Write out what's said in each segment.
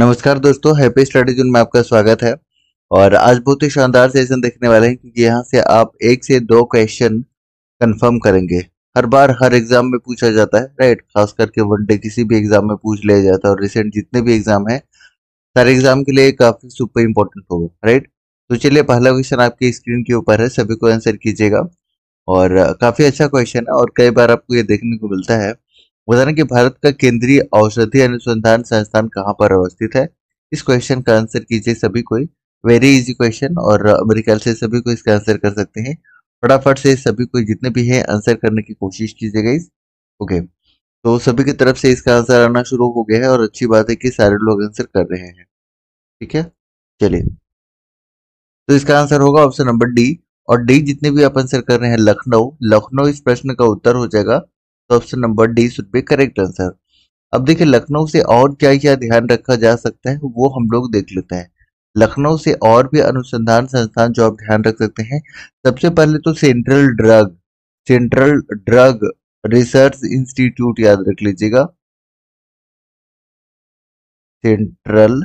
नमस्कार दोस्तों happy study जून में आपका स्वागत है और आज बहुत ही शानदार सेशन देखने वाले हैं क्योंकि यहाँ से आप एक से दो क्वेश्चन कंफर्म करेंगे हर बार हर एग्जाम में पूछा जाता है राइट खास करके वनडे किसी भी एग्जाम में पूछ लिया जाता है और रिसेंट जितने भी एग्जाम है सारे एग्जाम के लिए काफी सुपर इम्पोर्टेंट होगा राइट तो चलिए पहला क्वेश्चन आपकी स्क्रीन के ऊपर है सभी को आंसर कीजिएगा और काफी अच्छा क्वेश्चन है और कई बार आपको ये देखने को मिलता है उदाहरण की भारत का केंद्रीय औषधि अनुसंधान संस्थान कहाँ पर अवस्थित है इस क्वेश्चन का आंसर कीजिए सभी कोई वेरी इजी क्वेश्चन और मेरे ख्याल से सभी को इसका आंसर कर सकते हैं फटाफट से सभी को जितने भी हैं आंसर करने की कोशिश कीजिएगा इस ओके तो सभी की तरफ से इसका आंसर आना शुरू हो गया है और अच्छी बात है कि सारे लोग आंसर कर रहे हैं ठीक है चलिए तो इसका आंसर होगा ऑप्शन नंबर डी और डी जितने भी आप आंसर कर रहे हैं लखनऊ लखनऊ इस प्रश्न का उत्तर हो जाएगा तो option number D should be correct answer अब देखिए लखनऊ से और क्या क्या ध्यान रखा जा सकता है वो हम लोग देख लेते हैं लखनऊ से और भी अनुसंधान संस्थान जो आप ध्यान रख सकते हैं सबसे पहले तो central drug central drug research institute याद रख लीजिएगा सेंट्रल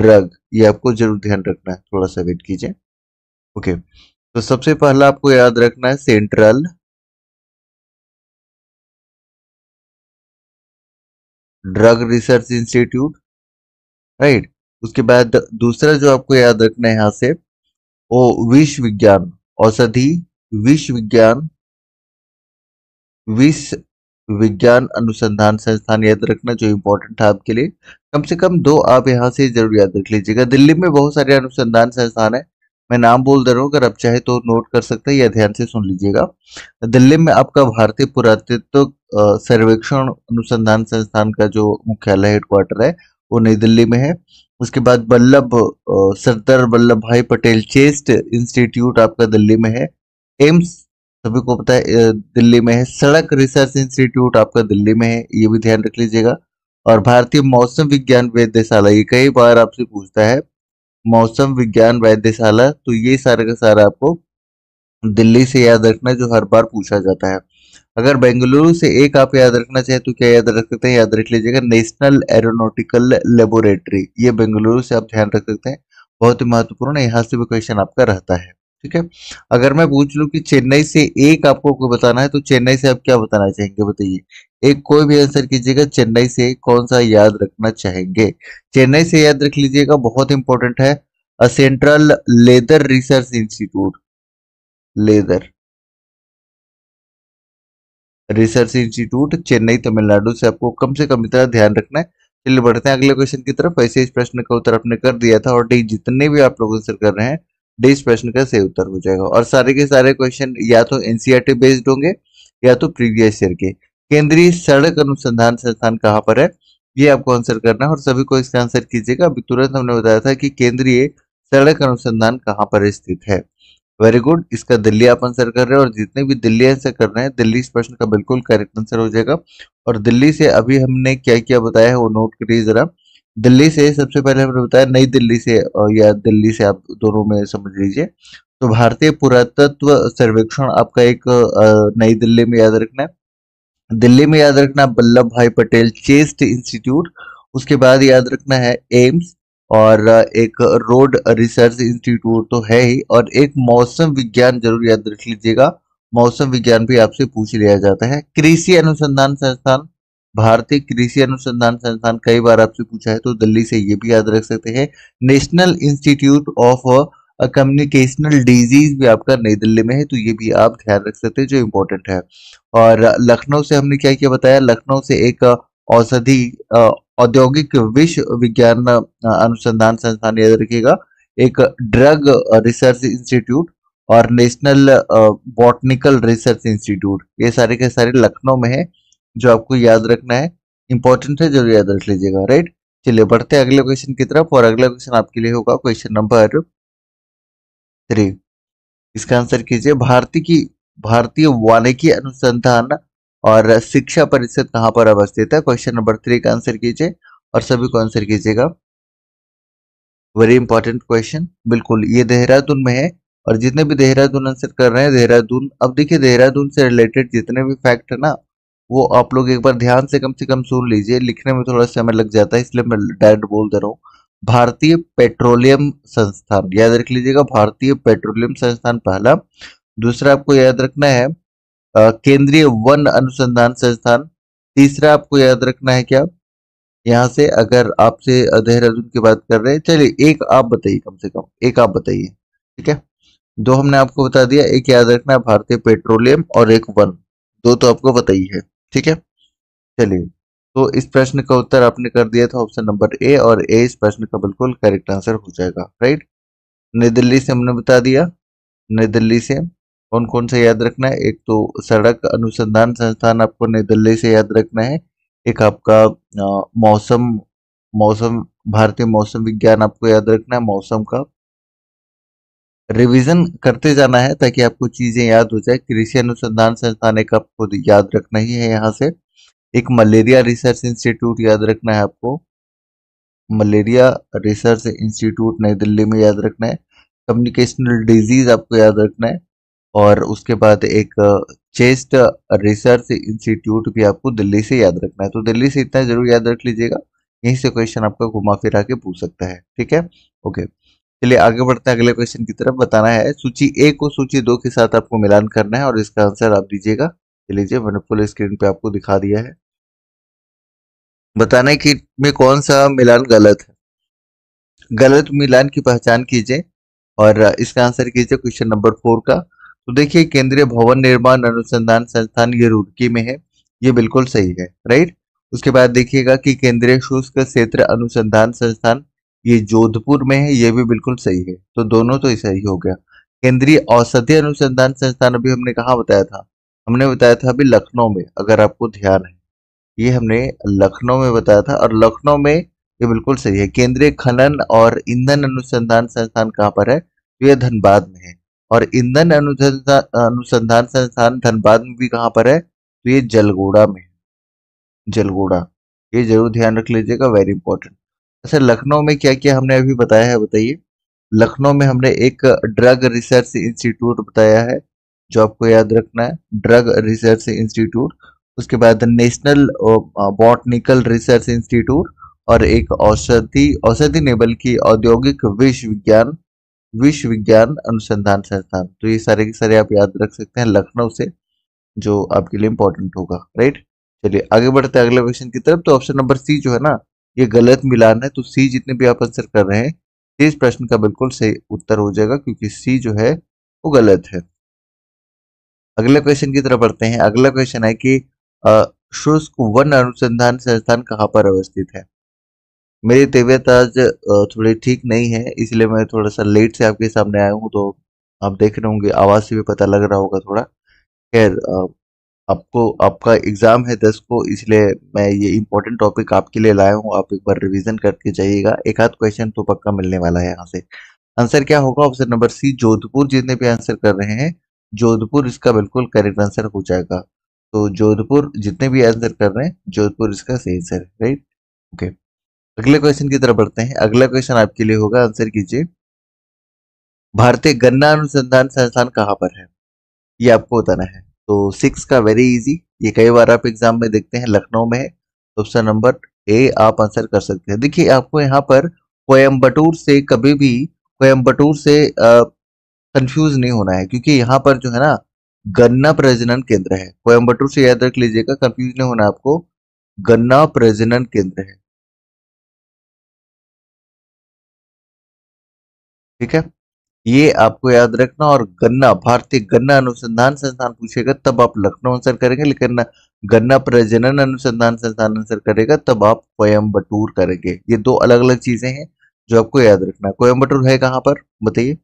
ड्रग ये आपको जरूर ध्यान रखना है थोड़ा सा वेट कीजिए ओके तो सबसे पहला आपको याद रखना है central drug research institute right उसके बाद दूसरा जो आपको याद रखना है यहां से वो विश्व विज्ञान औषधि विश्व विज्ञान विश्व विज्ञान अनुसंधान संस्थान याद रखना जो इंपॉर्टेंट था आपके लिए कम से कम दो आप यहां से जरूर याद रख लीजिएगा दिल्ली में बहुत सारे अनुसंधान संस्थान है मैं नाम बोल दे रहा हूँ अगर आप चाहे तो नोट कर सकते हैं या ध्यान से सुन लीजिएगा दिल्ली में आपका भारतीय पुरातत्व तो सर्वेक्षण अनुसंधान संस्थान का जो मुख्यालय हेडक्वार्टर है वो नई दिल्ली में है उसके बाद वल्लभ सरदार वल्लभ भाई पटेल चेस्ट इंस्टीट्यूट आपका दिल्ली में है एम्स सभी को पता है दिल्ली में है सड़क रिसर्च इंस्टीट्यूट आपका दिल्ली में है ये भी ध्यान रख लीजिएगा और भारतीय मौसम विज्ञान वेधशाला ये कई बार आपसे पूछता है मौसम विज्ञान वैद्यशाला तो ये सारे का सारा आपको दिल्ली से याद रखना जो हर बार पूछा जाता है अगर बेंगलुरु से एक आप याद रखना चाहे तो क्या याद रख सकते हैं याद रख लीजिएगा नेशनल एरोनोटिकल लेबोरेटरी ये बेंगलुरु से आप ध्यान रख सकते हैं बहुत ही महत्वपूर्ण यहाँ से भी क्वेश्चन आपका रहता है ठीक है अगर मैं पूछ लू कि चेन्नई से एक आपको कोई बताना है तो चेन्नई से आप क्या बताना चाहेंगे बताइए एक कोई भी आंसर कीजिएगा चेन्नई से कौन सा याद रखना चाहेंगे चेन्नई से याद रख लीजिएगा बहुत इंपॉर्टेंट है central leather research institute leather research institute Chennai Tamil Nadu से आपको कम से कम इतना ध्यान रखना है चलिए बढ़ते हैं अगले क्वेश्चन की तरफ ऐसे इस प्रश्न का उत्तर आपने कर दिया था और डी जितने भी आप लोग आंसर कर रहे हैं डी इस प्रश्न का सही उत्तर हो जाएगा और सारे के सारे क्वेश्चन या तो एनसीईआरटी बेस्ड e होंगे या तो प्रीवियस ईयर के केंद्रीय सड़क अनुसंधान संस्थान कहाँ पर है ये आपको आंसर करना है और सभी को इसका आंसर कीजिएगा अभी तुरंत हमने बताया था कि केंद्रीय सड़क अनुसंधान कहाँ पर स्थित है वेरी गुड इसका दिल्ली आप आंसर कर रहे हैं और जितने भी दिल्ली आंसर कर रहे हैं दिल्ली इस प्रश्न का बिल्कुल करेक्ट आंसर हो जाएगा और दिल्ली से अभी हमने क्या क्या बताया है वो नोट करिए जरा दिल्ली से सबसे पहले हमने बताया नई दिल्ली से या दिल्ली से आप दोनों में समझ लीजिए तो भारतीय पुरातत्व सर्वेक्षण आपका एक नई दिल्ली में याद रखना है दिल्ली में याद रखना वल्लभ भाई पटेल चेस्ट इंस्टीट्यूट उसके बाद याद रखना है एम्स और एक रोड रिसर्च इंस्टीट्यूट तो है ही और एक मौसम विज्ञान जरूर याद रख लीजिएगा मौसम विज्ञान भी आपसे पूछ लिया जाता है कृषि अनुसंधान संस्थान भारतीय कृषि अनुसंधान संस्थान कई बार आपसे पूछा है तो दिल्ली से ये भी याद रख सकते हैं national institute of communicational disease भी आपका नई दिल्ली में है तो ये भी आप ध्यान रख सकते हैं जो इम्पोर्टेंट है और लखनऊ से हमने क्या क्या बताया लखनऊ से एक औषधि औद्योगिक विश्व विज्ञान अनुसंधान संस्थान याद रखिएगा एक ड्रग रिसर्च इंस्टीट्यूट और नेशनल बॉटनिकल रिसर्च इंस्टीट्यूट ये सारे के सारे लखनऊ में है जो आपको याद रखना है इंपॉर्टेंट है जरूर याद रख लीजिएगा राइट चलिए बढ़ते हैं अगले क्वेश्चन की तरफ और अगला क्वेश्चन आपके लिए होगा क्वेश्चन नंबर थ्री इसका आंसर कीजिए भारतीय की भारतीय वानिकी अनुसंधान और शिक्षा परिषद कहाँ पर अवस्थित है क्वेश्चन नंबर थ्री का आंसर कीजिए और सभी को आंसर कीजिएगा वेरी इंपॉर्टेंट क्वेश्चन बिल्कुल ये देहरादून में है और जितने भी देहरादून आंसर कर रहे हैं देहरादून अब देखिए देहरादून से रिलेटेड जितने भी फैक्ट है ना वो आप लोग एक बार ध्यान से कम से कम सुन लीजिए लिखने में थोड़ा समय लग जाता है इसलिए मैं डायरेक्ट बोल दे रहा हूँ भारतीय पेट्रोलियम संस्थान याद रख लीजिएगा भारतीय पेट्रोलियम संस्थान पहला दूसरा आपको याद रखना है केंद्रीय वन अनुसंधान संस्थान तीसरा आपको याद रखना है क्या यहाँ से अगर आपसे देहरादून की बात कर रहे हैं चलिए एक आप बताइए कम से कम एक आप बताइए ठीक है दो हमने आपको बता दिया एक याद रखना है भारतीय पेट्रोलियम और एक वन दो तो आपको बताइए ठीक है चलिए तो इस प्रश्न का उत्तर आपने कर दिया था ऑप्शन नंबर ए और ए इस प्रश्न का बिल्कुल करेक्ट आंसर हो जाएगा राइट नई दिल्ली से हमने बता दिया नई दिल्ली से कौन कौन सा याद रखना है एक तो सड़क अनुसंधान संस्थान आपको नई दिल्ली से याद रखना है एक आपका मौसम मौसम भारतीय मौसम विज्ञान आपको याद रखना है मौसम का रिवीजन करते जाना है ताकि आपको चीजें याद हो जाए कृषि अनुसंधान संस्थान एक आपको याद रखना ही है यहाँ से एक मलेरिया रिसर्च इंस्टीट्यूट याद रखना है आपको मलेरिया रिसर्च इंस्टीट्यूट नई दिल्ली में याद रखना है कम्युनिकेशनल डिजीज आपको याद रखना है और उसके बाद एक चेस्ट रिसर्च इंस्टीट्यूट भी आपको दिल्ली से याद रखना है तो दिल्ली से इतना जरूर याद रख लीजिएगा यहीं से क्वेश्चन आपका घुमा फिरा के पूछ सकता है ठीक है ओके चलिए आगे बढ़ते हैं अगले क्वेश्चन की तरफ बताना है सूची ए को सूची दो के साथ आपको मिलान करना है और इसका आंसर आप दीजिएगा लीजिए मैंने फुल स्क्रीन पे आपको दिखा दिया है बताना है कि में कौन सा मिलान गलत है गलत मिलान की पहचान कीजिए और इसका आंसर कीजिए क्वेश्चन नंबर फोर का तो देखिए केंद्रीय भवन निर्माण अनुसंधान संस्थान ये रुड़की में है ये बिल्कुल सही है राइट उसके बाद देखिएगा कि केंद्रीय शुष्क क्षेत्र अनुसंधान संस्थान ये जोधपुर में है ये भी बिल्कुल सही है तो दोनों तो सही हो गया केंद्रीय औषधि अनुसंधान संस्थान अभी हमने कहा बताया था हमने बताया था अभी लखनऊ में अगर आपको ध्यान है ये हमने लखनऊ में बताया था और लखनऊ में ये बिल्कुल सही है केंद्रीय खनन और ईंधन अनुसंधान संस्थान कहाँ पर है तो ये धनबाद में है और ईंधन अनुसंधान अनुसंधान संस्थान धनबाद में भी कहाँ पर है तो ये जलगोड़ा में है जलगोड़ा ये जरूर ध्यान रख लीजिएगा वेरी इंपॉर्टेंट अच्छा लखनऊ में क्या क्या हमने अभी बताया है बताइए लखनऊ में हमने एक ड्रग रिसर्च इंस्टीट्यूट बताया है जो आपको याद रखना है ड्रग रिसर्च इंस्टीट्यूट उसके बाद नेशनल बॉटनिकल रिसर्च इंस्टीट्यूट और एक औषधि औषधि नहीं बल्कि औद्योगिक विश्वविज्ञान विश्वविज्ञान अनुसंधान संस्थान तो ये सारे के सारे आप याद रख सकते हैं लखनऊ से जो आपके लिए इंपॉर्टेंट होगा राइट चलिए आगे बढ़ते हैं अगले क्वेश्चन की तरफ तो ऑप्शन नंबर सी जो है ना ये गलत मिलाना है तो सी जितने भी आप आंसर कर रहे हैं इस प्रश्न का बिल्कुल सही उत्तर हो जाएगा क्योंकि सी जो है वो गलत है अगला क्वेश्चन की तरफ बढ़ते हैं अगला क्वेश्चन है कि शुष्क वन अनुसंधान संस्थान कहाँ पर अवस्थित है मेरी तबीयत आज थोड़ी ठीक नहीं है इसलिए मैं थोड़ा सा लेट से आपके सामने आया हूँ तो आप देख रहे होंगे आवाज़ से भी पता लग रहा होगा थोड़ा खैर आपको आपका एग्ज़ाम है दस को इसलिए मैं ये इंपॉर्टेंट टॉपिक आपके लिए लाया हूँ आप एक बार रिवीजन करके जाइएगा एक आध क्वेश्चन तो पक्का मिलने वाला है यहाँ से आंसर क्या होगा ऑप्शन नंबर सी जोधपुर जितने भी आंसर कर रहे हैं जोधपुर इसका बिल्कुल करेक्ट आंसर हो जाएगा तो जोधपुर जितने भी आंसर कर रहे हैं जोधपुर इसका सही आंसर राइट ओके अगले क्वेश्चन की तरफ बढ़ते हैं अगला क्वेश्चन आपके लिए होगा आंसर कीजिए भारतीय गन्ना अनुसंधान संस्थान कहाँ पर है ये आपको बताना है तो सिक्स का वेरी इजी ये कई बार आप एग्जाम में देखते हैं लखनऊ में है ऑप्शन नंबर ए आप आंसर कर सकते हैं देखिए आपको यहाँ पर कोयम्बटूर से कभी भी कोयम्बटूर से कंफ्यूज नहीं होना है क्योंकि यहाँ पर जो है ना गन्ना प्रजनन केंद्र है कोयम्बटूर से याद रख लीजिएगा कंफ्यूज नहीं होना आपको गन्ना प्रजनन केंद्र है ठीक है ये आपको याद रखना और गन्ना भारतीय गन्ना अनुसंधान संस्थान पूछेगा तब आप लखनऊ आंसर करेंगे लेकिन गन्ना प्रजनन अनुसंधान संस्थान आंसर करेगा तब आप कोयम्बटूर करेंगे ये दो अलग अलग चीजें हैं जो आपको याद रखना कोयम्बटूर है कहाँ पर बताइए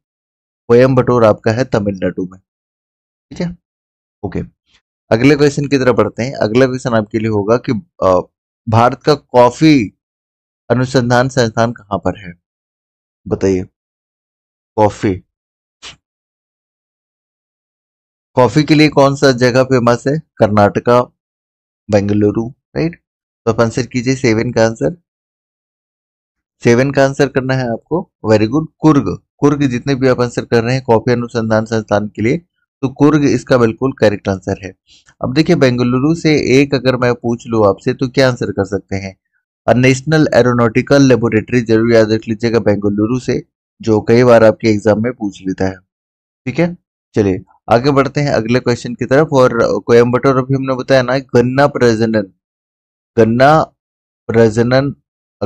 कोयम्बटूर आपका है तमिलनाडु में ठीक है ओके अगले क्वेश्चन की तरह पढ़ते हैं अगला क्वेश्चन आपके लिए होगा कि भारत का कॉफी अनुसंधान संस्थान कहाँ पर है बताइए कॉफी कॉफी के लिए कौन सा जगह फेमस है कर्नाटका बेंगलुरु राइट तो आप आंसर कीजिए सेवन का आंसर सेवन का आंसर करना है आपको वेरी गुड कुर्ग कुर्ग जितने भी आप आंसर कर रहे हैं कॉफी अनुसंधान संस्थान के लिए तो कुर्ग इसका बिल्कुल करेक्ट आंसर है अब देखिए बेंगलुरु से एक अगर मैं पूछ लू आपसे तो क्या आंसर कर सकते हैं नेशनल एरोनोटिकल लेबोरेटरी जरूर याद रख लीजिएगा बेंगलुरु से जो कई बार आपके एग्जाम में पूछ लेता है ठीक है चलिए आगे बढ़ते हैं अगले क्वेश्चन की तरफ और कोयम्बटोर अभी हमने बताया ना गन्ना प्रजनन गन्ना प्रजनन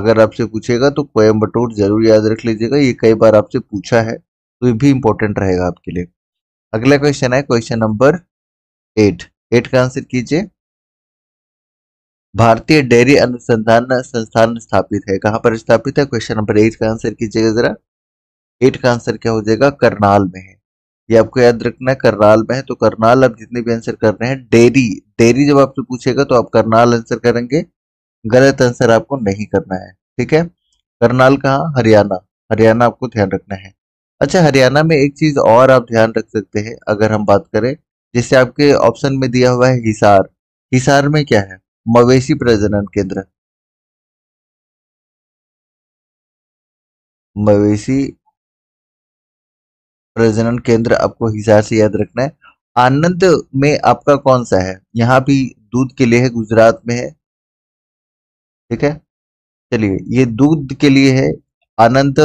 अगर आपसे पूछेगा तो कोयम्बटोर जरूर याद रख लीजिएगा ये कई बार आपसे पूछा है तो ये भी इंपॉर्टेंट रहेगा आपके लिए अगला क्वेश्चन है क्वेश्चन नंबर एट एट का आंसर कीजिए भारतीय डेयरी अनुसंधान संस्थान स्थापित है कहां पर स्थापित है क्वेश्चन नंबर एट का आंसर कीजिएगा जरा एट का आंसर क्या हो जाएगा करनाल में है ये आपको याद रखना है करनाल में है तो करनाल आप जितने भी आंसर कर रहे हैं डेरी डेरी जब आपसे पूछेगा तो आप करनाल आंसर करेंगे गलत आंसर आपको नहीं करना है ठीक है करनाल कहाँ हरियाणा हरियाणा आपको ध्यान रखना है अच्छा हरियाणा में एक चीज और आप ध्यान रख सकते हैं अगर हम बात करें जैसे आपके ऑप्शन में दिया हुआ है हिसार हिसार में क्या है मवेशी प्रजनन केंद्र मवेशी प्रजनन केंद्र आपको हिसार से याद रखना है आनंद में आपका कौन सा है यहाँ भी दूध के लिए है गुजरात में है ठीक है चलिए ये दूध के लिए है आनंद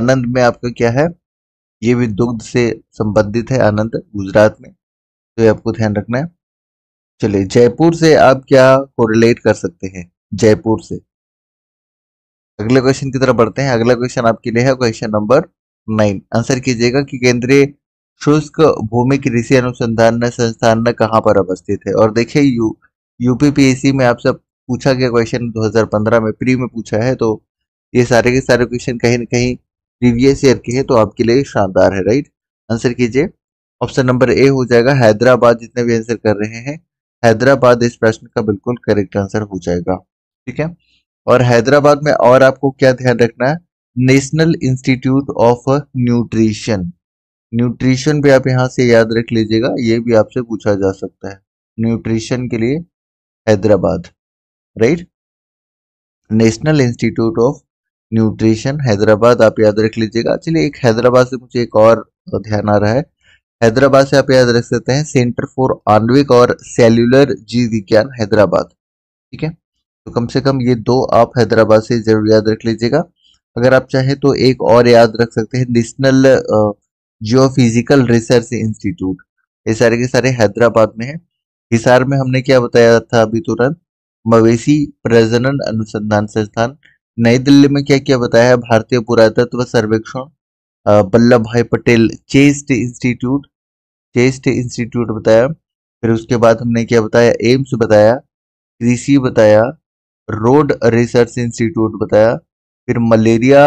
आनंद में आपका क्या है ये भी दुग्ध से संबंधित है आनंद गुजरात में तो ये आपको ध्यान रखना है चलिए जयपुर से आप क्या कोरिलेट कर सकते हैं जयपुर से अगले क्वेश्चन की तरफ बढ़ते हैं अगला क्वेश्चन आपके लिए है क्वेश्चन नंबर नाइन आंसर कीजिएगा कि केंद्रीय शुष्क भूमि कृषि अनुसंधान संस्थान कहाँ पर अवस्थित है और देखिए यू यूपीपीएससी में आपसे पूछा गया क्वेश्चन 2015 में प्री में पूछा है तो ये सारे के सारे क्वेश्चन कहीं ना कहीं प्रीवियस ईयर के हैं तो आपके लिए शानदार है राइट आंसर कीजिए ऑप्शन नंबर ए हो जाएगा हैदराबाद जितने भी आंसर कर रहे हैं हैदराबाद इस प्रश्न का बिल्कुल करेक्ट आंसर हो जाएगा ठीक है और हैदराबाद में और आपको क्या ध्यान रखना है national institute of nutrition nutrition पे आप यहां से याद रख लीजिएगा ये भी आपसे पूछा जा सकता है न्यूट्रिशन के लिए Hyderabad right national institute of nutrition Hyderabad आप याद रख लीजिएगा चलिए एक हैदराबाद से मुझे एक और ध्यान आ रहा है हैदराबाद से आप याद रख सकते हैं सेंटर फॉर आणविक और सेल्युलर जीव विज्ञान हैदराबाद ठीक है तो कम से कम ये दो आप हैदराबाद से जरूर याद रख लीजिएगा अगर आप चाहें तो एक और याद रख सकते हैं नेशनल जियोफिजिकल रिसर्च इंस्टीट्यूट ये सारे के सारे हैदराबाद में है हिसार में हमने क्या बताया था अभी तुरंत मवेशी प्रजनन अनुसंधान संस्थान नई दिल्ली में क्या क्या बताया भारतीय पुरातत्व सर्वेक्षण Vallabh Bhai Patel chest institute chest institute बताया फिर उसके बाद हमने क्या बताया एम्स बताया कृषि बताया रोड रिसर्च इंस्टीट्यूट बताया फिर मलेरिया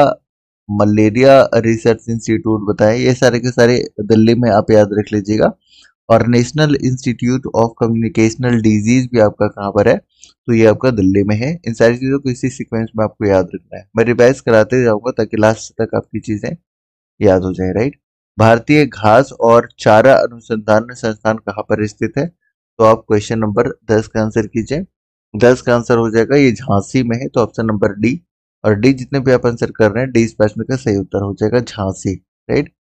मलेरिया रिसर्च इंस्टीट्यूट बताया ये सारे के सारे दिल्ली में आप याद रख लीजिएगा और national institute of communicational disease भी आपका कहाँ पर है तो ये आपका दिल्ली में है इन सारी चीज़ों को इसी सिक्वेंस में आपको याद रखना है मैं रिवाइज कराते जाऊँगा ताकि लास्ट तक आपकी चीज़ें याद हो जाए राइट भारतीय घास और चारा अनुसंधान संस्थान कहाँ पर स्थित है तो आप क्वेश्चन नंबर दस का आंसर कीजिए दस का आंसर हो जाएगा ये झांसी में है तो ऑप्शन नंबर डी और डी जितने भी आप आंसर कर रहे हैं डी इस प्रश्न का सही उत्तर हो जाएगा झांसी राइट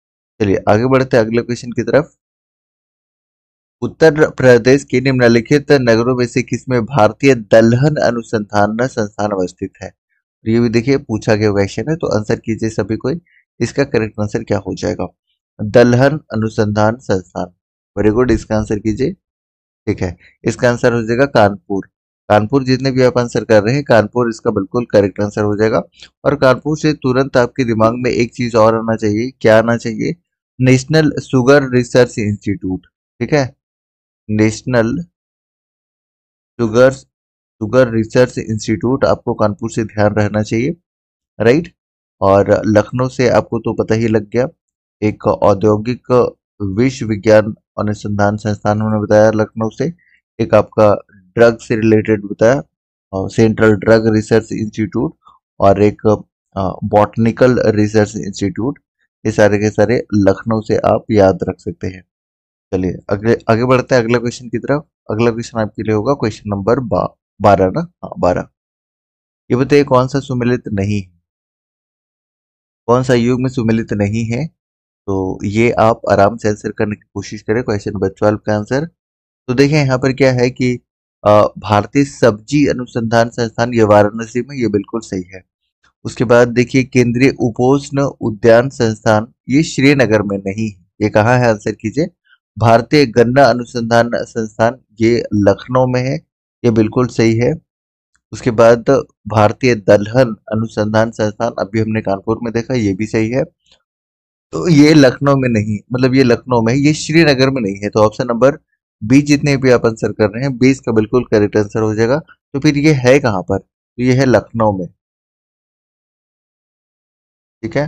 चलिए आगे बढ़ते हैं अगले क्वेश्चन की तरफ उत्तर प्रदेश के निम्नलिखित नगरों में से किसमें भारतीय दलहन अनुसंधान संस्थान अवस्थित है ये भी देखिए पूछा गया क्वेश्चन है तो आंसर कीजिए सभी कोई इसका करेक्ट आंसर क्या हो जाएगा दलहन अनुसंधान संस्थान वेरी गुड इसका आंसर कीजिए ठीक है इसका आंसर हो जाएगा कानपुर कानपुर जितने भी आप आंसर कर रहे हैं कानपुर इसका बिल्कुल करेक्ट आंसर हो जाएगा और कानपुर से तुरंत आपके दिमाग में एक चीज और आना चाहिए क्या आना चाहिए नेशनल सुगर रिसर्च इंस्टीट्यूट ठीक है national sugar sugar research institute आपको कानपुर से ध्यान रहना चाहिए राइट और लखनऊ से आपको तो पता ही लग गया एक औद्योगिक विश्व विज्ञान अनुसंधान संस्थान उन्होंने बताया लखनऊ से एक आपका ड्रग से रिलेटेड होता है सेंट्रल ड्रग रिसर्च इंस्टीट्यूट और एक बॉटनिकल रिसर्च इंस्टीट्यूट ये सारे के सारे लखनऊ से आप याद रख सकते हैं चलिए अगले आगे बढ़ते हैं अगला क्वेश्चन की तरफ अगला क्वेश्चन आपके लिए होगा क्वेश्चन नंबर बारह ना हाँ बारह ये बताइए कौन सा सुमिलित नहीं है कौन सा युग में सुमिलित नहीं है तो ये आप आराम से आंसर करने की कोशिश करें क्वेश्चन नंबर ट्वेल्व का आंसर तो देखिए यहाँ पर क्या है कि भारतीय सब्जी अनुसंधान संस्थान ये वाराणसी में ये बिल्कुल सही है उसके बाद देखिए केंद्रीय उपोष्ण उद्यान संस्थान ये श्रीनगर में नहीं है ये कहाँ है आंसर कीजिए भारतीय गन्ना अनुसंधान संस्थान ये लखनऊ में है ये बिल्कुल सही है उसके बाद भारतीय दलहन अनुसंधान संस्थान अभी हमने कानपुर में देखा ये भी सही है तो ये लखनऊ में नहीं मतलब ये लखनऊ में है ये श्रीनगर में नहीं है तो ऑप्शन नंबर बीस जितने भी आप आंसर कर रहे हैं बीस का बिल्कुल करेक्ट आंसर हो जाएगा तो फिर ये है कहाँ पर तो ये है लखनऊ में ठीक है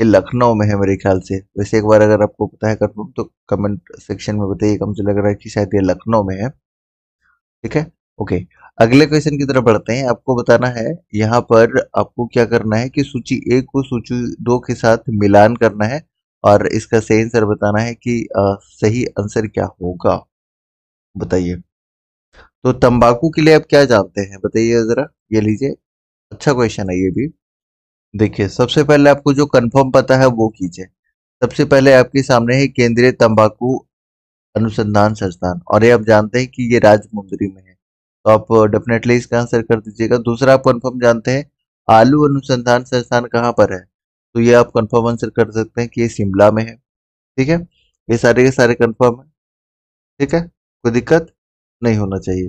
ये लखनऊ में है मेरे ख्याल से वैसे एक बार अगर आपको पता है कन्फर्म तो कमेंट सेक्शन में बताइएगा मुझे लग रहा है कि शायद ये लखनऊ में है ठीक है ओके अगले क्वेश्चन की तरफ बढ़ते हैं आपको बताना है यहाँ पर आपको क्या करना है कि सूची एक को सूची दो के साथ मिलान करना है और इसका सही आंसर बताना है कि आ, सही आंसर क्या होगा बताइए तो तंबाकू के लिए आप क्या जानते हैं बताइए ज़रा ये लीजिए अच्छा क्वेश्चन है ये भी देखिए सबसे पहले आपको जो कंफर्म पता है वो कीजिए सबसे पहले आपके सामने है केंद्रीय तंबाकू अनुसंधान संस्थान और ये आप जानते हैं कि ये राजमुंदरी में है तो आप डेफिनेटली इसका आंसर कर दीजिएगा दूसरा आप कन्फर्म जानते हैं आलू अनुसंधान संस्थान कहाँ पर है तो ये आप कन्फर्म आंसर कर सकते हैं कि ये शिमला में है ठीक है ये सारे के सारे कन्फर्म है ठीक है कोई दिक्कत नहीं होना चाहिए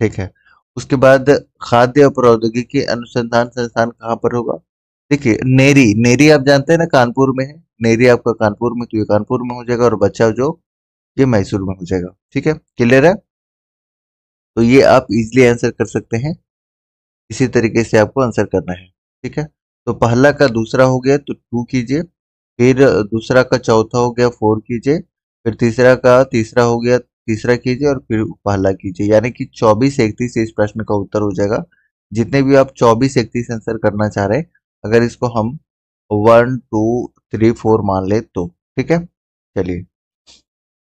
ठीक है उसके बाद खाद्य और प्रौद्योगिकी अनुसंधान संस्थान कहाँ पर होगा देखिए नेरी नेरी आप जानते हैं ना कानपुर में है नेरी आपका कानपुर में तो ये कानपुर में हो जाएगा और बच्चा जो ये मैसूर में हो जाएगा ठीक है क्लियर है तो ये आप इजिली आंसर कर सकते हैं इसी तरीके से आपको आंसर करना है ठीक है तो पहला का दूसरा हो गया तो टू कीजिए फिर दूसरा का चौथा हो गया फोर कीजिए फिर तीसरा का तीसरा हो गया तीसरा कीजिए और फिर पहला कीजिए यानी कि चौबीस इकतीस इस प्रश्न का उत्तर हो जाएगा जितने भी आप चौबीस इकतीस आंसर करना चाह रहे अगर इसको हम वन टू थ्री फोर मान ले तो ठीक है चलिए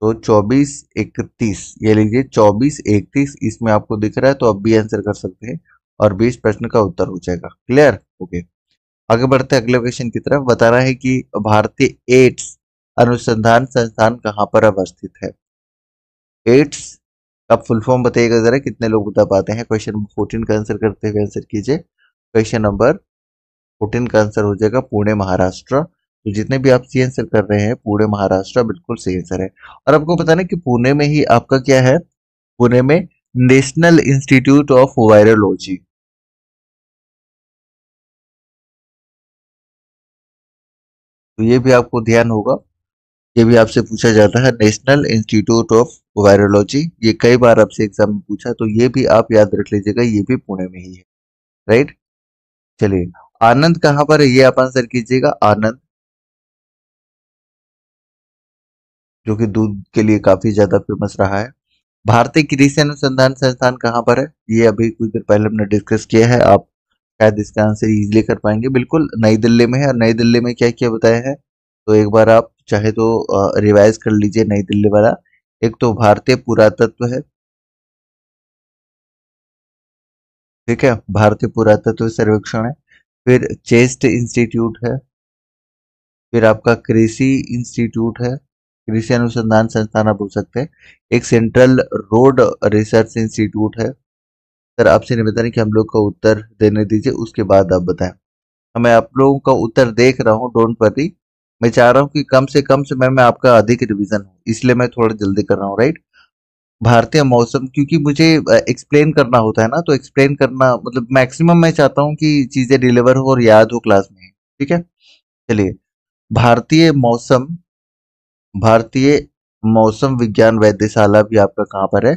तो चौबीस इकतीस ये लीजिए चौबीस इकतीस इसमें आपको दिख रहा है तो आप भी आंसर कर सकते हैं और बीस प्रश्न का उत्तर हो जाएगा क्लियर ओके आगे बढ़ते अगले क्वेश्चन की तरफ बताना है कि भारतीय एड्स अनुसंधान संस्थान कहाँ पर अवस्थित है एड्स का फुल फॉर्म बताइएगा ज़रा कितने लोग बता पाते हैं क्वेश्चन नंबर फोर्टीन का आंसर करते हुए आंसर कीजिए क्वेश्चन नंबर फोर्टीन का आंसर हो जाएगा पुणे महाराष्ट्र तो जितने भी आप सी आंसर कर रहे हैं पुणे महाराष्ट्र बिल्कुल सही आंसर है और आपको बताना कि पुणे में ही आपका क्या है पुणे में नेशनल इंस्टीट्यूट ऑफ वायरोलॉजी तो ये भी आपको ध्यान होगा ये भी आपसे पूछा जाता है नेशनल इंस्टीट्यूट ऑफ वायरोलॉजी ये कई बार आपसे एग्जाम में पूछा तो ये भी आप याद रख लीजिएगा ये भी पुणे में ही है राइट चलिए आनंद कहां पर है ये आप आंसर कीजिएगा आनंद जो कि दूध के लिए काफी ज्यादा फेमस रहा है भारतीय कृषि अनुसंधान संस्थान कहां पर है ये अभी कुछ देर पहले हमने डिस्कस किया है आप शायद इसका आंसर इजिली कर पाएंगे बिल्कुल नई दिल्ली में है और नई दिल्ली में क्या क्या बताया है तो एक बार आप चाहे तो रिवाइज कर लीजिए नई दिल्ली वाला एक तो भारतीय पुरातत्व है ठीक है भारतीय पुरातत्व सर्वेक्षण है फिर चेस्ट इंस्टीट्यूट है फिर आपका कृषि इंस्टीट्यूट है कृषि अनुसंधान संस्थान आप बोल सकते हैं एक सेंट्रल रोड रिसर्च इंस्टीट्यूट है सर आपसे निवेदन है कि हम लोग का उत्तर देने दीजिए उसके बाद आप बताएं मैं आप लोगों का उत्तर देख रहा हूँ डोंट वरी मैं चाह रहा हूँ कि कम से कम समय में आपका अधिक रिविजन हो इसलिए मैं थोड़ा जल्दी कर रहा हूँ राइट भारतीय मौसम क्योंकि मुझे एक्सप्लेन करना होता है ना तो एक्सप्लेन करना मतलब मैक्सिमम मैं चाहता हूँ कि चीज़ें डिलीवर हो और याद हो क्लास में ठीक है चलिए भारतीय मौसम भारतीय मौसम विज्ञान वैद्यशाला भी आपका कहाँ पर है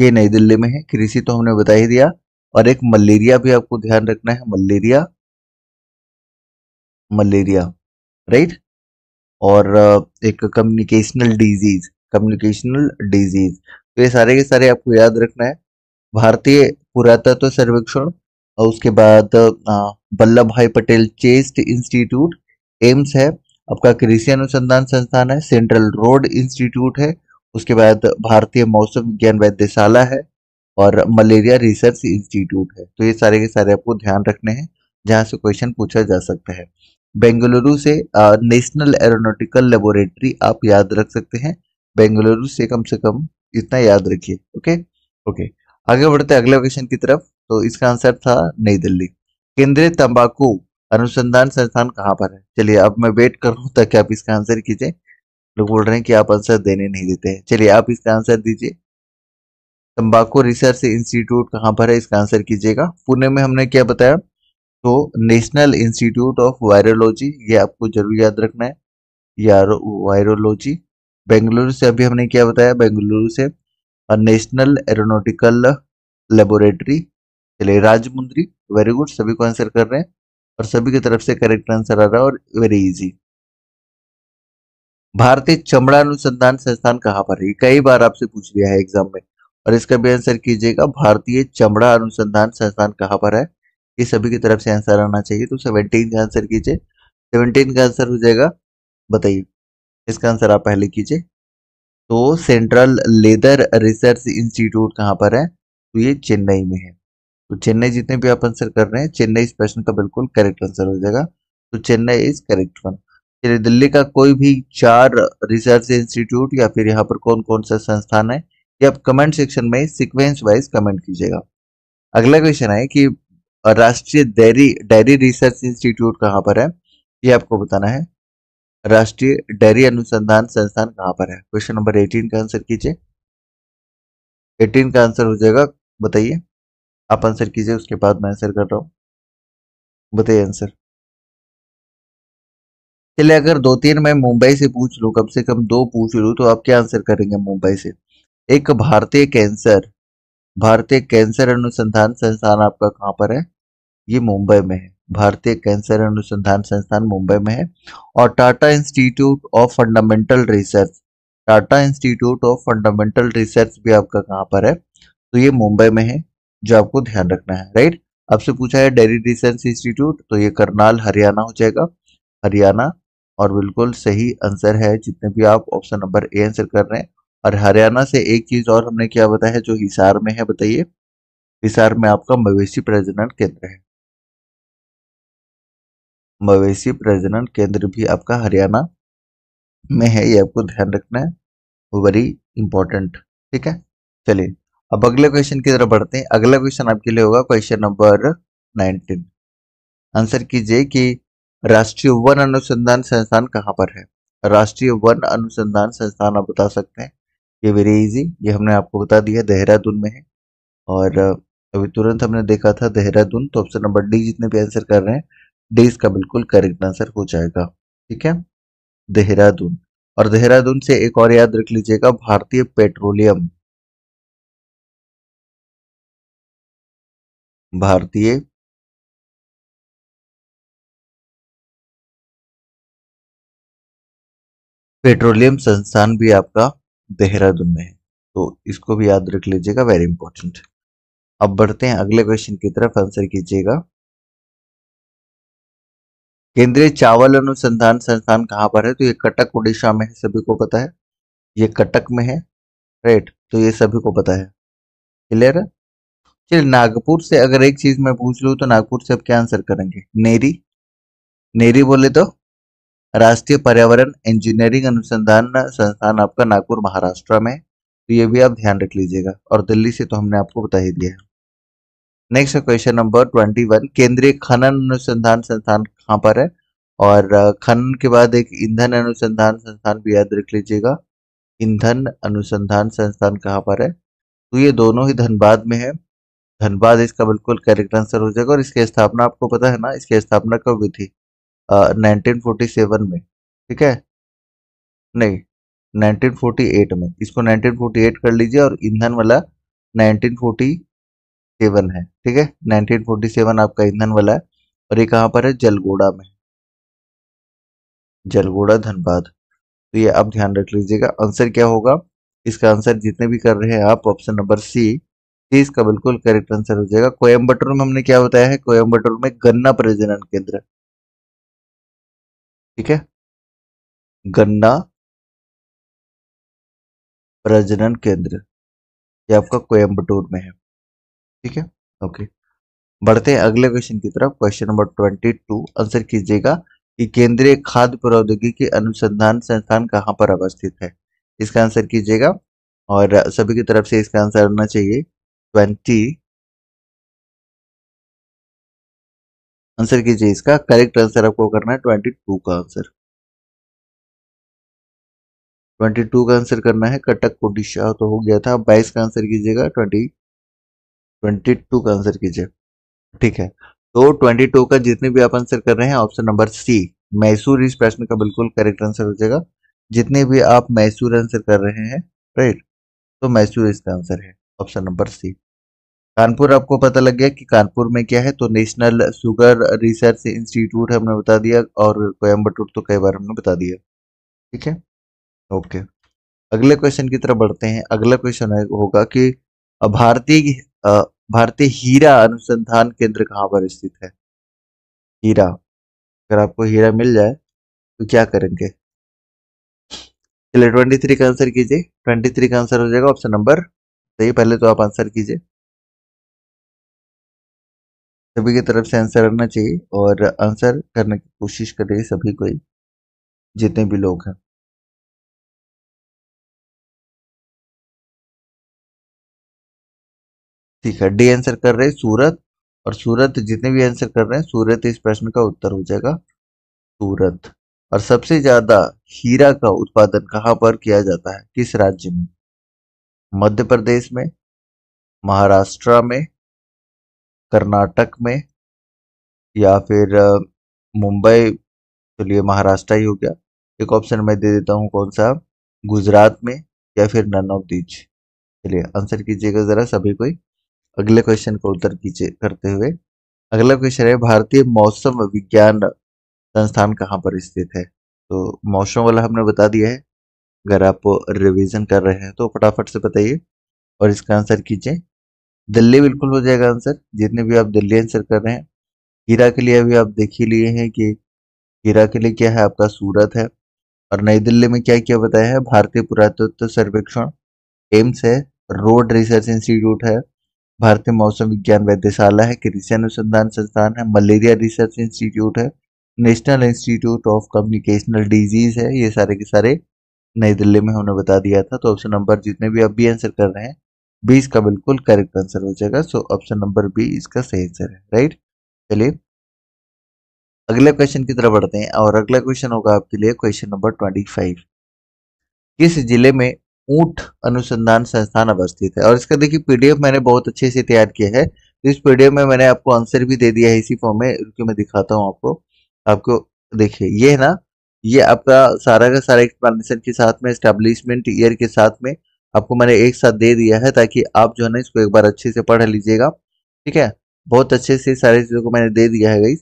ये नई दिल्ली में है कृषि तो हमने बता ही दिया और एक मलेरिया भी आपको ध्यान रखना है मलेरिया मलेरिया राइट और एक कम्युनिकेशनल डिजीज कम्युनिकेशनल डिजीज तो ये सारे के सारे आपको याद रखना है भारतीय पुरातत्व सर्वेक्षण और उसके बाद Vallabh Bhai Patel chest institute AIIMS है आपका कृषि अनुसंधान संस्थान है सेंट्रल रोड इंस्टीट्यूट है उसके बाद भारतीय मौसम विज्ञान वैद्यशाला है और मलेरिया रिसर्च इंस्टीट्यूट है तो ये सारे के सारे आपको ध्यान रखने हैं जहाँ से क्वेश्चन पूछा जा सकता है बेंगलुरु से नेशनल एरोनोटिकल लेबोरेटरी आप याद रख सकते हैं बेंगलुरु से कम से कम इतना याद रखिए ओके ओके आगे बढ़ते अगले क्वेश्चन की तरफ तो इसका आंसर था नई दिल्ली केंद्रीय तंबाकू अनुसंधान संस्थान कहाँ पर है चलिए अब मैं वेट कर रहा हूँ ताकि आप इसका आंसर कीजिए लोग बोल रहे हैं कि आप आंसर देने नहीं देते हैं चलिए आप इसका आंसर दीजिए तंबाकू रिसर्च इंस्टीट्यूट कहाँ पर है इसका आंसर कीजिएगा पुणे में हमने क्या बताया तो नेशनल इंस्टीट्यूट ऑफ वायरोलॉजी ये आपको जरूर याद रखना है यार वायरोलॉजी बेंगलुरु से अभी हमने क्या बताया बेंगलुरु से नेशनल एरोनोटिकल लेबोरेटरी चलिए राजमुंद्री वेरी गुड सभी को आंसर कर रहे हैं और सभी की तरफ से करेक्ट आंसर आ रहा है और वेरी इजी भारतीय चमड़ा अनुसंधान संस्थान कहाँ पर है कई बार आपसे पूछ लिया है एग्जाम में और इसका भी आंसर कीजिएगा भारतीय चमड़ा अनुसंधान संस्थान कहाँ पर है ये सभी की तरफ से आंसर आना चाहिए तो सेवनटीन का आंसर कीजिए सेवनटीन का आंसर हो जाएगा बताइए इसका आंसर आप पहले कीजिए तो सेंट्रल लेदर रिसर्च इंस्टीट्यूट कहाँ पर है तो ये चेन्नई में है तो चेन्नई जितने भी आप आंसर कर रहे हैं चेन्नई इस प्रश्न का बिल्कुल करेक्ट आंसर हो जाएगा तो चेन्नई इज करेक्ट वन चलिए दिल्ली का कोई भी चार रिसर्च इंस्टीट्यूट या फिर यहाँ पर कौन कौन सा संस्थान है ये आप कमेंट सेक्शन में सिक्वेंस वाइज कमेंट कीजिएगा अगला क्वेश्चन है कि और राष्ट्रीय डेयरी डेयरी रिसर्च इंस्टीट्यूट कहाँ पर है ये आपको बताना है राष्ट्रीय डेयरी अनुसंधान संस्थान कहाँ पर है क्वेश्चन नंबर एटीन का आंसर कीजिए एटीन का आंसर हो जाएगा बताइए आप आंसर कीजिए उसके बाद मैं आंसर कर रहा हूँ बताइए आंसर चलिए अगर दो तीन मैं मुंबई से पूछ लूँ कम से कम दो पूछ लूँ तो आप क्या आंसर करेंगे मुंबई से एक भारतीय कैंसर भारतीय कैंसर अनुसंधान संस्थान आपका कहाँ पर है ये मुंबई में है भारतीय कैंसर अनुसंधान संस्थान मुंबई में है और Tata institute of fundamental research Tata institute of fundamental research भी आपका कहाँ पर है तो ये मुंबई में है जो आपको ध्यान रखना है राइट आपसे पूछा है डेरी रिसर्च इंस्टीट्यूट तो ये करनाल हरियाणा हो जाएगा हरियाणा और बिल्कुल सही आंसर है जितने भी आप ऑप्शन नंबर ए आंसर कर रहे हैं और हरियाणा से एक चीज और हमने क्या बताया जो हिसार में है बताइए हिसार में आपका मवेशी प्रजनन केंद्र है मवेशी प्रजनन केंद्र भी आपका हरियाणा में है ये आपको ध्यान रखना है वेरी इंपॉर्टेंट ठीक है चलिए अब अगले क्वेश्चन की तरफ बढ़ते हैं अगला क्वेश्चन आपके लिए होगा क्वेश्चन नंबर नाइनटीन आंसर कीजिए कि राष्ट्रीय वन अनुसंधान संस्थान कहाँ पर है राष्ट्रीय वन अनुसंधान संस्थान आप बता सकते हैं ये वेरी इजी ये हमने आपको बता दिया देहरादून में है और अभी तुरंत हमने देखा था देहरादून तो ऑप्शन नंबर डी जितने भी आंसर कर रहे हैं डी इसका बिल्कुल करेक्ट आंसर हो जाएगा ठीक है देहरादून और देहरादून से एक और याद रख लीजिएगा भारतीय पेट्रोलियम भारतीय पेट्रोलियम संस्थान भी आपका देहरादून में है तो इसको भी याद रख लीजिएगा वेरी इंपॉर्टेंट अब बढ़ते हैं अगले क्वेश्चन की तरफ आंसर कीजिएगा केंद्रीय चावल अनुसंधान संस्थान कहाँ पर है तो ये कटक उड़ीसा में है सभी को पता है ये कटक में है राइट तो ये सभी को पता है क्लियर है चलिए नागपुर से अगर एक चीज मैं पूछ लू तो नागपुर से आप क्या आंसर करेंगे नेरी नेरी बोले तो राष्ट्रीय पर्यावरण इंजीनियरिंग अनुसंधान संस्थान आपका नागपुर महाराष्ट्र में तो ये भी आप ध्यान रख लीजिएगा और दिल्ली से तो हमने आपको बता ही दिया है next question number twenty one केंद्रीय खनन अनुसंधान संस्थान कहाँ पर है और खनन के बाद एक ईंधन अनुसंधान संस्थान भी याद रख लीजिएगा ईंधन अनुसंधान संस्थान कहाँ पर है तो ये दोनों ही धनबाद में है धनबाद इसका बिल्कुल करेक्ट आंसर हो जाएगा और इसकी स्थापना आपको पता है ना इसकी स्थापना कब हुई थी नाइनटीन फोर्टी सेवन में ठीक है नहीं 1948 में इसको 1948 कर लीजिए और ईंधन वाला 1947 है ठीक है 1947 आपका ईंधन वाला है और ये कहाँ पर है जलगोड़ा में जलगोड़ा धनबाद तो ये आप ध्यान रख लीजिएगा आंसर क्या होगा इसका आंसर जितने भी कर रहे हैं आप ऑप्शन नंबर सी इसका बिल्कुल करेक्ट आंसर हो जाएगा कोयम्बटूर में हमने क्या बताया है कोयम्बटूर में गन्ना प्रजनन केंद्र ठीक है गन्ना प्रजनन केंद्र ये आपका कोयम्बटूर में है ठीक है ओके बढ़ते हैं अगले क्वेश्चन की तरफ question number twenty two answer कीजिएगा कि केंद्रीय खाद्य प्रौद्योगिकी अनुसंधान संस्थान कहाँ पर अवस्थित है इसका आंसर कीजिएगा और सभी की तरफ से इसका आंसर आना चाहिए ट्वेंटी आंसर कीजिए इसका करेक्ट आंसर आपको करना है ट्वेंटी टू का आंसर ट्वेंटी टू का आंसर करना है कटक ओडिशा तो हो गया था बाईस का आंसर कीजिएगा ट्वेंटी ट्वेंटी टू का आंसर कीजिए ठीक है तो ट्वेंटी टू का जितने भी आप आंसर कर रहे हैं ऑप्शन नंबर सी मैसूर इस प्रश्न का बिल्कुल करेक्ट आंसर हो जाएगा जितने भी आप मैसूर आंसर कर रहे हैं राइट तो मैसूर इसका आंसर है ऑप्शन नंबर सी कानपुर आपको पता लग गया कि कानपुर में क्या है तो नेशनल शुगर रिसर्च इंस्टीट्यूट है हमने बता दिया और कोयम्बटूर तो कई बार हमने बता दिया ठीक है ओके अगले क्वेश्चन की तरफ बढ़ते हैं अगला क्वेश्चन होगा कि भारतीय भारतीय हीरा अनुसंधान केंद्र कहाँ पर स्थित है हीरा अगर आपको हीरा मिल जाए तो क्या करेंगे चलिए ट्वेंटी थ्री का आंसर कीजिए ट्वेंटी थ्री का आंसर हो जाएगा ऑप्शन नंबर सही पहले तो आप आंसर कीजिए सभी की तरफ से आंसर आना चाहिए और आंसर करने की कोशिश करें सभी कोई जितने भी लोग हैं ठीक है डी आंसर कर रहे सूरत और सूरत जितने भी आंसर कर रहे हैं सूरत इस प्रश्न का उत्तर हो जाएगा सूरत और सबसे ज्यादा हीरा का उत्पादन कहाँ पर किया जाता है किस राज्य में मध्य प्रदेश में महाराष्ट्र में कर्नाटक में या फिर मुंबई चलिए महाराष्ट्र ही हो गया एक ऑप्शन मैं दे देता हूँ कौन सा गुजरात में या फिर नन ऑफ दीज चलिए आंसर कीजिएगा ज़रा सभी कोई अगले क्वेश्चन का उत्तर कीजिए करते हुए अगला क्वेश्चन है भारतीय मौसम विज्ञान संस्थान कहाँ पर स्थित है तो मौसम वाला हमने बता दिया है अगर आप रिवीजन कर रहे हैं तो फटाफट से बताइए और इसका आंसर कीजिए दिल्ली बिल्कुल हो जाएगा आंसर जितने भी आप दिल्ली आंसर कर रहे हैं हीरा के लिए अभी आप देख ही लिए हैं कि हीरा के लिए क्या है आपका सूरत है और नई दिल्ली में क्या क्या बताया है भारतीय पुरातत्व सर्वेक्षण एम्स है रोड रिसर्च इंस्टीट्यूट है भारतीय मौसम विज्ञान वैद्यशाला है कृषि अनुसंधान संस्थान है मलेरिया रिसर्च इंस्टीट्यूट है national institute of communicational disease है ये सारे के सारे नई दिल्ली में हमने बता दिया था तो ऑप्शन नंबर जितने भी आप भी आंसर कर रहे हैं बी इसका बिल्कुल करेक्ट आंसर हो जाएगा सो ऑप्शन नंबर बी इसका सही आंसर है राइट चलिए अगले क्वेश्चन की तरफ बढ़ते हैं और अगला क्वेश्चन होगा आपके लिए क्वेश्चन नंबर ट्वेंटी फाइव किस जिले में ऊंट अनुसंधान संस्थान अवस्थित है और इसका देखिए पीडीएफ मैंने बहुत अच्छे से तैयार किया है तो इस पीडीएफ में मैंने आपको आंसर भी दे दिया है इसी फॉर्म में रुकिए मैं दिखाता हूँ आपको आपको देखिए ये है ना ये आपका सारा का सारा एक्सप्लेनेशन के साथ में स्टैब्लिशमेंट ईयर के साथ में आपको मैंने एक साथ दे दिया है ताकि आप जो है ना इसको एक बार अच्छे से पढ़ लीजिएगा ठीक है बहुत अच्छे से सारी चीज़ों को मैंने दे दिया है गाइस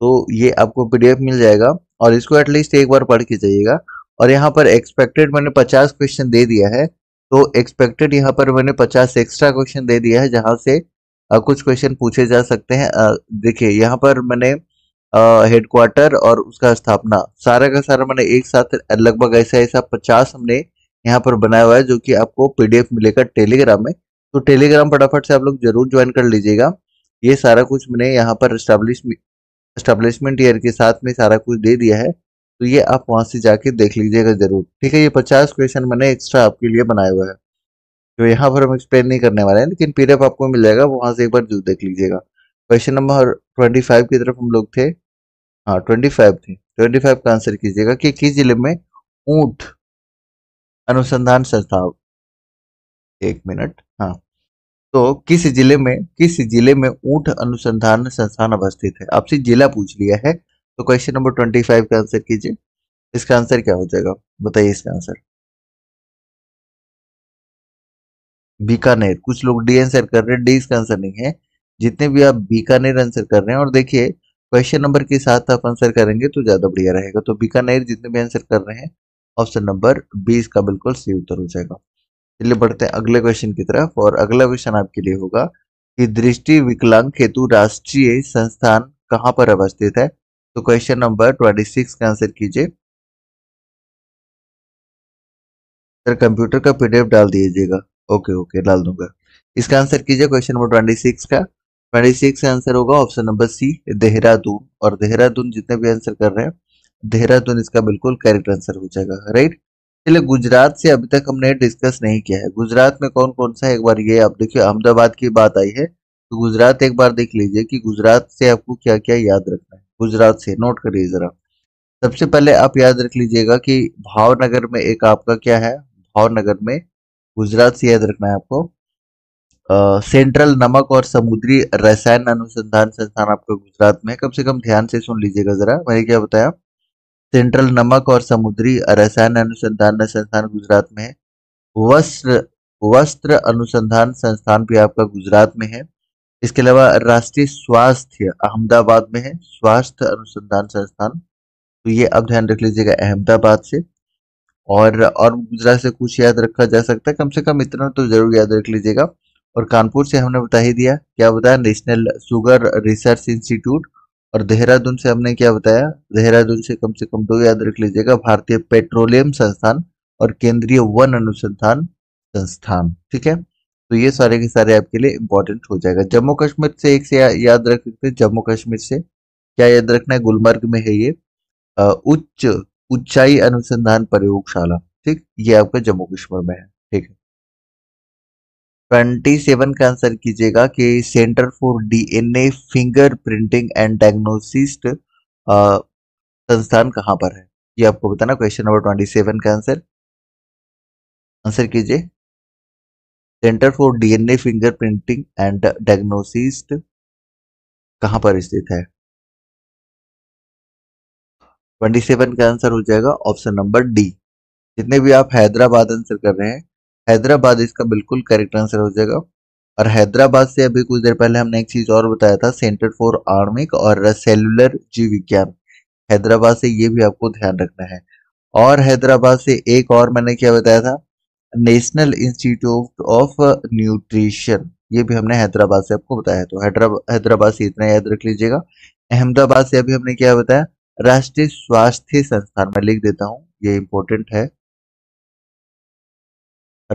तो ये आपको पीडीएफ मिल जाएगा और इसको एटलीस्ट एक बार पढ़ के जाइएगा और यहाँ पर एक्सपेक्टेड मैंने पचास क्वेश्चन दे दिया है तो एक्सपेक्टेड यहाँ पर मैंने पचास एक्स्ट्रा क्वेश्चन दे दिया है जहाँ से आ, कुछ क्वेश्चन पूछे जा सकते हैं देखिए यहाँ पर मैंने हेडक्वार्टर और उसका स्थापना सारा का सारा मैंने एक साथ लगभग ऐसा ऐसा पचास हमने यहाँ पर बनाया हुआ है जो कि आपको पीडीएफ मिलेगा टेलीग्राम में तो टेलीग्राम फटाफट से आप लोग जरूर ज्वाइन कर लीजिएगा ये सारा कुछ मैंने यहाँ पर एस्टेब्लिशमेंट ईयर के साथ में सारा कुछ दे दिया है तो ये आप वहाँ से जाके देख लीजिएगा जरूर ठीक है ये पचास क्वेश्चन मैंने एक्स्ट्रा आपके लिए बनाया हुआ है जो यहाँ पर हम एक्सप्लेन नहीं करने वाले हैं लेकिन पीडीएफ आपको मिल जाएगा वहाँ से एक बार जरूर देख लीजिएगा क्वेश्चन नंबर ट्वेंटी फाइव की तरफ हम लोग थे हाँ ट्वेंटी फाइव थे ट्वेंटी फाइव का आंसर कीजिएगा कि किस जिले में ऊंट अनुसंधान संस्था एक मिनट हाँ तो किस जिले में किस जिले में ऊंट अनुसंधान संस्थान अवस्थित है आपसे जिला पूछ लिया है तो क्वेश्चन नंबर ट्वेंटी फाइव का आंसर कीजिए इसका आंसर क्या हो जाएगा बताइए इसका आंसर बीकानेर कुछ लोग डी आंसर कर रहे हैं डी इसका आंसर नहीं है जितने भी आप बीकानेर आंसर कर रहे हैं और देखिए क्वेश्चन नंबर के साथ आप आंसर करेंगे तो ज्यादा बढ़िया रहेगा तो बीकानेर जितने भी आंसर कर रहे हैं ऑप्शन नंबर बी इसका बिल्कुल सही उत्तर हो जाएगा चलिए बढ़ते हैं अगले क्वेश्चन की तरफ और अगला क्वेश्चन आपके लिए होगा कि दृष्टि विकलांग हेतु राष्ट्रीय संस्थान कहाँ पर अवस्थित है तो क्वेश्चन नंबर ट्वेंटी सिक्स का आंसर कीजिए सर कंप्यूटर का पीडीएफ डाल दीजिएगा ओके ओके डाल दूंगा इसका आंसर कीजिए क्वेश्चन नंबर ट्वेंटी सिक्स का ट्वेंटी सिक्स का आंसर होगा ऑप्शन नंबर सी देहरादून और देहरादून जितने भी आंसर कर रहे हैं देहरादून इसका बिल्कुल करेक्ट आंसर हो जाएगा राइट चलिए गुजरात से अभी तक हमने डिस्कस नहीं किया है गुजरात में कौन कौन सा है एक बार ये आप देखिए अहमदाबाद की बात आई है तो गुजरात एक बार देख लीजिए कि गुजरात से आपको क्या क्या याद रखना है गुजरात से नोट करिए जरा सबसे पहले आप याद रख लीजिएगा कि भावनगर में एक आपका क्या है भावनगर में गुजरात से याद रखना है आपको आ, सेंट्रल नमक और समुद्री रसायन अनुसंधान संस्थान आपका गुजरात में कम से कम ध्यान से सुन लीजिएगा जरा मैंने क्या बताया सेंट्रल नमक और समुद्री रसायन अनुसंधान संस्थान गुजरात में है वस्त्र वस्त्र अनुसंधान संस्थान भी आपका गुजरात में है इसके अलावा राष्ट्रीय स्वास्थ्य अहमदाबाद में है स्वास्थ्य अनुसंधान संस्थान तो ये आप ध्यान रख लीजिएगा अहमदाबाद से और और गुजरात से कुछ याद रखा जा सकता है कम से कम इतना तो जरूर याद रख लीजिएगा और कानपुर से हमने बता ही दिया क्या बताया नेशनल शुगर रिसर्च इंस्टीट्यूट और देहरादून से हमने क्या बताया देहरादून से कम से कम दो याद रख लीजिएगा भारतीय पेट्रोलियम संस्थान और केंद्रीय वन अनुसंधान संस्थान ठीक है तो ये सारे के सारे आपके लिए इंपॉर्टेंट हो जाएगा जम्मू कश्मीर से एक से या, याद रख सकते हैं जम्मू कश्मीर से क्या याद रखना है गुलमर्ग में है ये उच्च उच्चाई अनुसंधान प्रयोगशाला ठीक ये आपका जम्मू कश्मीर में है ठीक है ट्वेंटी सेवन का आंसर कीजिएगा कि centre for DNA fingerprinting and diagnostics संस्थान कहां पर है ये आपको बताना क्वेश्चन नंबर ट्वेंटी सेवन का आंसर आंसर कीजिए centre for DNA fingerprinting and diagnostics कहां पर स्थित है ट्वेंटी सेवन का आंसर हो जाएगा ऑप्शन नंबर डी जितने भी आप हैदराबाद आंसर कर रहे हैं हैदराबाद इसका बिल्कुल करेक्ट आंसर हो जाएगा और हैदराबाद से अभी कुछ देर पहले हमने एक चीज और बताया था सेंटर फॉर आर्मिक और सेलुलर जीव विज्ञान हैदराबाद से ये भी आपको ध्यान रखना है और हैदराबाद से एक और मैंने क्या बताया था नेशनल इंस्टीट्यूट ऑफ न्यूट्रिशन ये भी हमने हैदराबाद से आपको बताया है। तो हैदराबाद हैदराबाद से इतना याद रख लीजिएगा अहमदाबाद से अभी हमने क्या बताया राष्ट्रीय स्वास्थ्य संस्थान मैं लिख देता हूँ ये इंपॉर्टेंट है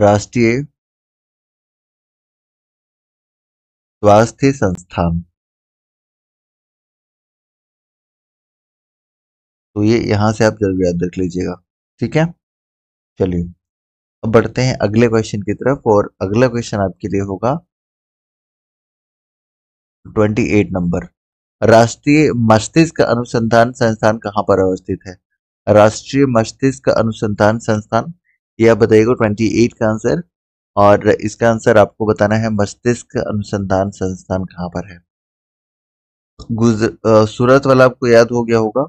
राष्ट्रीय स्वास्थ्य संस्थान तो ये यहां से आप जरूर याद रख लीजिएगा ठीक है चलिए अब बढ़ते हैं अगले क्वेश्चन की तरफ और अगला क्वेश्चन आपके लिए होगा 28 नंबर राष्ट्रीय मस्तिष्क अनुसंधान संस्थान कहां पर अवस्थित है राष्ट्रीय मस्तिष्क अनुसंधान संस्थान ये आप बताइएगा ट्वेंटी एट का आंसर और इसका आंसर आपको बताना है मस्तिष्क अनुसंधान संस्थान कहाँ पर है गुजर सूरत वाला आपको याद हो गया होगा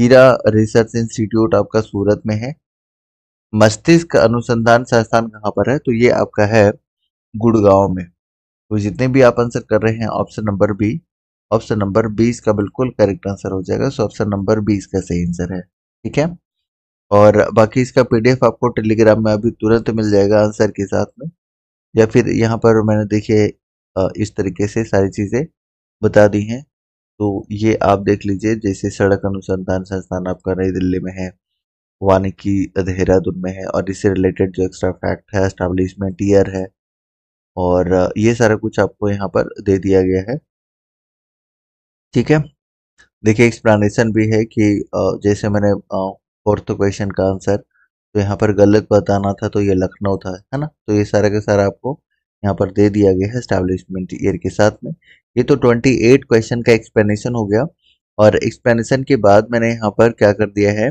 हीरा रिसर्च इंस्टीट्यूट आपका सूरत में है मस्तिष्क अनुसंधान संस्थान कहाँ पर है तो ये आपका है गुड़गांव में तो जितने भी आप आंसर कर रहे हैं option number B option number बीस का बिल्कुल करेक्ट आंसर हो जाएगा सो ऑप्शन नंबर बीस का सही आंसर है ठीक है और बाकी इसका पीडीएफ आपको टेलीग्राम में अभी तुरंत मिल जाएगा आंसर के साथ में या फिर यहाँ पर मैंने देखिए इस तरीके से सारी चीज़ें बता दी हैं तो ये आप देख लीजिए जैसे सड़क अनुसंधान संस्थान आपका नई दिल्ली में है वानिकी देहरादून में है और इससे रिलेटेड जो एक्स्ट्रा फैक्ट है एस्टाब्लिशमेंट ईयर है और ये सारा कुछ आपको यहाँ पर दे दिया गया है ठीक है देखिए एक्सप्लानशन भी है कि जैसे मैंने फोर्थ क्वेश्चन का आंसर तो यहाँ पर गलत बताना था तो ये लखनऊ था है ना तो ये सारा का सारा आपको यहाँ पर दे दिया गया है स्टैब्लिशमेंट ईयर के साथ में ये तो ट्वेंटी एट क्वेश्चन का एक्सप्लेनेशन हो गया और एक्सप्लेनेशन के बाद मैंने यहाँ पर क्या कर दिया है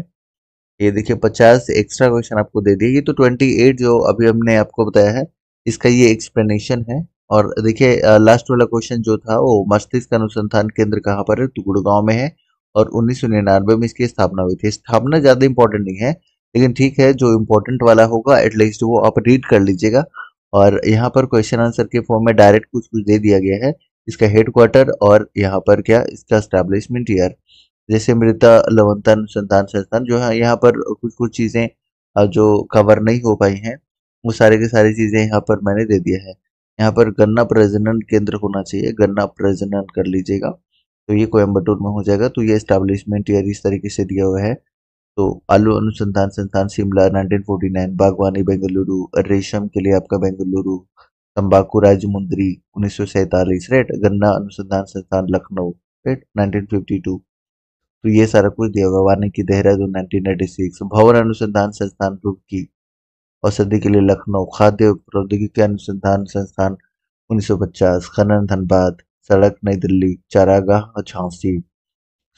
ये देखिए पचास एक्स्ट्रा क्वेश्चन आपको दे दिया ये तो ट्वेंटी एट जो अभी हमने आपको बताया है इसका ये एक्सप्लेनेशन है और देखिए लास्ट वाला क्वेश्चन जो था वो मस्तिष्क अनुसंधान केंद्र कहाँ पर है तो गुड़गांव में है और निन्यानवे में इसकी स्थापना हुई थी स्थापना ज़्यादा इंपॉर्टेंट नहीं है लेकिन ठीक है जो इम्पोर्टेंट वाला होगा एटलीस्ट वो आप रीड कर लीजिएगा और यहाँ पर क्वेश्चन आंसर के फॉर्म में डायरेक्ट कुछ कुछ दे दिया गया है इसका हेडक्वार्टर और यहाँ पर क्या इसका स्टैब्लिशमेंट ईयर जैसे मृता लवंता अनुसंधान संस्थान जो है यहाँ पर कुछ कुछ चीज़ें जो कवर नहीं हो पाई हैं वो सारे के सारी चीज़ें यहाँ पर मैंने दे दिया है यहाँ पर गन्ना प्रजनन केंद्र होना चाहिए गन्ना प्रजनन कर लीजिएगा तो ये कोयम्बटूर में हो जाएगा तो ये इस्टेब्लिशमेंट ईयर इस तरीके से दिया हुआ है तो आलू अनुसंधान संस्थान शिमला 1949 बागवानी बेंगलुरु रेशम के लिए आपका बेंगलुरु तंबाकू राजमुंदरी उन्नीस राइट गन्ना अनुसंधान संस्थान लखनऊ राइट 1952 तो ये सारा कुछ दिया हुआ वानी की देहरादून सिक्स भवन अनुसंधान संस्थान की औषधि के लिए लखनऊ खाद्य प्रौद्योगिकी अनुसंधान संस्थान 1950 खनन धनबाद सड़क नई दिल्ली चारागाह झांसी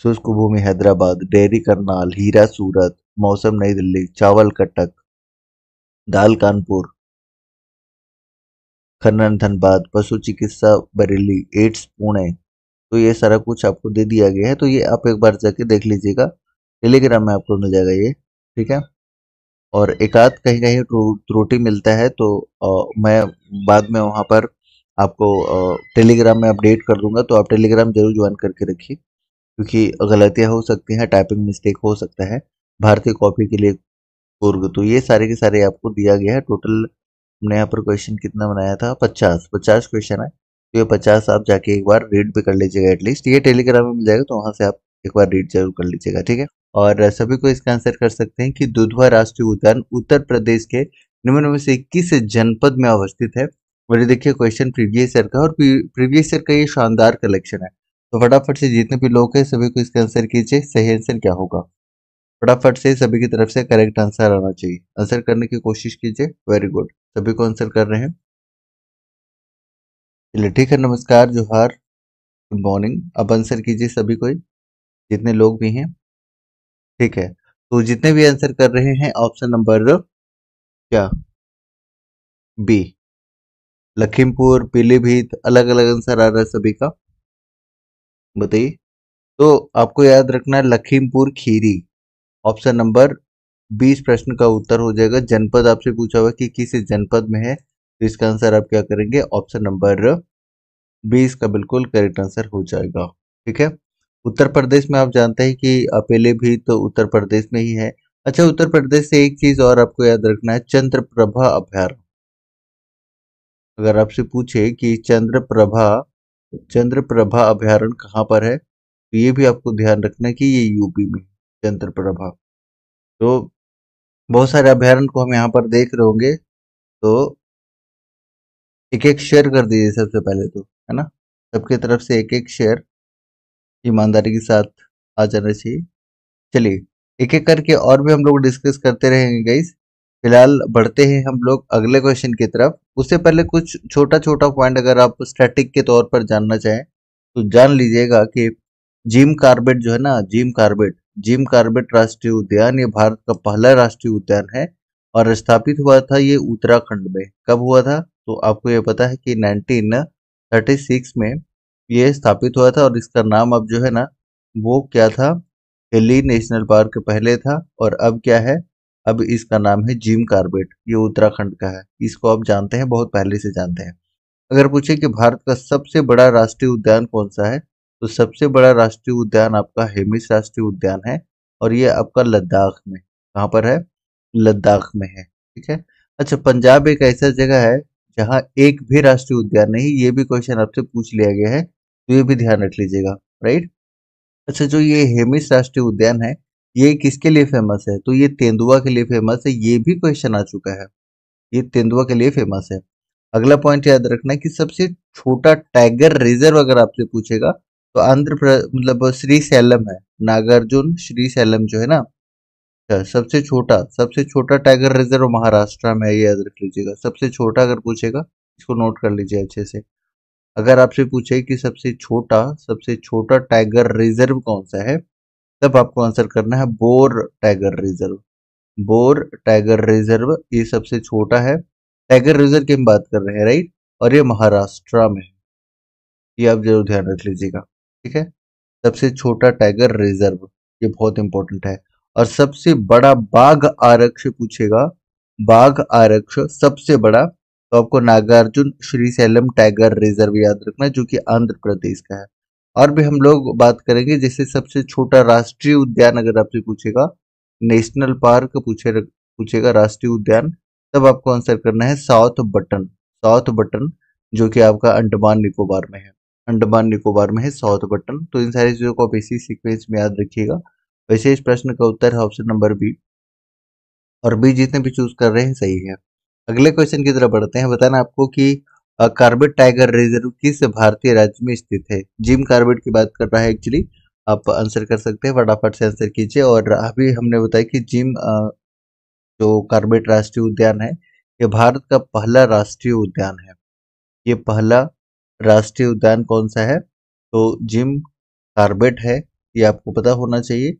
शुष्क भूमि हैदराबाद डेयरी करनाल हीरा सूरत मौसम नई दिल्ली चावल कटक दाल कानपुर खनन धनबाद पशु चिकित्सा बरेली एड्स पुणे तो ये सारा कुछ आपको दे दिया गया है तो ये आप एक बार जाके देख लीजिएगा टेलीग्राम में आपको मिल जाएगा ये ठीक है और एकाध कहीं कहीं त्रुटि मिलता है तो आ, मैं बाद में वहाँ पर आपको टेलीग्राम में अपडेट कर दूंगा तो आप टेलीग्राम जरूर ज्वाइन करके रखिए क्योंकि गलतियाँ हो सकती हैं टाइपिंग मिस्टेक हो सकता है भारतीय कॉपी के लिए कुर्ग तो ये सारे के सारे आपको दिया गया है टोटल हमने यहाँ पर क्वेश्चन कितना बनाया था पचास पचास क्वेश्चन है तो ये पचास आप जाके एक बार रीड भी कर लीजिएगा एटलीस्ट ये टेलीग्राम में मिल जाएगा तो वहाँ से आप एक बार रीड जरूर कर लीजिएगा ठीक है और सभी को इसका आंसर कर सकते हैं कि दुधवा राष्ट्रीय उद्यान उत्तर प्रदेश के निम्न में से किस जनपद में अवस्थित है मेरे देखिए क्वेश्चन प्रीवियस ईयर का और प्रीवियस ईयर का ये शानदार कलेक्शन है तो फटाफट से जितने भी लोग हैं सभी को इसका आंसर कीजिए सही आंसर क्या होगा फटाफट से सभी की तरफ से करेक्ट आंसर आना चाहिए आंसर करने की कोशिश कीजिए वेरी गुड सभी को आंसर कर रहे हैं चलिए ठीक है नमस्कार जोहार गुड मॉर्निंग अब आंसर कीजिए सभी को जितने लोग भी हैं ठीक है तो जितने भी आंसर कर रहे हैं ऑप्शन नंबर क्या बी लखीमपुर पीलीभीत अलग अलग आंसर आ रहा है सभी का बताइए तो आपको याद रखना है लखीमपुर खीरी ऑप्शन नंबर बीस प्रश्न का उत्तर हो जाएगा जनपद आपसे पूछा हुआ कि किस जनपद में है तो इसका आंसर आप क्या करेंगे ऑप्शन नंबर बीस का बिल्कुल करेक्ट आंसर हो जाएगा ठीक है उत्तर प्रदेश में आप जानते हैं कि अपेले भी तो उत्तर प्रदेश में ही है अच्छा उत्तर प्रदेश से एक चीज और आपको याद रखना है चंद्र प्रभा अभ्यारण अगर आपसे पूछे कि चंद्रप्रभा चंद्रप्रभा अभ्यारण कहाँ पर है तो ये भी आपको ध्यान रखना है कि ये यूपी में चंद्रप्रभा तो बहुत सारे अभ्यारण को हम यहाँ पर देख रहे होंगे तो एक एक शेयर कर दीजिए सबसे पहले तो है ना सबके तरफ से एक एक शेयर ईमानदारी के साथ आ जाना चाहिए चलिए एक एक करके और भी हम लोग डिस्कस करते रहेंगे गाइस फिलहाल बढ़ते हैं हम लोग अगले क्वेश्चन की तरफ उससे पहले कुछ छोटा छोटा पॉइंट अगर आप स्टैटिक के तौर पर जानना चाहें तो जान लीजिएगा कि जिम कार्बेट जो है ना जिम कार्बेट जिम कार्बेट राष्ट्रीय उद्यान ये भारत का पहला राष्ट्रीय उद्यान है और स्थापित हुआ था ये उत्तराखंड में कब हुआ था तो आपको ये पता है कि 1936 में ये स्थापित हुआ था और इसका नाम अब जो है ना वो क्या था हिली नेशनल पार्क पहले था और अब क्या है अब इसका नाम है जिम कार्बेट ये उत्तराखंड का है इसको आप जानते हैं बहुत पहले से जानते हैं अगर पूछे कि भारत का सबसे बड़ा राष्ट्रीय उद्यान कौन सा है तो सबसे बड़ा राष्ट्रीय उद्यान आपका हेमिस राष्ट्रीय उद्यान है और ये आपका लद्दाख में कहाँ पर है लद्दाख में है ठीक है अच्छा पंजाब एक ऐसा जगह है जहाँ एक भी राष्ट्रीय उद्यान नहीं ये भी क्वेश्चन आपसे पूछ लिया गया है तो ये भी ध्यान रख लीजिएगा राइट अच्छा जो ये हेमिस राष्ट्रीय उद्यान है ये किसके लिए फेमस है तो ये तेंदुआ के लिए फेमस है ये भी क्वेश्चन आ चुका है ये तेंदुआ के लिए फेमस है अगला पॉइंट याद रखना है कि सबसे छोटा टाइगर रिजर्व अगर आपसे पूछेगा तो आंध्र मतलब श्री सैलम है नागार्जुन श्री सैलम जो है ना अच्छा, सबसे छोटा सबसे छोटा टाइगर रिजर्व महाराष्ट्र में याद रख लीजिएगा सबसे छोटा अगर पूछेगा इसको नोट कर लीजिए अच्छे से अगर आपसे पूछे कि सबसे छोटा सबसे छोटा टाइगर रिजर्व कौन सा है तब आपको आंसर करना है Bor tiger reserve Bor tiger reserve ये सबसे छोटा है टाइगर रिजर्व की हम बात कर रहे हैं राइट और ये महाराष्ट्र में है ये आप जरूर ध्यान रख लीजिएगा ठीक है सबसे छोटा टाइगर रिजर्व ये बहुत इंपॉर्टेंट है और सबसे बड़ा बाघ आरक्ष पूछेगा बाघ आरक्ष सबसे बड़ा तो आपको Nagarjun Srisailam tiger reserve याद रखना जो कि आंध्र प्रदेश का है और भी हम लोग बात करेंगे जैसे सबसे छोटा राष्ट्रीय उद्यान अगर आपसे पूछेगा नेशनल पार्क पूछे पूछेगा राष्ट्रीय उद्यान तब आपको आंसर करना है साउथ बटन साउथ बटन जो कि आपका अंडमान निकोबार में है अंडमान निकोबार में है साउथ बटन तो इन सारी चीज़ों को आप इसी सिक्वेंस में याद रखिएगा वैसे इस प्रश्न का उत्तर है ऑप्शन नंबर बी और बी जितने भी चूज कर रहे हैं सही है अगले क्वेश्चन की तरफ बढ़ते हैं बताना आपको कि कार्बेट टाइगर रिजर्व किस भारतीय राज्य में स्थित है जिम कार्बेट की बात कर रहा है एक्चुअली आप आंसर कर सकते हैं फटाफट से आंसर कीजिए और अभी हमने बताया कि जिम जो कार्बेट राष्ट्रीय उद्यान है ये भारत का पहला राष्ट्रीय उद्यान है ये पहला राष्ट्रीय उद्यान कौन सा है तो जिम कार्बेट है ये आपको पता होना चाहिए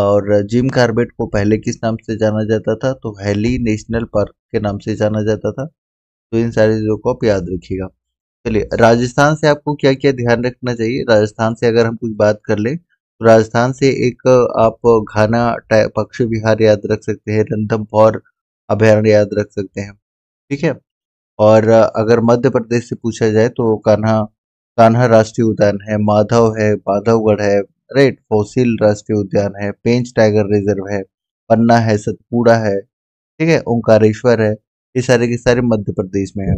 और जिम कार्बेट को पहले किस नाम से जाना जाता था तो हैली नेशनल पार्क के नाम से जाना जाता था तो इन सारी चीज़ों को आप याद रखिएगा चलिए राजस्थान से आपको क्या क्या ध्यान रखना चाहिए राजस्थान से अगर हम कुछ बात कर ले तो राजस्थान से एक आप घाना पक्ष विहार याद रख सकते हैं फौर अभ्यारण्य याद रख सकते हैं ठीक है और अगर मध्य प्रदेश से पूछा जाए तो कान्हा कान्हा राष्ट्रीय उद्यान है माधव है माधवगढ़ है राइट फौसिल राष्ट्रीय उद्यान है पेंच टाइगर रिजर्व है पन्ना है सतपुड़ा है ठीक है ओंकारेश्वर है ये सारे के सारे मध्य प्रदेश में है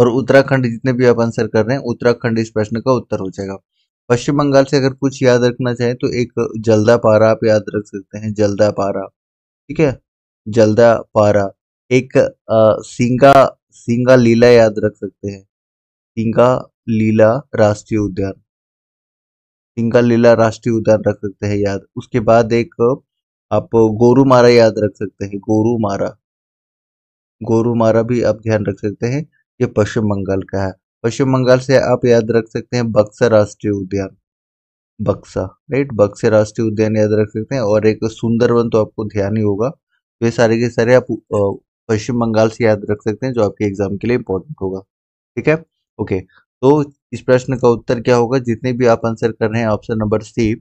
और उत्तराखंड जितने भी आप आंसर कर रहे हैं उत्तराखंड इस प्रश्न का उत्तर हो जाएगा पश्चिम बंगाल से अगर कुछ याद रखना चाहे तो एक जल्दा पारा आप याद रख सकते हैं जलदा पारा ठीक है जल्दा पारा एक आ, सिंगा सिंगा लीला याद रख सकते हैं सिंगा लीला राष्ट्रीय उद्यान सिंगा लीला राष्ट्रीय उद्यान रख सकते हैं याद उसके बाद एक आप गोरुमारा मारा याद रख सकते हैं गोरुमारा मारा गोरु मारा भी आप ध्यान रख सकते हैं ये पश्चिम बंगाल का है पश्चिम बंगाल से आप याद रख सकते हैं बक्सा राष्ट्रीय उद्यान बक्सा राइट बक्सा राष्ट्रीय उद्यान याद रख सकते हैं और एक सुंदरवन तो आपको ध्यान ही होगा तो ये सारे के सारे आप पश्चिम बंगाल से याद रख सकते हैं जो आपके एग्जाम के लिए इंपॉर्टेंट होगा ठीक है ओके तो इस प्रश्न का उत्तर क्या होगा जितने भी आप आंसर कर रहे हैं ऑप्शन नंबर सी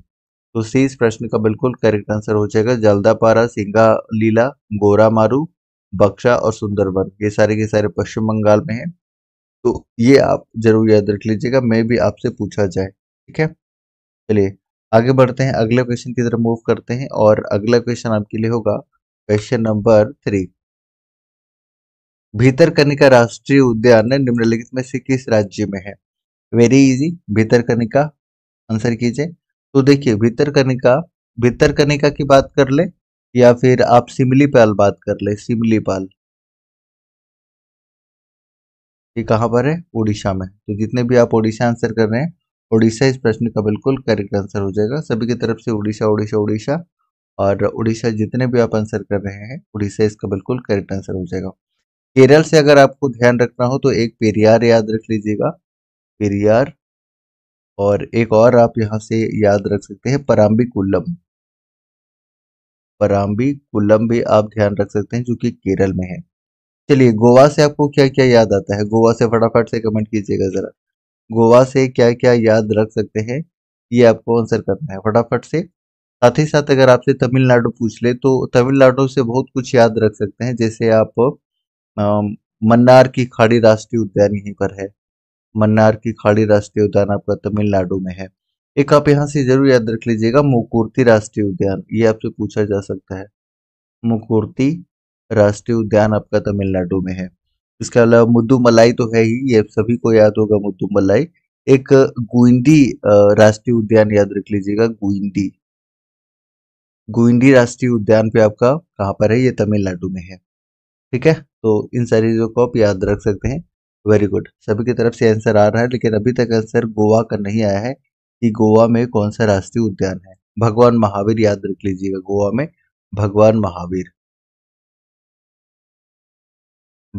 तो सी इस प्रश्न का बिल्कुल करेक्ट आंसर हो जाएगा जल्दापारा सिंगा लीला गोरा मारू बक्सा और सुंदरबन ये सारे के सारे पश्चिम बंगाल में है तो ये आप जरूर याद रख लीजिएगा मैं भी आपसे पूछा जाए ठीक है चलिए आगे बढ़ते हैं अगले क्वेश्चन की तरफ मूव करते हैं और अगला क्वेश्चन आपके लिए होगा क्वेश्चन नंबर थ्री भीतरकनिका राष्ट्रीय उद्यान निम्नलिखित में से किस राज्य में है वेरी इजी भीतरकनिका आंसर कीजिए तो देखिए भीतरकनिका भीतरकनिका की बात कर ले या फिर आप सिमली पाल बात कर ले सिमली पाल ये कहाँ पर है उड़ीसा में तो जितने भी आप उड़ीसा आंसर कर रहे हैं उड़ीसा इस प्रश्न का बिल्कुल करेक्ट आंसर हो जाएगा सभी की तरफ से उड़ीसा उड़ीसा उड़ीसा और उड़ीसा जितने भी आप आंसर कर रहे हैं उड़ीसा इसका बिल्कुल करेक्ट आंसर हो जाएगा केरल से अगर आपको ध्यान रखना हो तो एक पेरियार याद रख लीजिएगा पेरियार और एक और आप यहाँ से याद रख सकते हैं पराम्बिकुलम पराम्बी कुल्लम भी आप ध्यान रख सकते हैं जो कि केरल में है चलिए गोवा से आपको क्या क्या याद आता है गोवा से फटाफट से कमेंट कीजिएगा ज़रा गोवा से क्या क्या याद रख सकते हैं ये आपको आंसर करना है फटाफट से साथ ही साथ अगर आपसे तमिलनाडु पूछ ले तो तमिलनाडु से बहुत कुछ याद रख सकते हैं जैसे आप मन्नार की खाड़ी राष्ट्रीय उद्यान यहीं पर है मन्नार की खाड़ी राष्ट्रीय उद्यान आपका तमिलनाडु में है एक आप यहाँ से जरूर याद रख लीजिएगा मुकुर्ती राष्ट्रीय उद्यान ये आपसे पूछा जा सकता है मुकुर्ती राष्ट्रीय उद्यान आपका तमिलनाडु में है इसके अलावा मुद्दुमलाई तो है ही ये सभी को याद होगा मुद्दुमलाई एक गुइंडी राष्ट्रीय उद्यान याद रख लीजिएगा गुइंडी गुइंदी राष्ट्रीय उद्यान पे आपका कहाँ पर है ये तमिलनाडु में है ठीक है तो इन सारी चीज़ों को आप याद रख सकते हैं वेरी गुड सभी की तरफ से आंसर आ रहा है लेकिन अभी तक आंसर गोवा का नहीं आया है कि गोवा में कौन सा राष्ट्रीय उद्यान है भगवान महावीर याद रख लीजिएगा गोवा में भगवान महावीर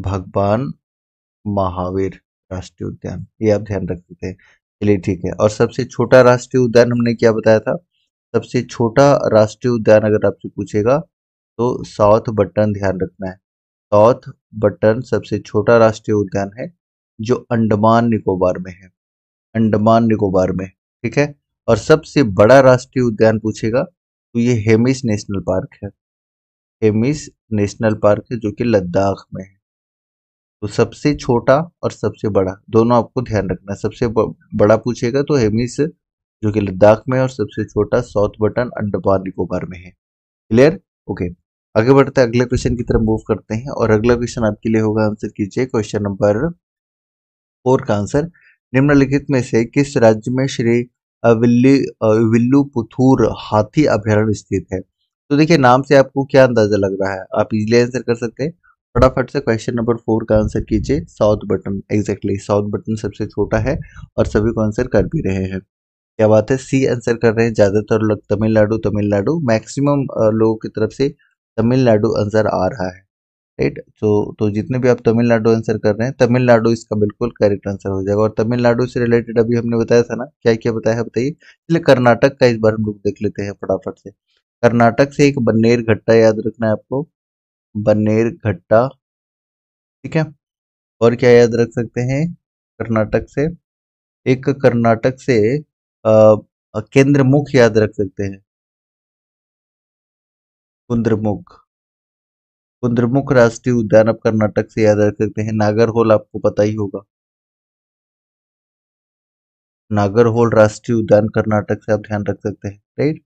भगवान महावीर राष्ट्रीय उद्यान ये आप ध्यान रख सकते हैं चलिए ठीक है और सबसे छोटा राष्ट्रीय उद्यान हमने क्या बताया था सबसे छोटा राष्ट्रीय उद्यान अगर आपसे पूछेगा तो साउथ बटन ध्यान रखना है साउथ बटन सबसे छोटा राष्ट्रीय उद्यान है जो अंडमान निकोबार में है अंडमान निकोबार में ठीक है और सबसे बड़ा राष्ट्रीय उद्यान पूछेगा तो ये हेमिस नेशनल पार्क है हेमिस नेशनल पार्क है जो कि लद्दाख में है तो सबसे छोटा और सबसे बड़ा दोनों आपको ध्यान रखना है सबसे बड़ा पूछेगा तो हेमिस जो कि लद्दाख में और सबसे छोटा साउथ बटन अंडमान निकोबार में है क्लियर ओके आगे बढ़ते अगले क्वेश्चन की तरफ मूव करते हैं और अगला क्वेश्चन आपके लिए होगा आंसर कीजिए क्वेश्चन नंबर फोर का आंसर निम्नलिखित में से किस राज्य में श्री विल्ली विल्लुपुथुर हाथी अभ्यारण्य स्थित है तो देखिए नाम से आपको क्या अंदाजा लग रहा है आप इजीली आंसर कर सकते हैं फटाफट से क्वेश्चन नंबर फोर का आंसर कीजिए South Button exactly South Button सबसे छोटा है और सभी को आंसर कर भी रहे हैं क्या बात है सी आंसर कर रहे हैं ज़्यादातर लोग तमिलनाडु तमिलनाडु मैक्सिमम लोगों की तरफ से तमिलनाडु आंसर आ रहा है राइट तो तो जितने भी आप तमिलनाडु आंसर कर रहे हैं तमिलनाडु इसका बिल्कुल करेक्ट आंसर हो जाएगा और तमिलनाडु से रिलेटेड अभी हमने बताया था ना क्या क्या बताया बताइए इसलिए कर्नाटक का इस बार हम लोग देख लेते हैं फटाफट से कर्नाटक से एक बन्नेर घट्टा याद रखना है आपको बन्नेर घट्टा ठीक है और क्या याद रख सकते हैं कर्नाटक से एक कर्नाटक से आ, केंद्र मुख याद रख सकते हैं कुंद्रमुख कुंद्रमुख राष्ट्रीय उद्यान आप कर्नाटक से याद रख सकते हैं नागरहोल आपको पता ही होगा नागरहोल राष्ट्रीय उद्यान कर्नाटक से आप ध्यान रख सकते हैं राइट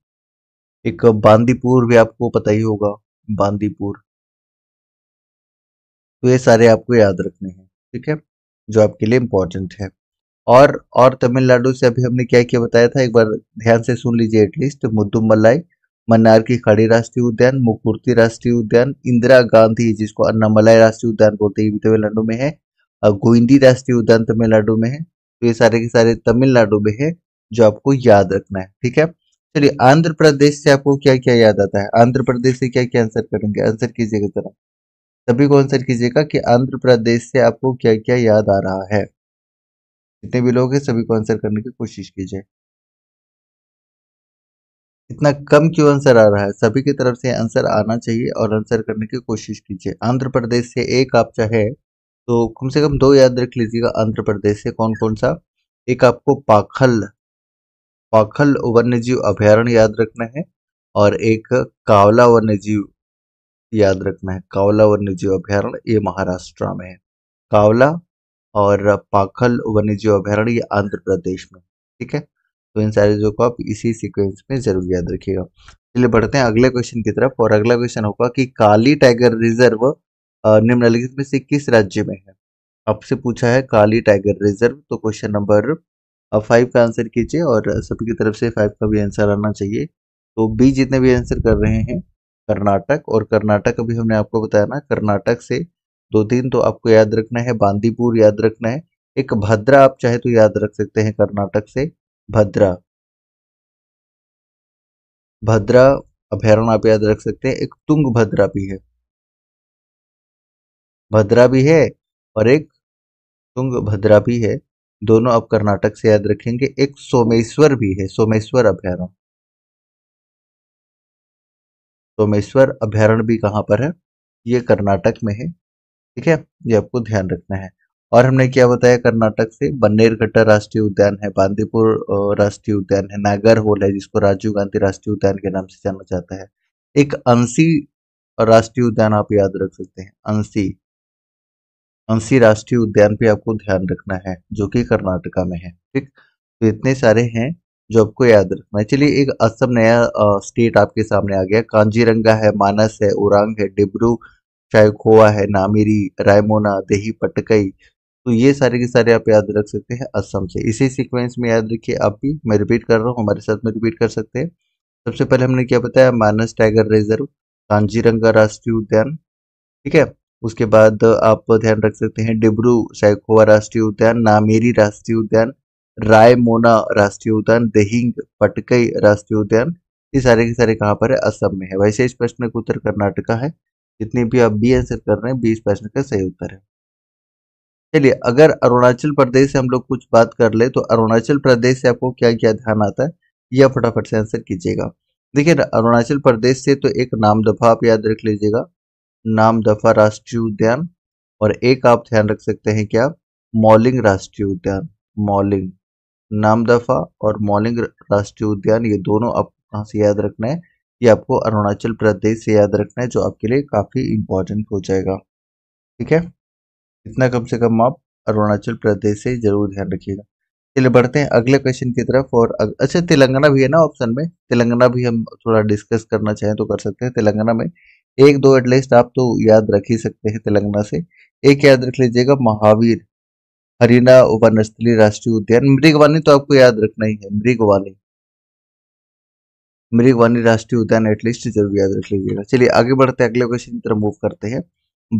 एक बांदीपुर भी आपको पता ही होगा बांदीपुर तो ये सारे आपको याद रखने हैं ठीक है जो आपके लिए इम्पोर्टेंट है और और तमिलनाडु से अभी हमने क्या क्या बताया था एक बार ध्यान से सुन लीजिए एटलीस्ट मुद्दुमलाई मन्नार की खड़ी राष्ट्रीय उद्यान मुकुर्ति राष्ट्रीय उद्यान इंदिरा गांधी जिसको अन्नामलाई राष्ट्रीय उद्यान बोलते हैं तमिलनाडु में है और गोइंदी राष्ट्रीय उद्यान तमिलनाडु में है तो ये सारे के सारे तमिलनाडु में है जो आपको याद रखना है ठीक है चलिए आंध्र प्रदेश से आपको क्या क्या याद आता है आंध्र प्रदेश से क्या क्या आंसर करेंगे आंसर कीजिएगा जरा सभी को आंसर कीजिएगा कि आंध्र प्रदेश से आपको क्या क्या याद आ रहा है जितने भी लोग हैं सभी को आंसर करने की कोशिश कीजिए इतना कम क्यों आंसर आ रहा है सभी की तरफ से आंसर आना चाहिए और आंसर करने की कोशिश कीजिए आंध्र प्रदेश से एक आप चाहे तो कम से कम दो याद रख लीजिएगा आंध्र प्रदेश से कौन कौन सा एक आपको पाखल पाखल वन्यजीव अभ्यारण्य याद रखना है और एक कावला वन्यजीव याद रखना है कावला वन्यजीव अभ्यारण्य ये महाराष्ट्र में है कावला और पाखल वन्यजीव अभ्यारण्य आंध्र प्रदेश में ठीक है तो इन सारी चीज़ों को आप इसी सीक्वेंस में जरूर याद रखिएगा चलिए बढ़ते हैं अगले क्वेश्चन की तरफ और अगला क्वेश्चन होगा कि काली टाइगर रिजर्व निम्नलिखित में से किस राज्य में है आपसे पूछा है काली टाइगर रिजर्व तो क्वेश्चन नंबर फाइव का आंसर कीजिए और सभी की तरफ से फाइव का भी आंसर आना चाहिए तो बी जितने भी आंसर कर रहे हैं कर्नाटक और कर्नाटक अभी हमने आपको बताया ना कर्नाटक से दो तीन तो आपको याद रखना है बांदीपुर याद रखना है एक भद्रा आप चाहे तो याद रख सकते हैं कर्नाटक से भद्रा भद्रा अभ्यारण आप याद रख सकते हैं एक तुंग भद्रा भी है भद्रा भी है और एक तुंग भद्रा भी है दोनों आप कर्नाटक से याद रखेंगे एक सोमेश्वर भी है सोमेश्वर अभ्यारण सोमेश्वर अभ्यारण भी कहां पर है ये कर्नाटक में है ठीक है ये आपको ध्यान रखना है और हमने क्या बताया कर्नाटक से बन्नेरघट्टा राष्ट्रीय उद्यान है बांदीपुर राष्ट्रीय उद्यान है नागर होल है जिसको राजीव गांधी राष्ट्रीय उद्यान के नाम से जाना जाता है एक अंसी राष्ट्रीय उद्यान आप याद रख सकते हैं अंसी अंसी राष्ट्रीय उद्यान पे आपको ध्यान रखना है जो कि कर्नाटका में है ठीक तो इतने सारे हैं जो आपको याद रखना चलिए एक असम नया स्टेट आपके सामने आ गया कांजीरंगा है मानस है उरांग है डिब्रू चायखोआ है नामिरी रायमोना देही पटकई तो ये सारे के सारे आप याद रख सकते हैं असम से इसी सीक्वेंस में याद रखिए आप भी मैं रिपीट कर रहा हूँ हमारे साथ में रिपीट कर सकते हैं सबसे पहले हमने क्या बताया मानस टाइगर रिजर्व कांजीरंगा राष्ट्रीय उद्यान ठीक है उसके बाद आप ध्यान रख सकते हैं डिब्रू सैखोवा राष्ट्रीय उद्यान नामेरी राष्ट्रीय उद्यान राय मोना राष्ट्रीय उद्यान दहिंग पटकई राष्ट्रीय उद्यान ये सारे के सारे कहाँ पर है असम में है वैसे इस प्रश्न का उत्तर कर्नाटका है जितने भी आप बी आंसर कर रहे हैं बी इस प्रश्न का सही उत्तर है चलिए अगर अरुणाचल प्रदेश से हम लोग कुछ बात कर ले तो अरुणाचल प्रदेश से आपको क्या क्या ध्यान आता है यह फटाफट से आंसर कीजिएगा देखिए ना अरुणाचल प्रदेश से तो एक नाम दफा आप याद रख लीजिएगा नाम दफा राष्ट्रीय उद्यान और एक आप ध्यान रख सकते हैं क्या मॉलिंग राष्ट्रीय उद्यान मॉलिंग नाम दफा और मॉलिंग राष्ट्रीय उद्यान ये दोनों आपको कहाँ से याद रखना है ये आपको अरुणाचल प्रदेश से याद रखना है जो आपके लिए काफ़ी इम्पोर्टेंट हो जाएगा ठीक है इतना कम से कम आप अरुणाचल प्रदेश से जरूर ध्यान रखिएगा चलिए बढ़ते हैं अगले क्वेश्चन की तरफ और अग... अच्छा तेलंगाना भी है ना ऑप्शन में तेलंगाना भी हम थोड़ा डिस्कस करना चाहें तो कर सकते हैं तेलंगाना में एक दो एटलीस्ट आप तो याद रख ही सकते हैं तेलंगाना से एक याद रख लीजिएगा महावीर हरिना उपनस्थली राष्ट्रीय उद्यान मृगवानी तो आपको याद रखना ही है मृगवानी मृगवानी राष्ट्रीय उद्यान एटलीस्ट जरूर याद रख लीजिएगा चलिए आगे बढ़ते हैं अगले क्वेश्चन की तरफ मूव करते हैं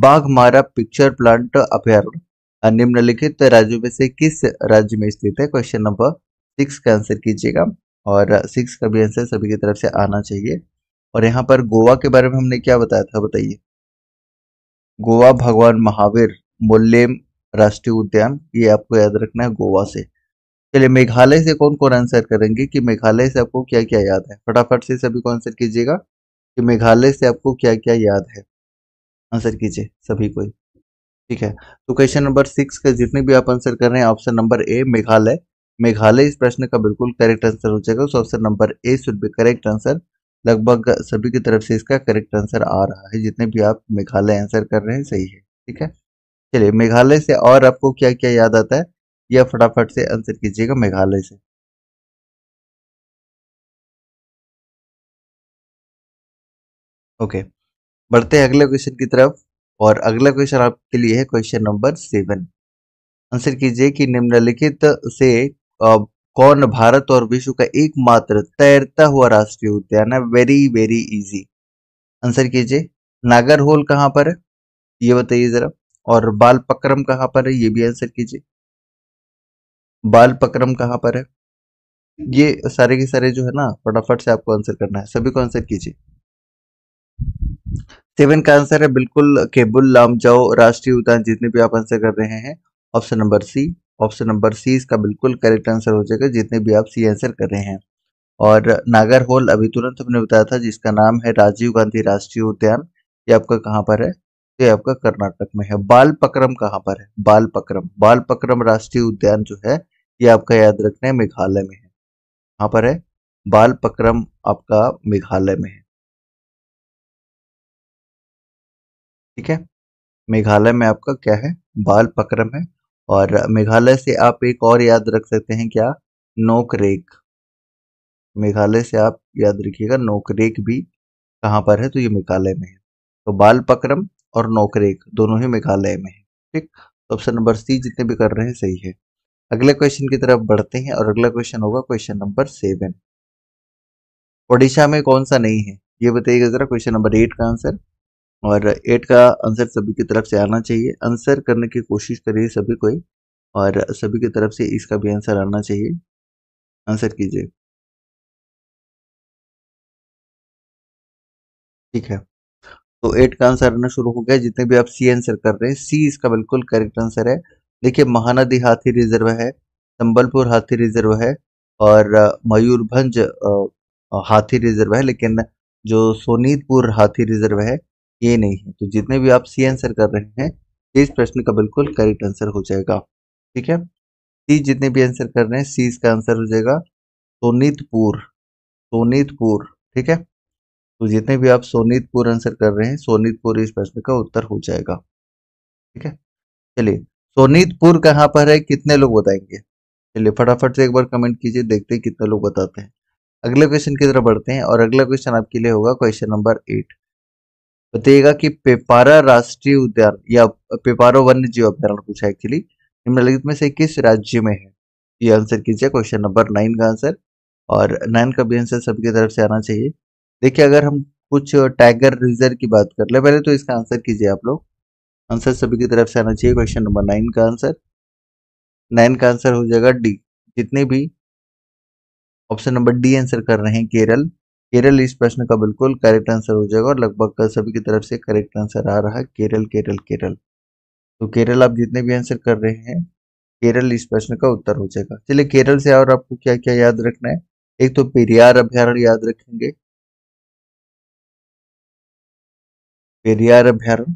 बाघमारा पिक्चर प्लांट अभ्यारण्य निम्नलिखित राज्यों में से किस राज्य में स्थित है क्वेश्चन नंबर सिक्स का आंसर कीजिएगा और सिक्स का भी आंसर सभी की तरफ से आना चाहिए और यहाँ पर गोवा के बारे में हमने क्या बताया था बताइए गोवा भगवान महावीर मुल्लेम राष्ट्रीय उद्यान ये आपको याद रखना है गोवा से चलिए मेघालय से कौन कौन आंसर करेंगे कि मेघालय से आपको क्या क्या याद है फटाफट से सभी को आंसर कीजिएगा कि मेघालय से आपको क्या क्या याद है आंसर कीजिए सभी कोई ठीक है तो क्वेश्चन नंबर सिक्स का जितने भी आप आंसर कर रहे हैं option number A Meghalaya Meghalaya इस प्रश्न का बिल्कुल करेक्ट आंसर हो जाएगा so option number A should be correct answer लगभग सभी की तरफ से इसका करेक्ट आंसर आ रहा है जितने भी आप मेघालय आंसर कर रहे हैं सही है ठीक है चलिए मेघालय से और आपको क्या क्या याद आता है यह फटाफट से आंसर कीजिएगा मेघालय से ओके okay. बढ़ते हैं अगले क्वेश्चन की तरफ और अगला क्वेश्चन आपके लिए है क्वेश्चन नंबर सेवन आंसर कीजिए कि निम्नलिखित से कौन भारत और विश्व का एकमात्र तैरता हुआ राष्ट्रीय उद्यान है वेरी वेरी इजी आंसर कीजिए नागर होल कहाँ पर है ये बताइए जरा और बाल पक्रम कहाँ पर है ये भी आंसर कीजिए बाल पक्रम कहाँ पर है ये सारे के सारे जो है ना फटाफट से आपको आंसर करना है सभी को आंसर कीजिए सेवन का आंसर है बिल्कुल केबुल लाम जाओ राष्ट्रीय उद्यान जितने भी आप आंसर कर रहे हैं option number C option number C इसका बिल्कुल करेक्ट आंसर हो जाएगा जितने भी आप सी आंसर कर रहे हैं और नागर होल अभी तुरंत हमने बताया था जिसका नाम है राजीव गांधी राष्ट्रीय उद्यान ये आपका कहाँ पर है ये आपका कर्नाटक में है बाल पकरम कहाँ पर है बाल पकरम बाल पकरम राष्ट्रीय उद्यान जो है ये आपका याद रखना है मेघालय में है कहाँ पर है बाल पकरम आपका मेघालय में है ठीक है मेघालय में आपका क्या है बाल पक्रम है और मेघालय से आप एक और याद रख सकते हैं क्या नोकरेक मेघालय से आप याद रखिएगा नोकरेक भी कहाँ पर है तो ये मेघालय में है तो बाल पक्रम और नोकरेक दोनों ही मेघालय में है ठीक तो ऑप्शन नंबर सी जितने भी कर रहे हैं सही है अगले क्वेश्चन की तरफ बढ़ते हैं और अगला क्वेश्चन होगा क्वेश्चन नंबर सेवन ओडिशा में कौन सा नहीं है ये बताइएगा जरा क्वेश्चन नंबर एट का आंसर और एट का आंसर सभी की तरफ से आना चाहिए आंसर करने की कोशिश करिए सभी कोई और सभी की तरफ से इसका भी आंसर आना चाहिए आंसर कीजिए ठीक है तो एट का आंसर आना शुरू हो गया जितने भी आप सी आंसर कर रहे हैं सी इसका बिल्कुल करेक्ट आंसर है देखिए महानदी हाथी रिजर्व है संबलपुर हाथी रिजर्व है और मयूरभंज हाथी रिजर्व है लेकिन जो सोनीतपुर हाथी रिजर्व है ये नहीं है तो जितने भी आप सी आंसर कर रहे हैं इस प्रश्न का बिल्कुल करेक्ट आंसर हो जाएगा ठीक है सी जितने भी आंसर कर रहे हैं सी इसका आंसर हो जाएगा सोनीतपुर सोनीतपुर ठीक है तो जितने भी आप सोनीतपुर आंसर कर रहे हैं सोनीतपुर इस प्रश्न का उत्तर हो जाएगा ठीक है चलिए सोनीतपुर कहाँ पर है कितने लोग बताएंगे चलिए फटाफट से एक बार कमेंट कीजिए देखते हैं कितने लोग बताते हैं अगले क्वेश्चन की तरफ बढ़ते हैं और अगला क्वेश्चन आपके लिए होगा क्वेश्चन नंबर एट बताइएगा कि पेपारा राष्ट्रीय उद्यान या पेपारो वन्य जीव अभ्यारण पूछा एक्चुअली निम्नलिखित में से किस राज्य में है ये आंसर कीजिए क्वेश्चन नंबर नाइन का आंसर और नाइन का भी आंसर सबकी तरफ से आना चाहिए देखिए अगर हम कुछ टाइगर रिजर्व की बात कर ले पहले तो इसका आंसर कीजिए आप लोग आंसर सभी की तरफ से आना चाहिए क्वेश्चन नंबर नाइन का आंसर नाइन का आंसर हो जाएगा डी जितने भी ऑप्शन नंबर डी आंसर कर रहे हैं केरल केरल इस प्रश्न का बिल्कुल करेक्ट आंसर हो जाएगा और लगभग सभी की तरफ से करेक्ट आंसर आ रहा है केरल केरल केरल तो केरल आप जितने भी आंसर कर रहे हैं केरल इस प्रश्न का उत्तर हो जाएगा चलिए केरल से और आपको क्या क्या याद रखना है एक तो पेरियार अभ्यारण याद रखेंगे पेरियार अभ्यारण्य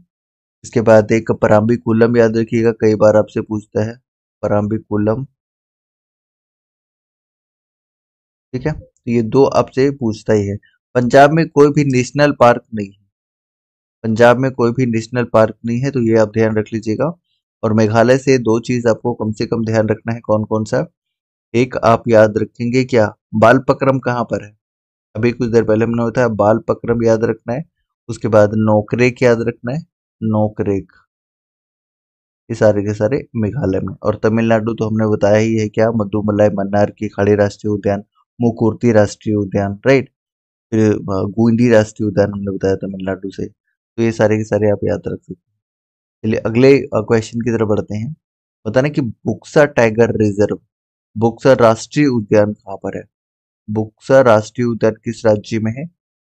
इसके बाद एक पराम्बिकुलम याद रखिएगा कई बार आपसे पूछता है कुलम ठीक है तो ये दो आपसे पूछता ही है पंजाब में कोई भी नेशनल पार्क नहीं है पंजाब में कोई भी नेशनल पार्क नहीं है तो ये आप ध्यान रख लीजिएगा और मेघालय से दो चीज आपको कम से कम ध्यान रखना है कौन कौन सा एक आप याद रखेंगे क्या बाल पक्रम कहाँ पर है अभी कुछ देर पहले हमने बताया बाल पक्रम याद रखना है उसके बाद नोकरेक याद रखना है नोकरेक ये सारे के सारे मेघालय में और तमिलनाडु तो हमने बताया ही है क्या मधुमलाई मन्नार की खाड़ी राष्ट्रीय उद्यान मुकुर्ती राष्ट्रीय उद्यान राइट फिर गोंडी राष्ट्रीय उद्यान हमने बताया तमिलनाडु से तो ये सारे के सारे आप याद रख सकते हैं चलिए अगले क्वेश्चन की तरफ बढ़ते हैं बताना कि बुक्सा टाइगर रिजर्व बुक्सा राष्ट्रीय उद्यान कहाँ पर है बुक्सा राष्ट्रीय उद्यान किस राज्य में है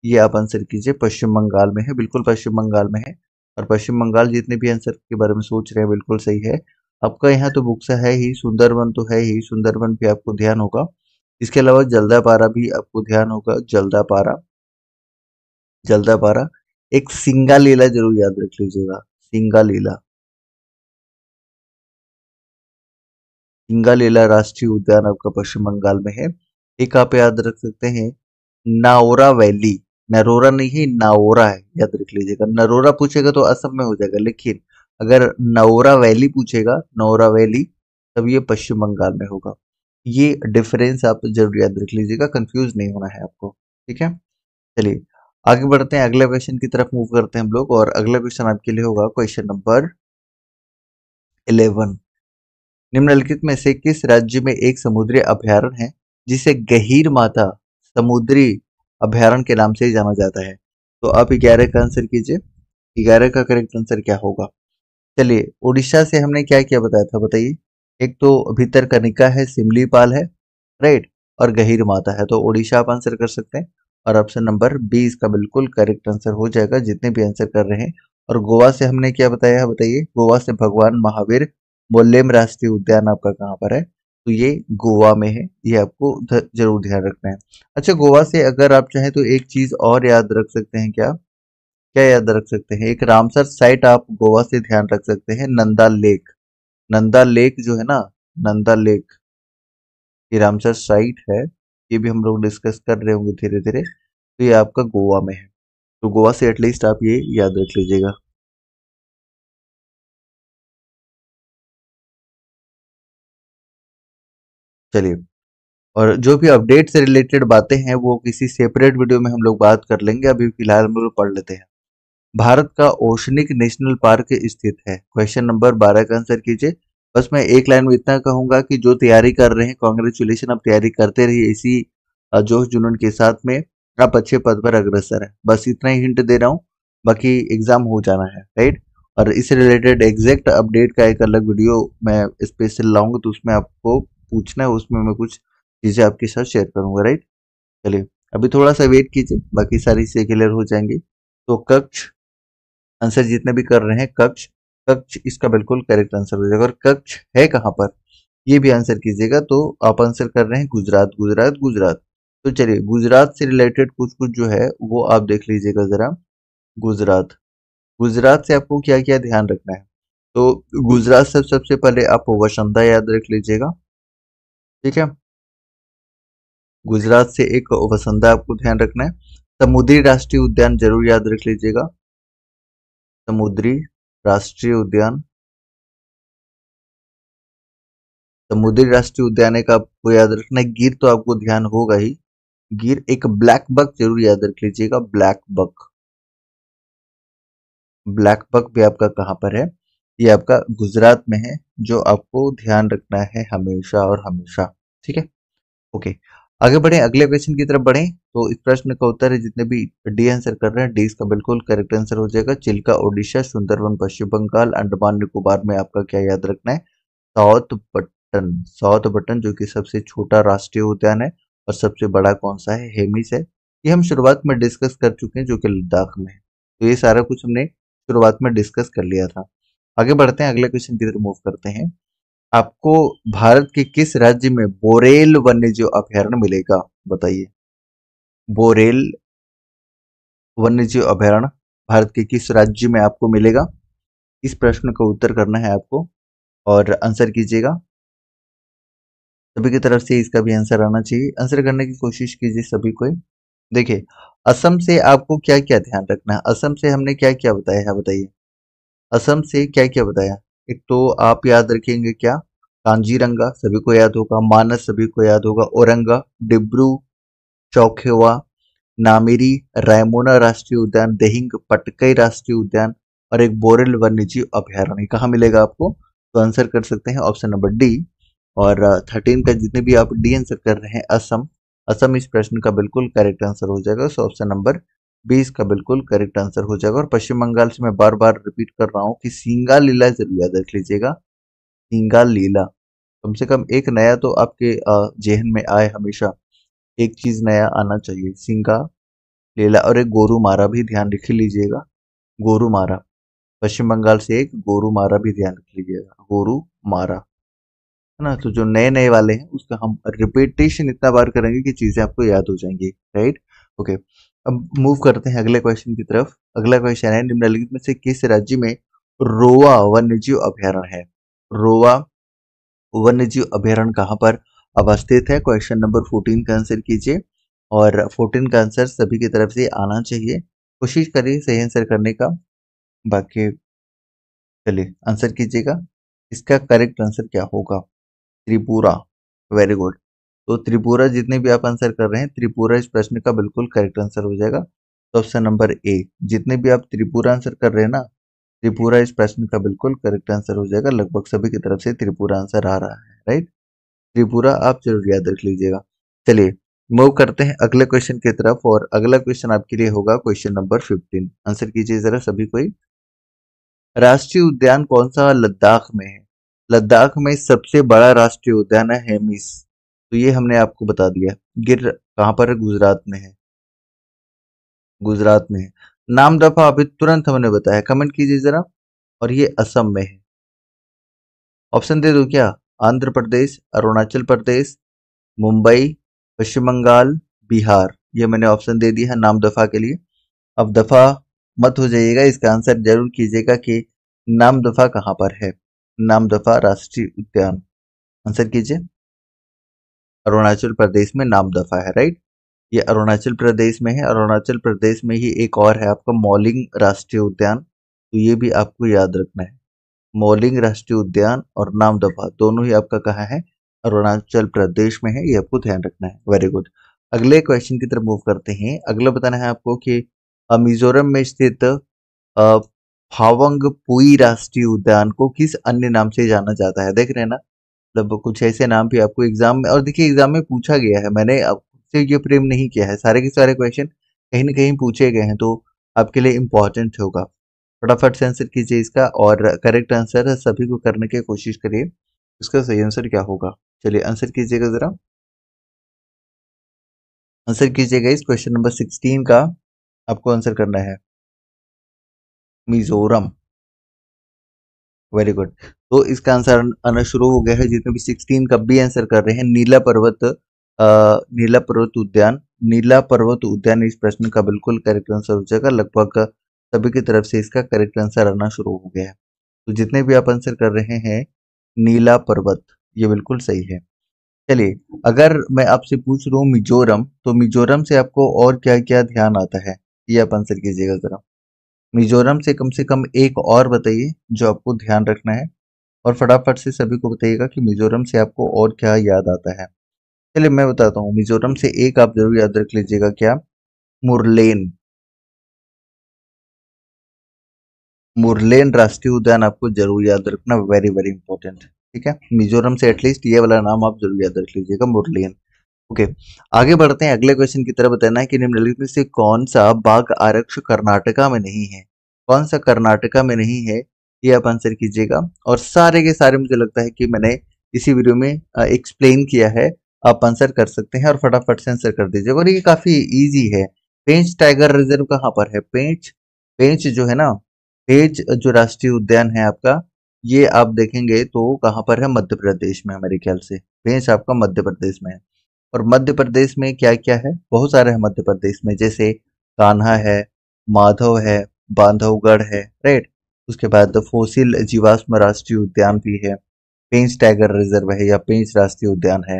ये आप आंसर कीजिए पश्चिम बंगाल में है बिल्कुल पश्चिम बंगाल में है और पश्चिम बंगाल जितने भी आंसर के बारे में सोच रहे हैं बिल्कुल सही है आपका यहाँ तो बुक्सा है ही सुंदरवन तो है ही सुंदरवन भी आपको ध्यान होगा इसके अलावा जल्दा पारा भी आपको ध्यान होगा जल्दा पारा जल्दा पारा एक सिंगा लीला जरूर याद रख लीजिएगा सिंगा लीला सिंगा लीला राष्ट्रीय उद्यान आपका पश्चिम बंगाल में है एक आप याद रख सकते हैं नाओरा वैली नरोरा नहीं है नाओरा है याद रख लीजिएगा नरोरा पूछेगा तो असम में हो जाएगा लेकिन अगर नवोरा वैली पूछेगा नौरा वैली तब ये पश्चिम बंगाल में होगा ये डिफरेंस आप जरूर याद रख लीजिएगा कंफ्यूज नहीं होना है आपको ठीक है चलिए आगे बढ़ते हैं अगले क्वेश्चन की तरफ मूव करते हैं हम लोग और अगला क्वेश्चन आपके लिए होगा क्वेश्चन नंबर इलेवन निम्नलिखित में से किस राज्य में एक समुद्री अभ्यारण है जिसे गहीर माता समुद्री अभ्यारण के नाम से ही जाना जाता है तो आप ग्यारह का आंसर कीजिए ग्यारह का करेक्ट आंसर क्या होगा चलिए उड़ीसा से हमने क्या क्या बताया था बताइए एक तो भीतर कनिका है सिमलीपाल है राइट और गहिर माता है तो ओडिशा आप आंसर कर सकते हैं और ऑप्शन नंबर बी इसका बिल्कुल करेक्ट आंसर हो जाएगा जितने भी आंसर कर रहे हैं और गोवा से हमने क्या बताया बताइए गोवा से भगवान महावीर मोल्लेम राष्ट्रीय उद्यान आपका कहाँ पर है तो ये गोवा में है ये आपको जरूर ध्यान रखना है अच्छा गोवा से अगर आप चाहें तो एक चीज और याद रख सकते हैं क्या क्या याद रख सकते हैं एक रामसर साइट आप गोवा से ध्यान रख सकते हैं नंदा लेक नंदा लेक जो है ना नंदा लेक ये रामसर साइट है ये भी हम लोग डिस्कस कर रहे होंगे धीरे धीरे तो ये आपका गोवा में है तो गोवा से एटलीस्ट आप ये याद रख लीजिएगा चलिए और जो भी अपडेट से रिलेटेड बातें हैं वो किसी सेपरेट वीडियो में हम लोग बात कर लेंगे अभी फिलहाल हम लोग पढ़ लेते हैं भारत का ओशनिक नेशनल पार्क स्थित है क्वेश्चन नंबर बारह का आंसर कीजिए बस मैं एक लाइन में इतना कहूंगा कि जो तैयारी कर रहे हैं कॉन्ग्रेचुलेशन आप तैयारी करते रहिए इसी जोश जुनून के साथ में आप अच्छे पद पर अग्रसर है बस इतना ही हिंट दे रहा हूँ बाकी एग्जाम हो जाना है राइट और इससे रिलेटेड एग्जैक्ट अपडेट का एक अलग वीडियो मैं स्पेशल लाऊंगा तो उसमें आपको पूछना है उसमें मैं कुछ चीज़ें आपके साथ शेयर करूंगा राइट चलिए अभी थोड़ा सा वेट कीजिए बाकी सारी चीज़ें क्लियर हो जाएंगी तो कक्ष आंसर जितने भी कर रहे हैं कक्ष कक्ष इसका बिल्कुल करेक्ट आंसर हो जाएगा और कक्ष है कहाँ पर ये भी आंसर कीजिएगा तो आप आंसर कर रहे हैं गुजरात गुजरात गुजरात तो चलिए गुजरात से रिलेटेड कुछ कुछ जो है वो आप देख लीजिएगा ज़रा गुजरात गुजरात से आपको क्या क्या ध्यान रखना है तो गुजरात से सबसे पहले आप वसंता याद रख लीजिएगा ठीक है गुजरात से एक वसंधा आपको ध्यान रखना है समुद्री राष्ट्रीय उद्यान जरूर याद रख लीजिएगा समुद्री राष्ट्रीय उद्यान समुद्री राष्ट्रीय उद्यान एक आपको याद रखना है गिर तो आपको ध्यान होगा ही गिर एक ब्लैक बक जरूर याद रख लीजिएगा ब्लैक बक ब्लैक बक भी आपका कहां पर है ये आपका गुजरात में है जो आपको ध्यान रखना है हमेशा और हमेशा ठीक है ओके आगे बढ़े अगले क्वेश्चन की तरफ बढ़े तो इस प्रश्न का उत्तर है जितने भी डी आंसर कर रहे हैं डी इसका बिल्कुल करेक्ट आंसर हो जाएगा चिल्का ओडिशा सुंदरवन पश्चिम बंगाल अंडमान निकोबार में आपका क्या याद रखना है साउथ बटन साउथ बटन जो कि सबसे छोटा राष्ट्रीय उद्यान है और सबसे बड़ा कौन सा है हेमिस है ये हम शुरुआत में डिस्कस कर चुके हैं जो कि लद्दाख में है तो ये सारा कुछ हमने शुरुआत में डिस्कस कर लिया था आगे बढ़ते हैं अगले क्वेश्चन की तरफ मूव करते हैं आपको भारत के किस राज्य में बोरेल वन्य जीव अभ्यारण्य मिलेगा बताइए बोरेल वन्य जीव अभ्यारण्य भारत के किस राज्य में आपको मिलेगा इस प्रश्न का उत्तर करना है आपको और आंसर कीजिएगा सभी की तरफ से इसका भी आंसर आना चाहिए आंसर करने की कोशिश कीजिए सभी को देखिए असम से आपको क्या क्या ध्यान रखना है असम से हमने क्या क्या बताया है बताइए असम से क्या क्या बताया एक तो आप याद रखेंगे क्या कांजीरंगा सभी को याद होगा मानस सभी को याद होगा औरंगा डिब्रू चौखेवा नामेरी रायमोना राष्ट्रीय उद्यान देहिंग पटकई राष्ट्रीय उद्यान और एक बोरेल वन्यजीव अभ्यारण्य कहाँ मिलेगा आपको तो आंसर कर सकते हैं ऑप्शन नंबर डी और थर्टीन का जितने भी आप डी आंसर कर रहे हैं असम असम इस प्रश्न का बिल्कुल करेक्ट आंसर हो जाएगा सो ऑप्शन नंबर बी इसका बिल्कुल करेक्ट आंसर हो जाएगा और पश्चिम बंगाल से मैं बार बार रिपीट कर रहा हूँ कि सिंगा लीला जरूर याद रख लीजिएगा सिंगा लीला कम से कम एक नया तो आपके जेहन में आए हमेशा एक चीज नया आना चाहिए सिंगा लीला और एक गोरु मारा भी ध्यान रख लीजिएगा गोरु मारा पश्चिम बंगाल से एक गोरु मारा भी ध्यान रख लीजिएगा गोरु मारा है ना तो जो नए नए वाले हैं उसका हम रिपीटेशन इतना बार करेंगे कि चीज़ें आपको याद हो जाएंगी राइट ओके अब मूव करते हैं अगले क्वेश्चन की तरफ अगला क्वेश्चन है निम्नलिखित में से किस राज्य में रोवा वन्यजीव अभ्यारण है रोवा वन्यजीव अभ्यारण कहाँ पर अवस्थित है क्वेश्चन नंबर फोर्टीन का आंसर कीजिए और फोर्टीन का आंसर सभी की तरफ से आना चाहिए कोशिश करिए सही आंसर करने का बाकी चलिए आंसर कीजिएगा इसका करेक्ट आंसर क्या होगा त्रिपुरा वेरी गुड तो त्रिपुरा जितने भी आप आंसर कर रहे हैं त्रिपुरा इस प्रश्न का बिल्कुल करेक्ट आंसर हो जाएगा तो ऑप्शन नंबर ए जितने भी आप त्रिपुरा आंसर कर रहे हैं ना त्रिपुरा इस प्रश्न का बिल्कुल करेक्ट आंसर हो जाएगा लगभग सभी की तरफ से त्रिपुरा आंसर आ रहा है राइट त्रिपुरा आप जरूर याद रख लीजिएगा चलिए मूव करते हैं अगले क्वेश्चन की तरफ और अगला क्वेश्चन आपके लिए होगा क्वेश्चन नंबर फिफ्टीन आंसर कीजिए जरा सभी कोई राष्ट्रीय उद्यान कौन सा लद्दाख में है लद्दाख में सबसे बड़ा राष्ट्रीय उद्यान है हेमिस तो ये हमने आपको बता दिया गिर कहाँ पर है गुजरात में है गुजरात में है नाम दफा अभी तुरंत हमने बताया कमेंट कीजिए जरा और ये असम में है ऑप्शन दे दो क्या आंध्र प्रदेश अरुणाचल प्रदेश मुंबई पश्चिम बंगाल बिहार ये मैंने ऑप्शन दे दिया है नाम दफा के लिए अब दफा मत हो जाइएगा इसका आंसर जरूर कीजिएगा कि नाम दफा कहाँ पर है नाम दफा राष्ट्रीय उद्यान आंसर कीजिए अरुणाचल प्रदेश में नाम दफा है राइट ये अरुणाचल प्रदेश में है अरुणाचल प्रदेश में ही एक और है आपका मौलिंग राष्ट्रीय उद्यान तो ये भी आपको याद रखना है मौलिंग राष्ट्रीय उद्यान और नाम दफा दोनों ही आपका कहा है अरुणाचल प्रदेश में है ये आपको ध्यान रखना है वेरी गुड अगले क्वेश्चन की तरफ मूव करते हैं अगला बताना है आपको कि मिजोरम में स्थित फावंग पुई राष्ट्रीय उद्यान को किस अन्य नाम से जाना जाता है देख रहे ना मतलब कुछ ऐसे नाम भी आपको एग्जाम में और देखिए एग्जाम में पूछा गया है मैंने आपसे ये प्रेम नहीं किया है सारे के सारे क्वेश्चन कहीं ना कहीं पूछे गए हैं तो आपके लिए इम्पोर्टेंट होगा फटाफट से आंसर कीजिए इसका और करेक्ट आंसर सभी को करने की कोशिश करिए इसका सही आंसर क्या होगा चलिए आंसर कीजिएगा ज़रा आंसर कीजिएगा इस क्वेश्चन नंबर सिक्सटीन का आपको आंसर करना है मिजोरम वेरी गुड तो इसका आंसर आना शुरू हो गया है जितने भी सिक्सटीन का भी आंसर कर रहे हैं नीला पर्वत आ, नीला पर्वत उद्यान नीला पर्वत उद्यान इस प्रश्न का बिल्कुल करेक्ट आंसर हो जाएगा लगभग सभी की तरफ से इसका करेक्ट आंसर आना शुरू हो गया है तो जितने भी आप आंसर कर रहे हैं नीला पर्वत ये बिल्कुल सही है चलिए अगर मैं आपसे पूछ रहा हूँ मिजोरम तो मिजोरम से आपको और क्या क्या ध्यान आता है ये आप आंसर कीजिएगा जरा मिजोरम से कम से कम एक और बताइए जो आपको ध्यान रखना है और फटाफट से सभी को बताइएगा कि मिजोरम से आपको और क्या याद आता है चलिए मैं बताता हूँ मिजोरम से एक आप जरूर याद रख लीजिएगा क्या मुरलेन मुरलेन राष्ट्रीय उद्यान आपको जरूर याद रखना वेरी वेरी इंपॉर्टेंट ठीक है मिजोरम से एटलीस्ट ये वाला नाम आप जरूर याद रख लीजिएगा मुरलेन ओके okay. आगे बढ़ते हैं अगले क्वेश्चन की तरफ बताना है कि निम्नलिखित में से कौन सा बाघ आरक्ष कर्नाटका में नहीं है कौन सा कर्नाटका में नहीं है ये आप आंसर कीजिएगा और सारे के सारे मुझे लगता है कि मैंने इसी वीडियो में एक्सप्लेन किया है आप आंसर कर सकते हैं और फटाफट से आंसर कर दीजिएगा और ये काफी ईजी है पेंच टाइगर रिजर्व कहाँ पर है पेंच पेंच जो है ना पेंच जो राष्ट्रीय उद्यान है आपका ये आप देखेंगे तो कहाँ पर है मध्य प्रदेश में मेरे ख्याल से पेंच आपका मध्य प्रदेश में है और मध्य प्रदेश में क्या क्या है बहुत सारे हैं मध्य प्रदेश में जैसे कान्हा है माधव है बांधवगढ़ है राइट उसके बाद फोसिल जीवाश्म राष्ट्रीय उद्यान भी है पेंच टाइगर रिजर्व है या पेंच राष्ट्रीय उद्यान है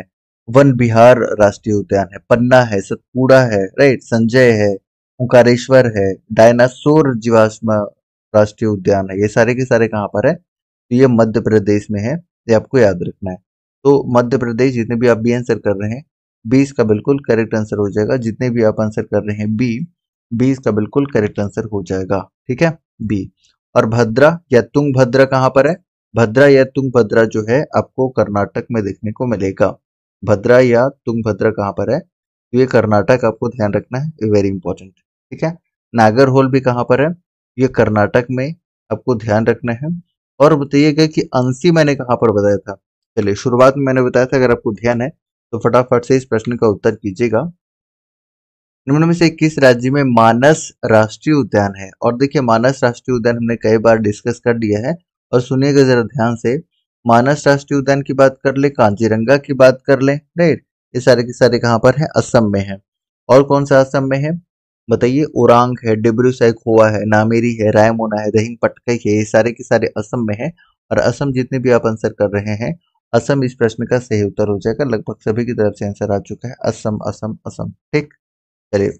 वन बिहार राष्ट्रीय उद्यान है पन्ना है सतपुड़ा है राइट संजय है ओंकारेश्वर है डायनासोर जीवाश्म राष्ट्रीय उद्यान है ये सारे के सारे कहाँ पर है तो ये मध्य प्रदेश में है ये आपको याद रखना है तो मध्य प्रदेश जितने भी आप बी आंसर कर रहे हैं बी इसका बिल्कुल करेक्ट आंसर हो जाएगा जितने भी आप आंसर कर रहे हैं बी बी इसका बिल्कुल करेक्ट आंसर हो जाएगा ठीक है बी और भद्रा या तुंग भद्रा कहाँ पर है भद्रा या तुंग भद्रा जो है आपको कर्नाटक में देखने को मिलेगा भद्रा या तुंग भद्रा कहाँ पर है तो ये कर्नाटक आपको ध्यान रखना है वेरी इंपॉर्टेंट ठीक है नागर होल भी कहाँ पर है ये कर्नाटक में आपको ध्यान रखना है और बताइएगा कि अंसी मैंने कहाँ पर बताया था चलिए शुरुआत में मैंने बताया था अगर आपको ध्यान है तो फटाफट से इस प्रश्न का उत्तर कीजिएगा निम्न में से किस राज्य में मानस राष्ट्रीय उद्यान है और देखिए मानस राष्ट्रीय उद्यान हमने कई बार डिस्कस कर दिया है और सुनिएगा जरा ध्यान से मानस राष्ट्रीय उद्यान की बात कर ले कांजीरंगा की बात कर ले राइट ये सारे के सारे कहाँ पर है असम में है और कौन सा असम में है बताइए उरांग है डिब्रू सैखोवा है नामेरी है रायमोना है दहिंग पटकई है ये सारे के सारे असम में है और असम जितने भी आप आंसर कर रहे हैं असम इस प्रश्न का सही उत्तर हो जाएगा लगभग सभी की तरफ से आंसर आ चुका है असम असम असम ठीक चलिए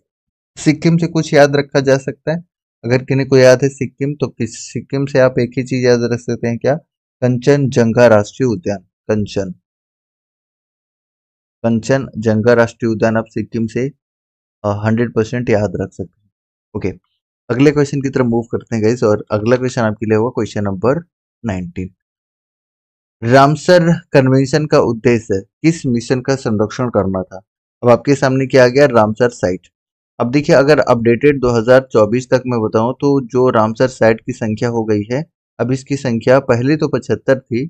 सिक्किम से कुछ याद रखा जा सकता है अगर किन्हीं को याद है सिक्किम तो सिक्किम से आप एक ही चीज याद रख सकते हैं क्या कंचन जंगा राष्ट्रीय उद्यान कंचन कंचन जंगा राष्ट्रीय उद्यान आप सिक्किम से हंड्रेड परसेंट याद रख सकते हैं ओके अगले क्वेश्चन की तरफ मूव करते हैं गाइस और अगला क्वेश्चन आपके लिए होगा question number nineteen Ramsar convention का उद्देश्य किस मिशन का संरक्षण करना था अब आपके सामने क्या आ गया रामसर साइट अब देखिए अगर अपडेटेड 2024 तक मैं बताऊं तो जो रामसर साइट की संख्या हो गई है अब इसकी संख्या पहले तो 75 थी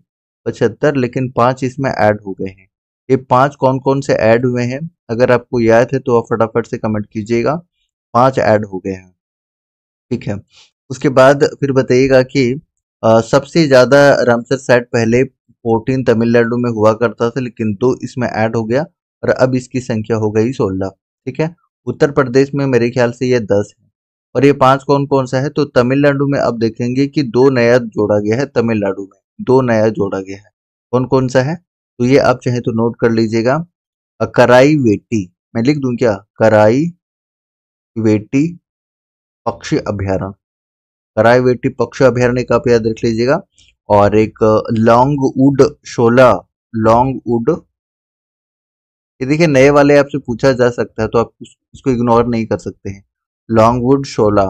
75 लेकिन पांच इसमें ऐड हो गए हैं ये पांच कौन कौन से ऐड हुए हैं अगर आपको याद है तो आप फटाफट से कमेंट कीजिएगा पांच ऐड हो गए हैं ठीक है उसके बाद फिर बताइएगा कि आ, सबसे ज़्यादा रामसर साइट पहले फोर्टीन तमिलनाडु में हुआ करता था लेकिन दो इसमें ऐड हो गया और अब इसकी संख्या हो गई सोलह ठीक है उत्तर प्रदेश में मेरे ख्याल से ये दस है और ये पांच कौन कौन सा है तो तमिलनाडु में अब देखेंगे कि दो नया जोड़ा गया है तमिलनाडु में दो नया जोड़ा गया है कौन कौन सा है तो ये आप चाहे तो नोट कर लीजिएगा कराई वेटी मैं लिख दू क्या कराई वेटी पक्षी अभ्यारण कराई वेटी पक्षी अभ्यारण्य का आप याद रख लीजिएगा और एक Longwood Shola Longwood ये देखिए नए वाले आपसे पूछा जा सकता है तो आप इसको इग्नोर नहीं कर सकते हैं लॉन्ग वुड शोला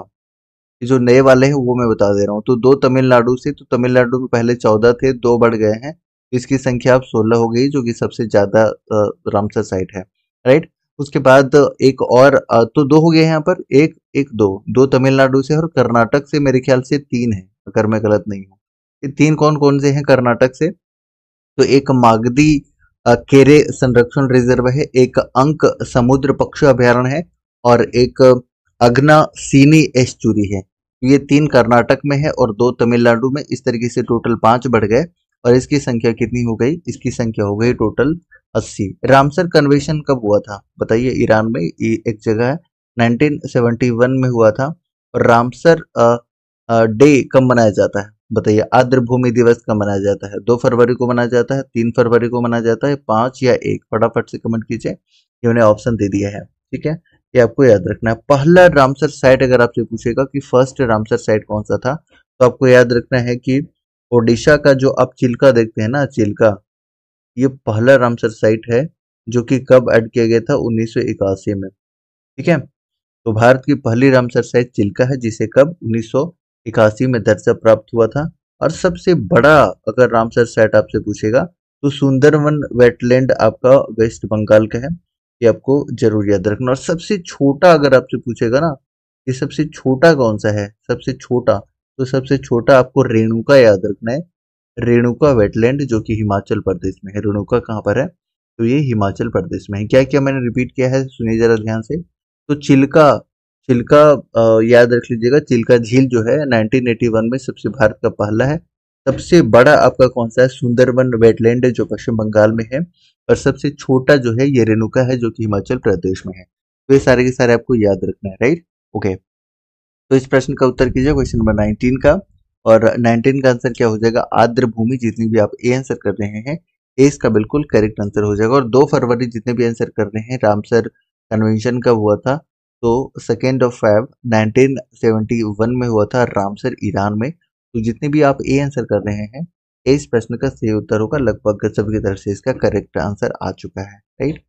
ये जो नए वाले हैं वो मैं बता दे रहा हूँ तो दो तमिलनाडु से तो तमिलनाडु में पहले चौदह थे दो बढ़ गए हैं इसकी संख्या अब सोलह हो गई जो कि सबसे ज़्यादा रामसर साइट है राइट उसके बाद एक और तो दो हो गए यहाँ पर एक एक दो दो तमिलनाडु से और कर्नाटक से मेरे ख्याल से तीन है अगर मैं गलत नहीं हूँ तीन कौन कौन से हैं कर्नाटक से तो एक मागदी केरे संरक्षण रिजर्व है एक अंक समुद्र पक्ष अभ्यारण्य है और एक अग्ना सीनी एस्चुरी है ये तीन कर्नाटक में है और दो तमिलनाडु में इस तरीके से टोटल पांच बढ़ गए और इसकी संख्या कितनी हो गई इसकी संख्या हो गई टोटल अस्सी रामसर कन्वेंशन कब हुआ था बताइए ईरान में एक जगह है 1971 में हुआ था और रामसर डे कब मनाया जाता है बताइए आर्द्र भूमि दिवस कब मनाया जाता है दो फरवरी को मनाया जाता है तीन फरवरी को मनाया जाता है पांच या एक फटाफट से कमेंट कीजिए ये ऑप्शन दे दिया है ठीक है ये आपको याद रखना है पहला रामसर साइट अगर आपसे पूछेगा कि फर्स्ट रामसर साइट कौन सा था तो आपको याद रखना है कि ओडिशा का जो आप चिल्का देखते हैं ना चिल्का ये पहला रामसर साइट है जो कि कब ऐड किया गया था उन्नीस में ठीक है तो भारत की पहली रामसर साइट चिल्का है जिसे कब उन्नीस इक्यासी में दर्जा प्राप्त हुआ था और सबसे बड़ा अगर रामसर साइट आपसे पूछेगा तो सुंदरवन वेटलैंड आपका वेस्ट बंगाल का है ये आपको जरूर याद रखना और सबसे छोटा अगर आपसे पूछेगा ना कि सबसे छोटा कौन सा है सबसे छोटा तो सबसे छोटा आपको रेणुका याद रखना है रेणुका वेटलैंड जो कि हिमाचल प्रदेश में है रेणुका कहाँ पर है तो ये हिमाचल प्रदेश में है क्या क्या मैंने रिपीट किया है सुनिए जरा ध्यान से तो चिल्का चिल्का याद रख लीजिएगा चिल्का झील जो है 1981 में सबसे भारत का पहला है सबसे बड़ा आपका कौन सा है सुंदरवन वेटलैंड है जो पश्चिम बंगाल में है और सबसे छोटा जो है ये रेणुका है जो कि हिमाचल प्रदेश में है तो ये सारे के सारे आपको याद रखना है राइट ओके तो इस प्रश्न का उत्तर कीजिए क्वेश्चन नंबर नाइनटीन का और नाइनटीन का आंसर क्या हो जाएगा आर्द्र भूमि जितनी भी आप ए आंसर कर रहे हैं ए इसका बिल्कुल करेक्ट आंसर हो जाएगा और दो फरवरी जितने भी आंसर कर रहे हैं रामसर कन्वेंशन का हुआ था तो सेकेंड ऑफ फैब 1971 में हुआ था रामसर ईरान में तो जितने भी आप ए आंसर कर रहे हैं इस प्रश्न का सही उत्तर होगा लगभग सभी की तरफ से इसका करेक्ट आंसर आ चुका है राइट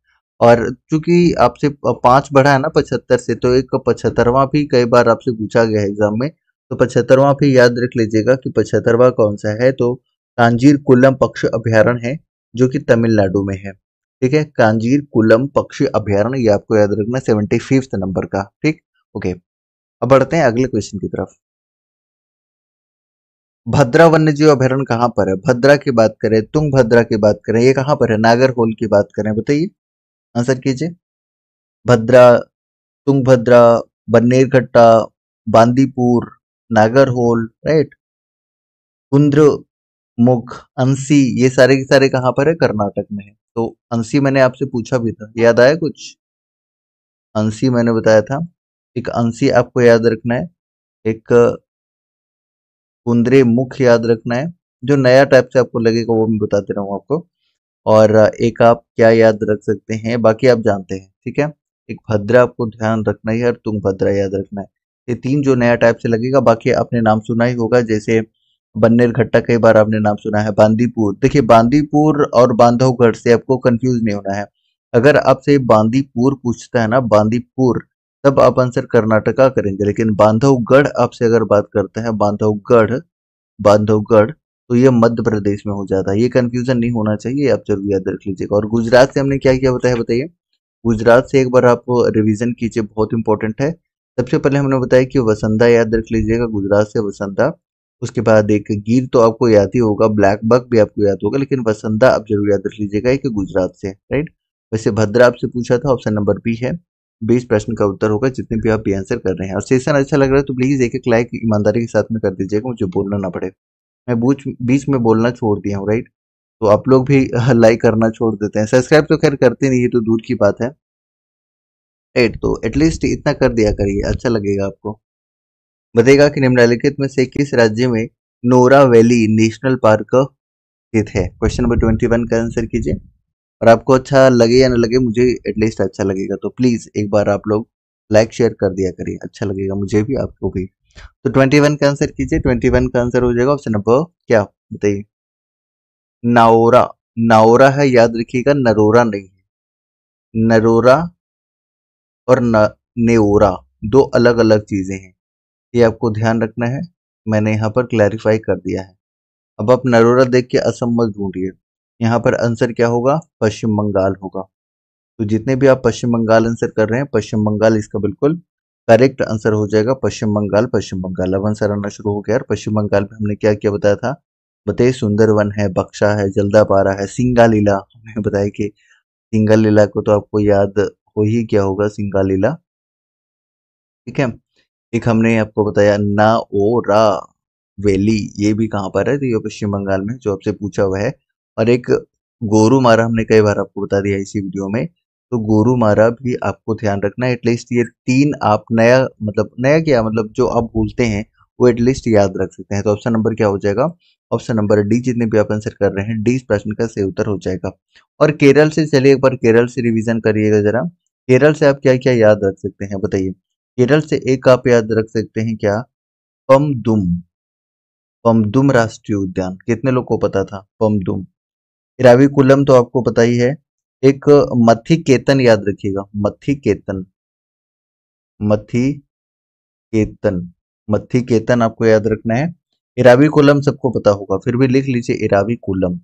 और चूंकि आपसे पांच बढ़ा है ना पचहत्तर से तो एक पचहत्तरवा भी कई बार आपसे पूछा गया है एग्जाम में तो पचहत्तरवा भी याद रख लीजिएगा कि पचहत्तरवा कौन सा है तो तांजीर कुल्लम पक्ष अभ्यारण है जो कि तमिलनाडु में है ठीक है कांजीर कुलम पक्षी अभ्यारण्य ये आपको याद रखना सेवेंटी फिफ्थ नंबर का ठीक ओके अब बढ़ते हैं अगले क्वेश्चन की तरफ भद्रा वन्य जीव अभ्यारण कहाँ पर है भद्रा की बात करें तुंग भद्रा की बात करें ये कहाँ पर है नागरहोल की बात करें बताइए आंसर कीजिए भद्रा तुंग भद्रा बन्नेरघट्टा बांदीपुर नागर होल राइट कुंद्र मुख अंसी ये सारे के सारे कहाँ पर है कर्नाटक में है तो अंसी मैंने आपसे पूछा भी था याद आया कुछ अंसी मैंने बताया था एक अंसी आपको याद रखना है एक कुंदरे मुख याद रखना है जो नया टाइप से आपको लगेगा वो मैं बताते रहूँ आपको और एक आप क्या याद रख सकते हैं बाकी आप जानते हैं ठीक है एक भद्रा आपको ध्यान रखना है और तुम भद्रा याद रखना है ये तीन जो नया टाइप से लगेगा बाकी आपने नाम सुना ही होगा जैसे बन्नेर घट्टा कई बार आपने नाम सुना है बांदीपुर देखिए बांदीपुर और बांधवगढ़ से आपको कंफ्यूज नहीं होना है अगर आपसे बांदीपुर पूछता है ना बांदीपुर तब आप आंसर कर्नाटका करेंगे लेकिन बांधवगढ़ आपसे अगर बात करते हैं बांधवगढ़ बांधवगढ़ तो ये मध्य प्रदेश में हो जाता है ये कंफ्यूजन नहीं होना चाहिए आप जरूर याद रख लीजिएगा और गुजरात से हमने क्या किया बताया बताइए गुजरात से एक बार आप रिविजन कीजिए बहुत इंपॉर्टेंट है सबसे पहले हमने बताया कि वसंधा याद रख लीजिएगा गुजरात से वसंधा उसके बाद एक गिर तो आपको याद ही होगा ब्लैक बक भी आपको याद होगा लेकिन वसंदा आप जरूर याद रख लीजिएगा एक गुजरात से राइट वैसे भद्रा आपसे पूछा था ऑप्शन नंबर बी है बीस प्रश्न का उत्तर होगा जितने भी आप भी आंसर कर रहे हैं और सेशन अच्छा लग रहा है तो प्लीज़ एक एक लाइक ईमानदारी के साथ में कर दीजिएगा मुझे बोलना ना पड़े मैं बूच बीच में बोलना छोड़ दिया हूँ राइट तो आप लोग भी लाइक करना छोड़ देते हैं सब्सक्राइब तो खैर करते नहीं ये तो दूर की बात है एट तो एटलीस्ट इतना कर दिया करिए अच्छा लगेगा आपको बताएगा कि निम्नलिखित में से किस राज्य में नोरा वैली नेशनल पार्क स्थित है क्वेश्चन नंबर ट्वेंटी वन का आंसर कीजिए और आपको अच्छा लगे या ना लगे मुझे एटलीस्ट अच्छा लगेगा तो प्लीज़ एक बार आप लोग लाइक शेयर कर दिया करिए अच्छा लगेगा मुझे भी आपको भी तो ट्वेंटी वन का आंसर कीजिए ट्वेंटी वन का आंसर हो जाएगा ऑप्शन नंबर क्या बताइए नाओरा नाओरा है याद रखिएगा नरोरा नहीं है नरोरा और न नेओरा दो अलग अलग चीज़ें हैं ये आपको ध्यान रखना है मैंने यहाँ पर क्लैरिफाई कर दिया है अब आप नरोरा देख के असम मत ढूंढिए यहाँ पर आंसर क्या होगा पश्चिम बंगाल होगा तो जितने भी आप पश्चिम बंगाल आंसर कर रहे हैं पश्चिम बंगाल इसका बिल्कुल करेक्ट आंसर हो जाएगा पश्चिम बंगाल पश्चिम बंगाल अब आंसर आना शुरू हो गया और पश्चिम बंगाल में हमने क्या क्या बताया था बताइए सुंदरवन है बक्सा है जल्दापारा है सिंगालीला हमने बताया कि सिंगालीला को तो आपको याद हो ही क्या होगा सिंगालीला ठीक है एक हमने आपको बताया ना ओ रा वैली ये भी कहाँ पर है तो ये पश्चिम बंगाल में जो आपसे पूछा हुआ है और एक गोरु मारा हमने कई बार आपको बता दिया इसी वीडियो में तो गोरु मारा भी आपको ध्यान रखना है एटलीस्ट ये तीन आप नया मतलब नया क्या मतलब जो आप भूलते हैं वो एटलीस्ट याद रख सकते हैं तो ऑप्शन नंबर क्या हो जाएगा ऑप्शन नंबर डी जितने भी आप आंसर कर रहे हैं डी इस प्रश्न का सही उत्तर हो जाएगा और केरल से चलिए एक बार केरल से रिविजन करिएगा जरा केरल से आप क्या क्या याद रख सकते हैं बताइए केरल से एक आप याद रख सकते हैं क्या पमदुम पमदुम राष्ट्रीय उद्यान कितने लोग को पता था पमदुम इराविकुलम तो आपको पता ही है एक मथी केतन याद रखिएगा मथी केतन मथी केतन मथी केतन आपको याद रखना है इराविकुलम सबको पता होगा फिर भी लिख लीजिए इराविकुलम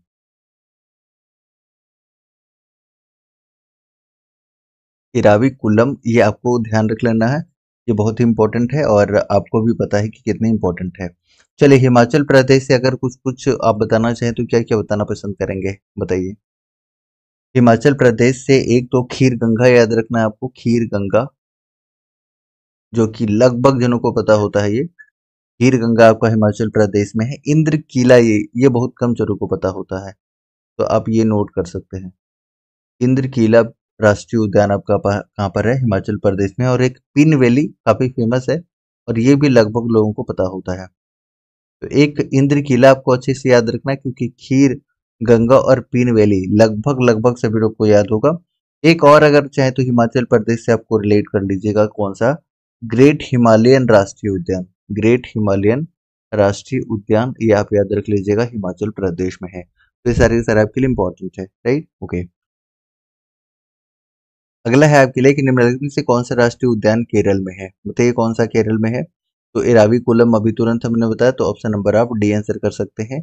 इराविकुलम ये आपको ध्यान रख लेना है ये बहुत ही इंपॉर्टेंट है और आपको भी पता है कि कितनी इंपॉर्टेंट है चलिए हिमाचल प्रदेश से अगर कुछ कुछ आप बताना चाहें तो क्या क्या बताना पसंद करेंगे बताइए हिमाचल प्रदेश से एक तो खीर गंगा याद रखना है आपको खीर गंगा जो कि लगभग जनों को पता होता है ये खीर गंगा आपका हिमाचल प्रदेश में है इंद्र किला ये ये बहुत कम जनों को पता होता है तो आप ये नोट कर सकते हैं इंद्र किला राष्ट्रीय उद्यान आपका कहाँ पर है हिमाचल प्रदेश में और एक पिन वैली काफ़ी फेमस है और ये भी लगभग लोगों को पता होता है तो एक इंद्र किला आपको अच्छे से याद रखना है क्योंकि खीर गंगा और पीन वैली लगभग लगभग सभी लोग को याद होगा एक और अगर चाहे तो हिमाचल प्रदेश से आपको रिलेट कर लीजिएगा कौन सा ग्रेट हिमालयन राष्ट्रीय उद्यान ग्रेट हिमालयन राष्ट्रीय उद्यान ये आप याद रख लीजिएगा हिमाचल प्रदेश में है तो ये सारे सारे आपके लिए इंपॉर्टेंट है राइट ओके अगला है आपके लिए कि निम्नलिखित से कौन सा राष्ट्रीय उद्यान केरल में है बताइए कौन सा केरल में है तो इरावी कोलम अभी तुरंत हमने बताया तो ऑप्शन नंबर आप डी आंसर कर सकते हैं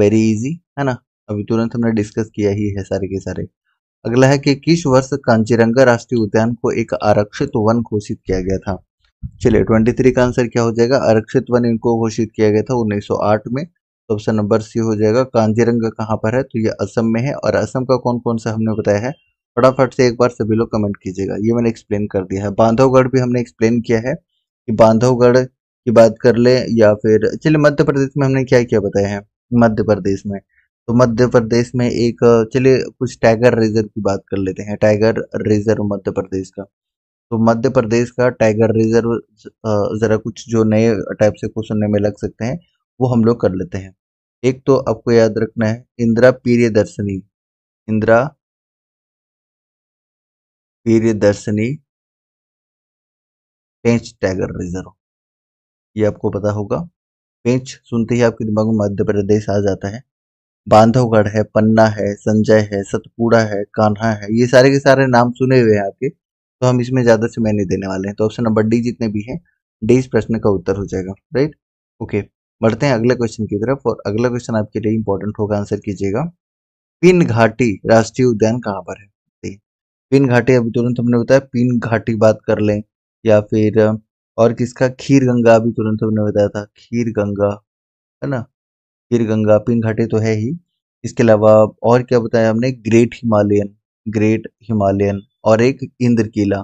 वेरी इजी है ना अभी तुरंत हमने डिस्कस किया ही है सारे के सारे अगला है कि किस वर्ष कांचीरंगा राष्ट्रीय उद्यान को एक आरक्षित वन घोषित किया गया था चलिए ट्वेंटी थ्री का आंसर क्या हो जाएगा आरक्षित वन इनको घोषित किया गया था आठ में तो ऑप्शन नंबर सी हो जाएगा कांजीरंगा कहाँ पर है तो ये असम में है और असम का कौन कौन सा हमने बताया है फटाफट से एक बार सभी लोग कमेंट कीजिएगा ये मैंने एक्सप्लेन कर दिया है बांधवगढ़ भी हमने एक्सप्लेन किया है कि बांधवगढ़ की बात कर ले या फिर चलिए मध्य प्रदेश में हमने क्या क्या बताया है मध्य प्रदेश में तो मध्य प्रदेश में एक चलिए कुछ टाइगर रिजर्व की बात कर लेते हैं टाइगर रिजर्व मध्य प्रदेश का तो मध्य प्रदेश का टाइगर रिजर्व ज़रा कुछ जो नए टाइप से क्वेश्चन में लग सकते हैं वो हम लोग कर लेते हैं एक तो आपको याद रखना है Indira Priyadarshini Indira Priyadarshini Pench tiger reserve ये आपको पता होगा पेंच सुनते ही आपके दिमाग में मध्य प्रदेश आ जाता है बांधवगढ़ है पन्ना है संजय है सतपुड़ा है कान्हा है ये सारे के सारे नाम सुने हुए हैं आपके तो हम इसमें ज़्यादा समय नहीं देने वाले हैं तो ऑप्शन नंबर डी जितने भी हैं डी इस प्रश्न का उत्तर हो जाएगा राइट ओके बढ़ते हैं अगले क्वेश्चन की तरफ और अगला क्वेश्चन आपके लिए इंपॉर्टेंट होगा आंसर कीजिएगा पिन घाटी राष्ट्रीय उद्यान कहाँ पर है पिन घाटी अभी तुरंत हमने बताया पिन घाटी बात कर लें या फिर और किसका खीर गंगा अभी तुरंत हमने बताया था खीर गंगा है ना खीर गंगा पिन घाटी तो है ही इसके अलावा और क्या बताया हमने ग्रेट हिमालयन ग्रेट हिमालयन और एक इंद्र किला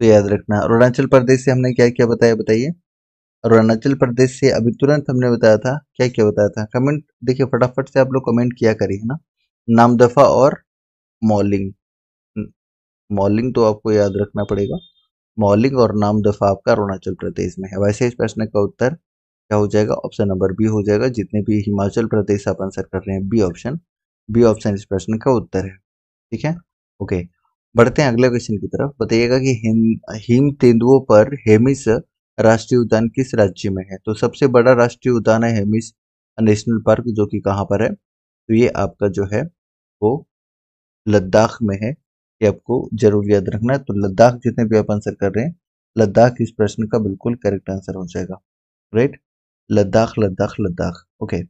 तो याद रखना अरुणाचल प्रदेश से हमने क्या क्या बताया बताइए अरुणाचल प्रदेश से अभी तुरंत हमने बताया था क्या क्या बताया था कमेंट देखिए फटाफट से आप लोग कमेंट किया करिए ना नामदफा और मॉलिंग हम्म, मॉलिंग तो आपको याद रखना पड़ेगा मॉलिंग और नामदफा आपका अरुणाचल प्रदेश में है वैसे इस प्रश्न का उत्तर क्या हो जाएगा ऑप्शन नंबर बी हो जाएगा जितने भी हिमाचल प्रदेश आप आंसर कर रहे हैं बी ऑप्शन बी ऑप्शन इस प्रश्न का उत्तर है ठीक है ओके बढ़ते हैं अगले क्वेश्चन की तरफ बताइएगा कि हिम तेंदुओं पर हेमिस राष्ट्रीय उद्यान किस राज्य में है तो सबसे बड़ा राष्ट्रीय उद्यान है हेमिस नेशनल पार्क जो कि कहाँ पर है तो ये आपका जो है वो लद्दाख में है ये आपको जरूर याद रखना है तो लद्दाख जितने भी आप आंसर कर रहे हैं लद्दाख इस प्रश्न का बिल्कुल करेक्ट आंसर हो जाएगा राइट लद्दाख लद्दाख लद्दाख ओके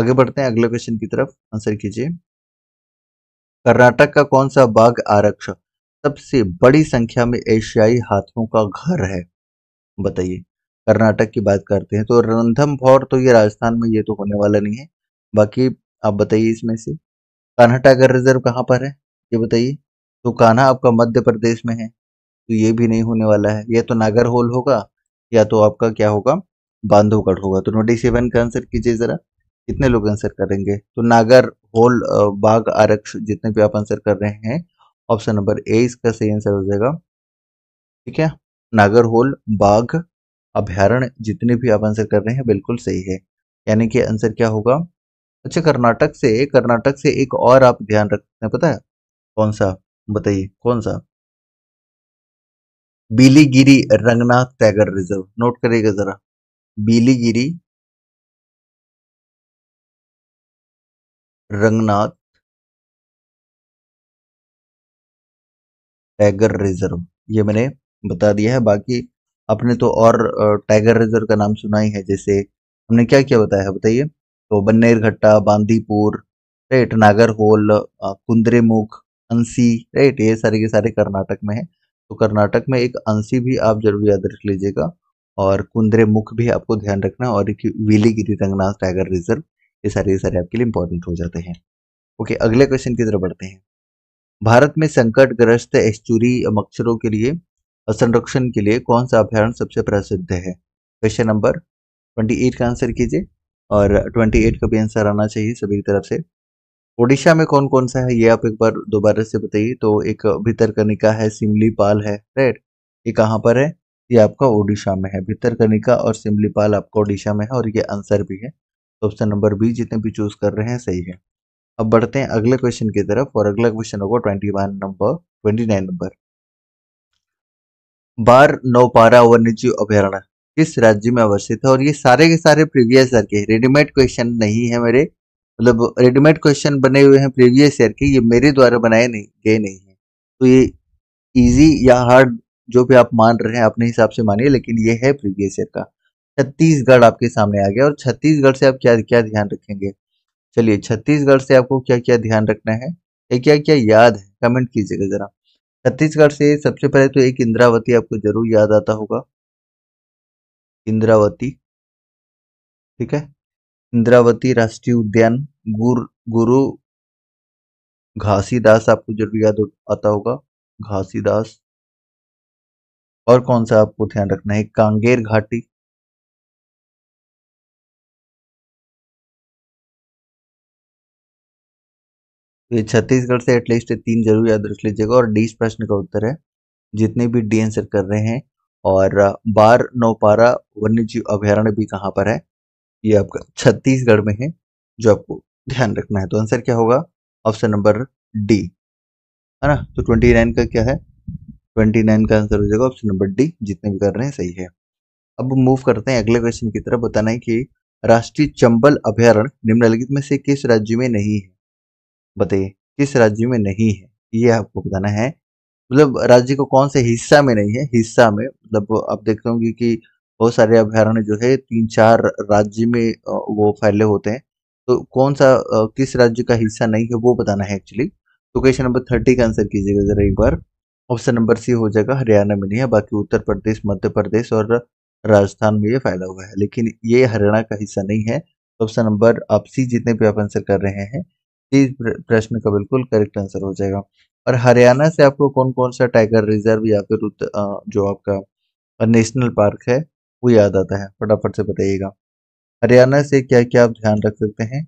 आगे बढ़ते हैं अगले क्वेश्चन की तरफ आंसर कीजिए कर्नाटक का कौन सा बाघ आरक्षक सबसे बड़ी संख्या में एशियाई हाथियों का घर है बताइए कर्नाटक की बात करते हैं तो रंथम फौर तो ये राजस्थान में ये तो होने वाला नहीं है बाकी आप बताइए इसमें से कान्हा टाइगर रिजर्व कहाँ पर है ये बताइए तो कान्हा आपका मध्य प्रदेश में है तो ये भी नहीं होने वाला है या तो नागर होल होगा या तो आपका क्या होगा बांधोगढ़ होगा तो नोटी सेवन का आंसर कीजिए जरा कितने लोग आंसर करेंगे तो नागर होल बाघ आरक्ष जितने भी आप आंसर कर रहे हैं ऑप्शन नंबर ए इसका सही आंसर हो जाएगा ठीक है नागरहोल बाघ अभ्यारण जितने भी आप आंसर कर रहे हैं बिल्कुल सही है यानी कि आंसर क्या होगा अच्छा कर्नाटक से कर्नाटक से एक और आप ध्यान रखते हैं पता है कौन सा बताइए कौन सा Biligiri Ranganatha tiger reserve note करिएगा जरा बीलीगिरी रंगनाथ टैगर रिजर्व ये मैंने बता दिया है बाकी आपने तो और टाइगर रिजर्व का नाम सुना ही है जैसे हमने क्या क्या बताया है बताइए तो Bannerghatta Bandipur right Nagarhole Kudremukh Anshi right ये सारे के सारे कर्नाटक में है तो कर्नाटक में एक अंसी भी आप जरूर याद रख लीजिएगा और कुंद्रेमुख भी आपको ध्यान रखना और एक वीलीगिरी रंगनाथ टाइगर रिजर्व ये सारे ये सारे आपके लिए इंपॉर्टेंट हो जाते हैं ओके अगले क्वेश्चन की तरफ बढ़ते हैं भारत में संकटग्रस्त एस्चुरी मच्छरों के लिए संरक्षण के लिए कौन सा अभ्यारण सबसे प्रसिद्ध है क्वेश्चन नंबर ट्वेंटी एट का आंसर कीजिए और ट्वेंटी एट का भी आंसर आना चाहिए सभी की तरफ से ओडिशा में कौन कौन सा है ये आप एक बार दोबारा से बताइए तो एक भितरकनिका है सिमलीपाल है राइट ये कहाँ पर है ये आपका ओडिशा में है भितरकनिका और सिमलीपाल आपका ओडिशा में है और ये आंसर भी है ऑप्शन नंबर बी जितने भी चूज कर रहे हैं सही है अब बढ़ते हैं अगले क्वेश्चन की तरफ और अगला क्वेश्चन होगा twenty one number twenty nine number Barnawapara वन्यजीव अभ्यारण्य किस राज्य में अवस्थित है और ये सारे के सारे प्रीवियस ईयर के रेडीमेड क्वेश्चन नहीं है मेरे मतलब रेडीमेड क्वेश्चन बने हुए हैं प्रीवियस ईयर के ये मेरे द्वारा बनाए नहीं गए नहीं है तो ये इजी या हार्ड जो भी आप मान रहे हैं अपने हिसाब से मानिए लेकिन ये है प्रीवियस ईयर का छत्तीसगढ़ आपके सामने आ गया और छत्तीसगढ़ से आप क्या क्या ध्यान रखेंगे चलिए छत्तीसगढ़ से आपको क्या क्या ध्यान रखना है क्या क्या याद है कमेंट कीजिएगा जरा छत्तीसगढ़ से सबसे पहले तो एक इंद्रावती आपको जरूर याद आता होगा इंद्रावती ठीक है इंद्रावती राष्ट्रीय उद्यान गुर, गुरु घासीदास आपको जरूर याद आता होगा घासीदास और कौन सा आपको ध्यान रखना है कांगेर घाटी ये छत्तीसगढ़ से एटलीस्ट तीन जरूर याद रख लीजिएगा और डी प्रश्न का उत्तर है जितने भी डी आंसर कर रहे हैं और बार नौपारा वन्य जीव अभ्यारण्य भी कहाँ पर है ये आपका छत्तीसगढ़ में है जो आपको ध्यान रखना है तो आंसर क्या होगा ऑप्शन नंबर डी है ना तो ट्वेंटी नाइन का क्या है ट्वेंटी नाइन का आंसर हो जाएगा ऑप्शन नंबर डी जितने भी कर रहे हैं सही है अब मूव करते हैं अगले क्वेश्चन की तरफ बताना है कि राष्ट्रीय चंबल अभ्यारण्य निम्नलिखित में से किस राज्य में नहीं है बताइए किस राज्य में नहीं है ये आपको बताना है मतलब राज्य को कौन से हिस्सा में नहीं है हिस्सा में मतलब आप देखते होंगे कि बहुत सारे अभ्यारण्य जो है तीन चार राज्य में वो फैले होते हैं तो कौन सा किस राज्य का हिस्सा नहीं है वो बताना है एक्चुअली तो क्वेश्चन नंबर थर्टी का आंसर कीजिएगा जरा एक बार ऑप्शन नंबर सी हो जाएगा हरियाणा में नहीं है बाकी उत्तर प्रदेश मध्य प्रदेश और राजस्थान में ये फैला हुआ है लेकिन ये हरियाणा का हिस्सा नहीं है ऑप्शन नंबर आप सी जितने भी आप आंसर कर रहे हैं इस प्रश्न का बिल्कुल करेक्ट आंसर हो जाएगा और हरियाणा से आपको कौन कौन सा टाइगर रिजर्व या फिर जो आपका नेशनल पार्क है वो याद आता है फटाफट से बताइएगा हरियाणा से क्या क्या आप ध्यान रख सकते हैं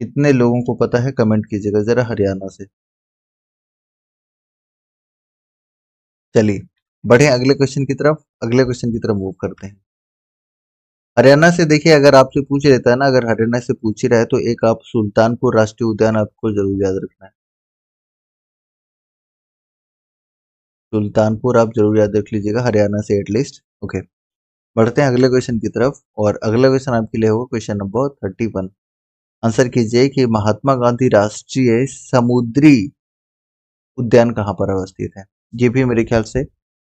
कितने लोगों को पता है कमेंट कीजिएगा ज़रा हरियाणा से चलिए बढ़े अगले क्वेश्चन की तरफ अगले क्वेश्चन की तरफ मूव करते हैं हरियाणा से देखिए अगर आपसे पूछ रहता है ना अगर हरियाणा से पूछ ही रहा है तो एक आप सुल्तानपुर राष्ट्रीय उद्यान आपको जरूर याद रखना है सुल्तानपुर आप जरूर याद रख लीजिएगा हरियाणा से एटलीस्ट ओके बढ़ते हैं अगले क्वेश्चन की तरफ और अगला क्वेश्चन आपके लिए होगा question number thirty one answer कीजिए कि महात्मा गांधी राष्ट्रीय समुद्री उद्यान कहाँ पर अवस्थित है ये भी मेरे ख्याल से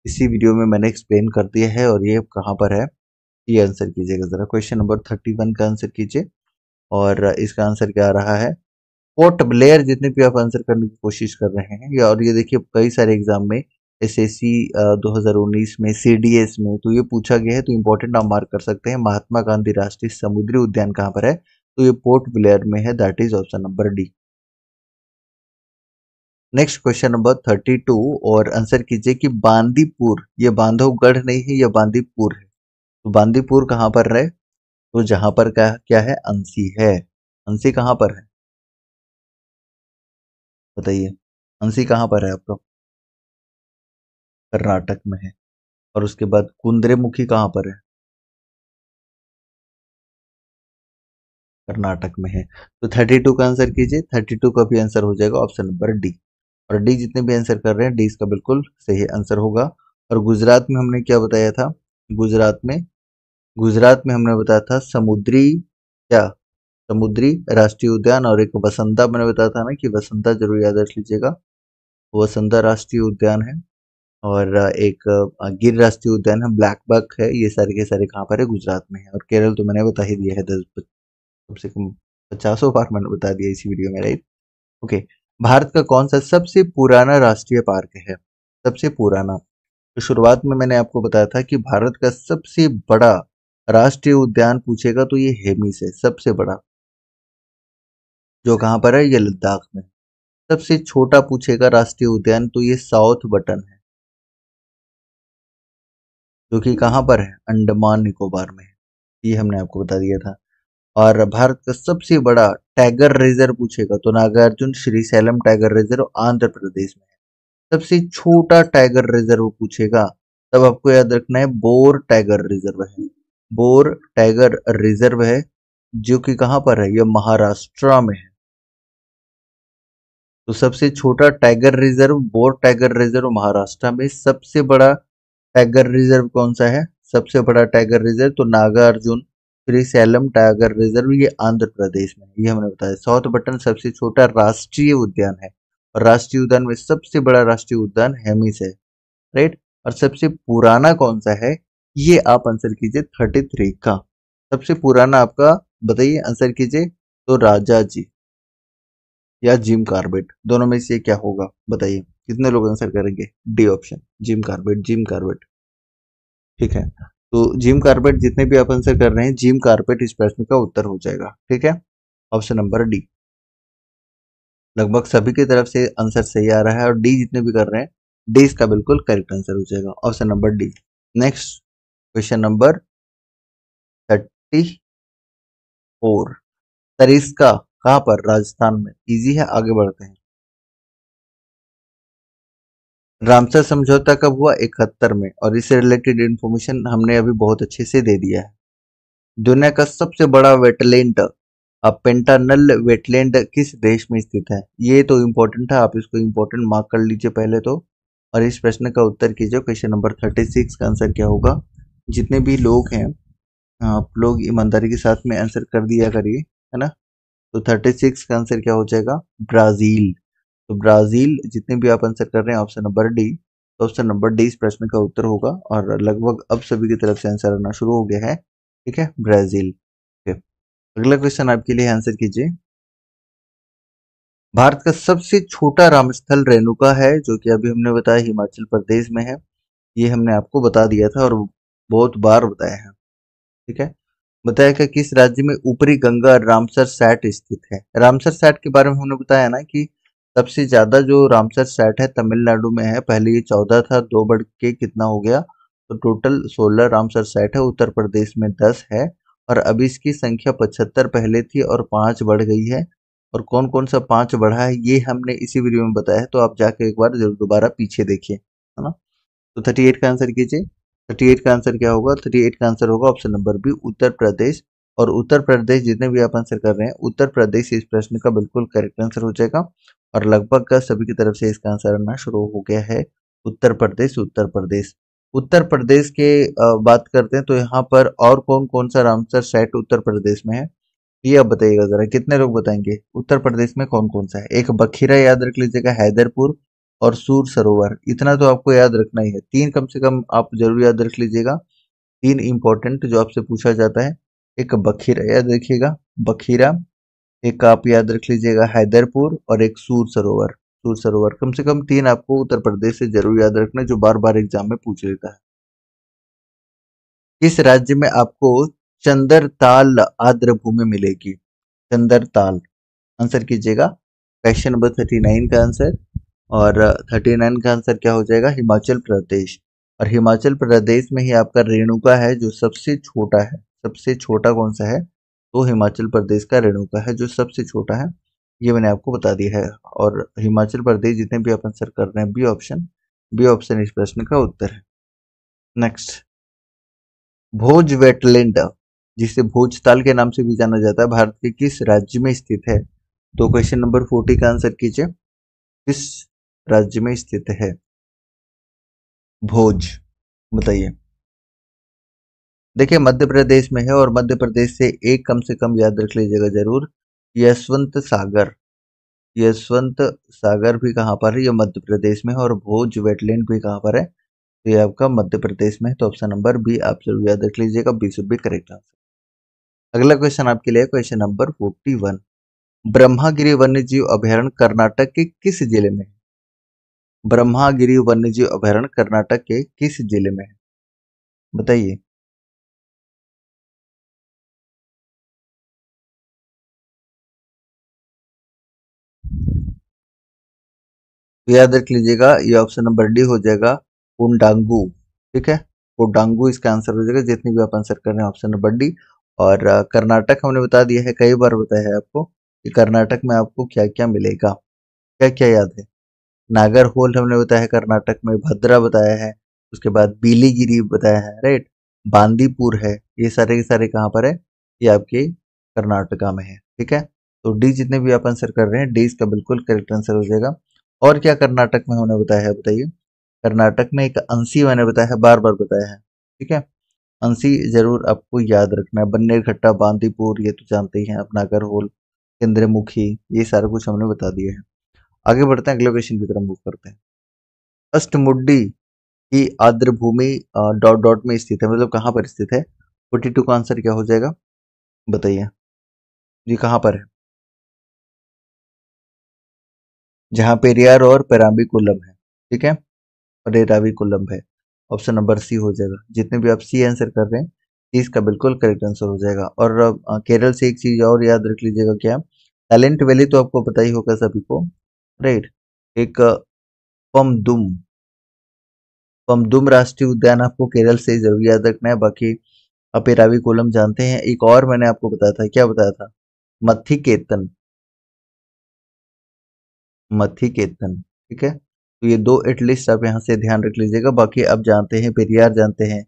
इसी वीडियो में मैंने एक्सप्लेन कर दिया है और ये कहाँ पर है ये आंसर कीजिएगा ज़रा क्वेश्चन नंबर थर्टी वन का आंसर कीजिए और इसका आंसर क्या आ रहा है पोर्ट ब्लेयर जितने भी आप आंसर करने की कोशिश कर रहे हैं और ये देखिए कई सारे एग्जाम में एस एस सी दो हज़ार उन्नीस में सी डी एस में तो ये पूछा गया है तो इम्पोर्टेंट आप मार्क कर सकते हैं महात्मा गांधी राष्ट्रीय समुद्री उद्यान कहाँ पर है तो ये पोर्ट ब्लेयर में है that is option number D next question number thirty two और आंसर कीजिए कि बांदीपुर ये बांधवगढ़ नहीं है यह बांदीपुर है तो बांदीपुर कहाँ पर है तो जहां पर क्या क्या है अंसी है अंसी कहाँ पर है बताइए अंसी कहाँ पर है आपका कर्नाटक में है और उसके बाद कुंद्रेमुखी कहाँ पर है कर्नाटक में है तो थर्टी टू का आंसर कीजिए थर्टी टू का भी आंसर हो जाएगा ऑप्शन नंबर डी और डी जितने भी आंसर कर रहे हैं डी इसका बिल्कुल सही आंसर होगा और गुजरात में हमने क्या बताया था गुजरात में गुजरात में हमने बताया था समुद्री क्या समुद्री राष्ट्रीय उद्यान और एक वसंता मैंने बताया था ना कि वसंता जरूर याद रख लीजिएगा वसंता राष्ट्रीय उद्यान है और एक गिर राष्ट्रीय उद्यान है ब्लैक बक है ये सारे के सारे कहाँ पर है गुजरात में है और केरल तो मैंने बता ही दिया है दस कम से कम पचासों पार्क मैंने बता दिया इसी वीडियो में राइट ओके भारत का कौन सा सबसे पुराना राष्ट्रीय पार्क है सबसे पुराना तो शुरुआत में मैंने आपको बताया था कि भारत का सबसे बड़ा राष्ट्रीय उद्यान पूछेगा तो ये हेमिस है सबसे बड़ा जो कहां पर है ये लद्दाख में सबसे छोटा पूछेगा राष्ट्रीय उद्यान तो ये साउथ बटन है जो कि कहाँ पर है अंडमान निकोबार में ये हमने आपको बता दिया था और भारत का सबसे बड़ा टाइगर रिजर्व पूछेगा तो Nagarjuna Srisailam tiger reserve Andhra Pradesh में है सबसे छोटा टाइगर रिजर्व पूछेगा तब आपको याद रखना है बोर टाइगर रिजर्व है बोर टाइगर रिजर्व है जो कि कहां पर है यह महाराष्ट्र में है तो सबसे छोटा tiger reserve Bor tiger reserve Maharashtra में सबसे बड़ा टाइगर रिजर्व कौन सा है सबसे बड़ा टाइगर रिजर्व तो Nagarjuna Srisailam tiger reserve ये आंध्र प्रदेश में ये हमने बताया साउथ बटन सबसे छोटा राष्ट्रीय उद्यान है और राष्ट्रीय उद्यान में सबसे बड़ा राष्ट्रीय उद्यान हेमिस है राइट और सबसे पुराना कौन सा है ये आप आंसर कीजिए थर्टी थ्री का सबसे पुराना आपका बताइए आंसर कीजिए तो राजा जी या जिम कार्बेट दोनों में से क्या होगा बताइए कितने लोग आंसर करेंगे D option Jim Corbett Jim Corbett ठीक है तो जिम कार्बेट जितने भी आप आंसर कर रहे हैं जिम कार्बेट इस प्रश्न का उत्तर हो जाएगा ठीक है ऑप्शन नंबर डी लगभग सभी की तरफ से आंसर सही आ रहा है और डी जितने भी कर रहे हैं डी इसका बिल्कुल करेक्ट आंसर हो जाएगा option number D next question number thirty four Sariska कहाँ पर राजस्थान में इजी है आगे बढ़ते हैं रामसर समझौता कब हुआ इकहत्तर में और इससे रिलेटेड इन्फॉर्मेशन हमने अभी बहुत अच्छे से दे दिया है दुनिया का सबसे बड़ा वेटलेंट अब पेंटानल वेटलैंड किस देश में स्थित है ये तो इम्पोर्टेंट है आप इसको इम्पोर्टेंट मार्क कर लीजिए पहले तो और इस प्रश्न का उत्तर कीजिए क्वेश्चन नंबर थर्टी सिक्स का आंसर क्या होगा जितने भी लोग हैं आप लोग ईमानदारी के साथ में आंसर कर दिया करिए है ना तो थर्टी सिक्स का आंसर क्या हो जाएगा ब्राज़ील तो ब्राज़ील जितने भी आप आंसर कर रहे हैं ऑप्शन नंबर डी तो ऑप्शन नंबर डी इस प्रश्न का उत्तर होगा और लगभग अब सभी की तरफ से आंसर आना शुरू हो गया है ठीक है ब्राज़ील अगला क्वेश्चन आपके लिए आंसर कीजिए भारत का सबसे छोटा रामस्थल रेणुका है जो कि अभी हमने बताया हिमाचल प्रदेश में है ये हमने आपको बता दिया था और बहुत बार बताया है ठीक है बताया कि किस राज्य में ऊपरी गंगा रामसर सैट स्थित है रामसर सैट के बारे में हमने बताया ना कि सबसे ज्यादा जो रामसर सैट है तमिलनाडु में है पहले ये चौदह था दो बढ़ के कितना हो गया तो टोटल सोलह रामसर सैट है उत्तर प्रदेश में दस है और अब इसकी संख्या पचहत्तर पहले थी और पाँच बढ़ गई है और कौन कौन सा पाँच बढ़ा है ये हमने इसी वीडियो में बताया है तो आप जाके एक बार जरूर दोबारा पीछे देखिए है ना तो थर्टी एट का आंसर कीजिए थर्टी एट का आंसर क्या होगा थर्टी एट का आंसर होगा option number B Uttar Pradesh और उत्तर प्रदेश जितने भी आप आंसर कर रहे हैं उत्तर प्रदेश इस प्रश्न का बिल्कुल करेक्ट आंसर हो जाएगा और लगभग का सभी की तरफ से इसका आंसर आना शुरू हो गया है उत्तर प्रदेश उत्तर प्रदेश उत्तर प्रदेश के बात करते हैं तो यहाँ पर और कौन कौन सा रामसर साइट उत्तर प्रदेश में है ये आप बताइएगा जरा कितने लोग बताएंगे उत्तर प्रदेश में कौन कौन सा है एक बखीरा याद रख लीजिएगा हैदरपुर और सूर सरोवर इतना तो आपको याद रखना ही है तीन कम से कम आप जरूर याद रख लीजिएगा तीन इंपॉर्टेंट जो आपसे पूछा जाता है एक बखीरा याद रखिएगा बखीरा एक आप याद रख लीजिएगा हैदरपुर और एक सूर सरोवर सूर सरोवर कम से कम तीन आपको उत्तर प्रदेश से जरूर याद रखना जो बार बार एग्जाम में पूछ लेता है किस राज्य में आपको चंद्रताल आद्र आर्द्र भूमि मिलेगी चंद्रताल आंसर कीजिएगा क्वेश्चन नंबर थर्टी नाइन का आंसर और थर्टी नाइन का आंसर क्या हो जाएगा हिमाचल प्रदेश और हिमाचल प्रदेश में ही आपका रेणुका है जो सबसे छोटा है सबसे छोटा कौन सा है तो हिमाचल प्रदेश का रेणुका है जो सबसे छोटा है ये मैंने आपको बता दिया है और हिमाचल प्रदेश जितने भी आप आंसर कर रहे हैं बी ऑप्शन बी ऑप्शन इस प्रश्न का उत्तर है नेक्स्ट भोज वेटलैंड जिसे भोजताल के नाम से भी जाना जाता है भारत के किस राज्य में स्थित है तो क्वेश्चन नंबर फोर्टी का आंसर कीजिए किस राज्य में स्थित है भोज बताइए देखिए मध्य प्रदेश में है और मध्य प्रदेश से एक कम से कम याद रख लीजिएगा जरूर यशवंत सागर यशवंत सागर भी कहाँ पर है ये मध्य प्रदेश में है और भोज वेटलैंड भी कहाँ पर है तो ये आपका मध्य प्रदेश में है तो ऑप्शन नंबर बी आप जरूर याद रख लीजिएगा बी शुड भी करेक्ट आंसर अगला क्वेश्चन आपके लिए question number forty one Brahmagiri वन्य जीव अभ्यारण कर्नाटक के किस जिले में है ब्रह्मागिरी वन्य जीव अभ्यारण्य कर्नाटक के किस जिले में है बताइए तो याद रख लीजिएगा ये ऑप्शन नंबर डी हो जाएगा कुंडांगू ठीक है कुंडांगू इसका आंसर हो जाएगा जितने भी आप आंसर कर रहे हैं ऑप्शन नंबर डी और कर्नाटक हमने बता दिया है कई बार बताया है आपको कि कर्नाटक में आपको क्या क्या मिलेगा क्या क्या याद है नागर होल हमने बताया है कर्नाटक में भद्रा बताया है उसके बाद बीलीगिरी बताया है राइट बांदीपुर है ये सारे के सारे कहाँ पर है ये आपके कर्नाटका में है ठीक है तो डी जितने भी आप आंसर कर रहे हैं डी इसका बिल्कुल करेक्ट आंसर हो जाएगा और क्या कर्नाटक में हमने बताया है बताइए कर्नाटक में एक अंसी मैंने बताया है बार बार बताया है ठीक है अंसी जरूर आपको याद रखना है खट्टा बांदीपुर ये तो जानते ही हैं अपना होल इंद्रमुखी ये सारा कुछ हमने बता दिया है आगे बढ़ते हैं अगले क्वेश्चन की तरफ मूव करते हैं अष्टमुड्डी की आर्द्र भूमि डॉट डॉट में स्थित है मतलब कहाँ पर स्थित है फोर्टी टू का आंसर क्या हो जाएगा बताइए जी कहाँ पर है जहां पेरियार और पेराम्बिकुलम है ठीक है और कोलम है ऑप्शन नंबर सी हो जाएगा जितने भी आप सी आंसर कर रहे हैं इसका बिल्कुल करेक्ट आंसर हो जाएगा और केरल से एक चीज़ और याद रख लीजिएगा क्या टैलेंट वैली तो आपको पता ही होगा सभी को राइट एक पमदुम पमदुम राष्ट्रीय उद्यान आपको केरल से जरूर याद रखना है बाकी आप पेरावी कोलम जानते हैं एक और मैंने आपको बताया था क्या बताया था मत्थी केतन मथी केतन ठीक है तो ये दो एटलीस्ट आप यहाँ से ध्यान रख लीजिएगा बाकी आप जानते हैं पेरियार जानते हैं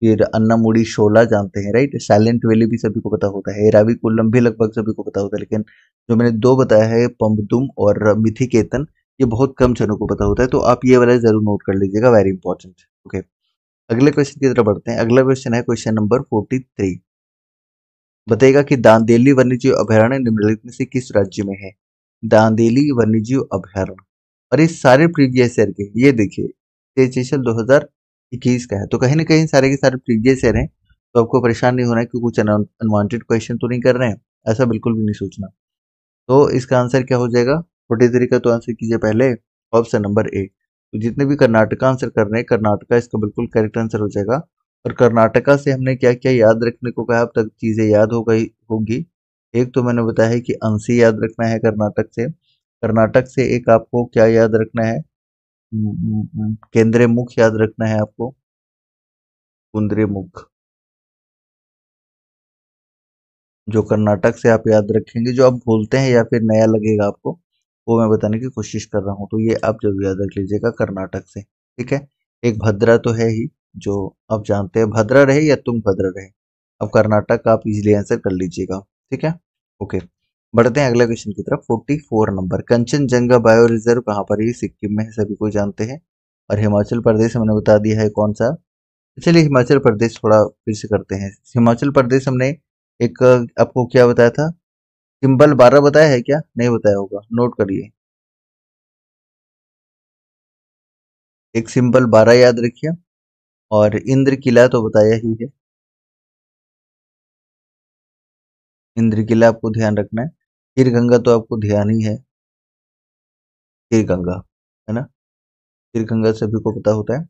फिर अन्नामुड़ी शोला जानते हैं राइट साइलेंट वैली भी सभी को पता होता है रावी कोल्लम भी लगभग सभी को पता होता है लेकिन जो मैंने दो बताया है पम्बदुम और मिथी केतन ये बहुत कम जनों को पता होता है तो आप ये वाला जरूर नोट कर लीजिएगा वेरी इंपॉर्टेंट ओके अगले क्वेश्चन की तरफ बढ़ते हैं अगला क्वेश्चन है क्वेश्चन नंबर फोर्टी थ्री बताएगा कि दांदेली वन्यजीव अभ्यारण्य निम्नलिखित में से किस राज्य में है दांदेली वन्यजीव अभ्यारण और ये सारे प्रीवियस ईयर के ये देखिए दो हजार इक्कीस का है तो कहीं ना कहीं सारे के सारे प्रीवियस ईयर हैं तो आपको परेशान नहीं होना है कि कुछ अनवांटेड क्वेश्चन तो नहीं कर रहे हैं ऐसा बिल्कुल भी नहीं सोचना तो इसका आंसर क्या हो जाएगा फोर्टी थ्री का तो आंसर कीजिए पहले ऑप्शन नंबर ए तो जितने भी कर्नाटका आंसर कर रहे हैं कर्नाटका इसका बिल्कुल करेक्ट आंसर हो जाएगा और कर्नाटका से हमने क्या क्या याद रखने को कहा अब तक चीज़ें याद हो गई होगी एक तो मैंने बताया कि अंशी याद रखना है कर्नाटक से कर्नाटक से एक आपको क्या याद रखना है केंद्रीय मुख याद रखना है आपको कुंद्रे मुख जो कर्नाटक से आप याद रखेंगे जो आप भूलते हैं या फिर नया लगेगा आपको वो मैं बताने की कोशिश कर रहा हूँ तो ये आप जरूर याद रख लीजिएगा कर्नाटक से ठीक है एक भद्रा तो है ही जो आप जानते हैं भद्रा रहे या तुम भद्रा रहे अब कर्नाटक आप इजिली आंसर कर लीजिएगा ठीक है ओके बढ़ते हैं अगले क्वेश्चन की तरफ 44 नंबर कंचनजंगा बायो रिजर्व कहाँ पर है सिक्किम में है सभी को जानते हैं और हिमाचल प्रदेश हमने बता दिया है कौन सा चलिए हिमाचल प्रदेश थोड़ा फिर से करते हैं हिमाचल प्रदेश हमने एक आपको क्या बताया था सिंबल बारह बताया है क्या नहीं बताया होगा नोट करिए एक सिंबल बारह याद रखिए और इंद्र किला तो बताया ही है इंद्र किला आपको ध्यान रखना है खीर गंगा तो आपको ध्यान ही है खीर गंगा है ना खीर गंगा सभी को पता होता है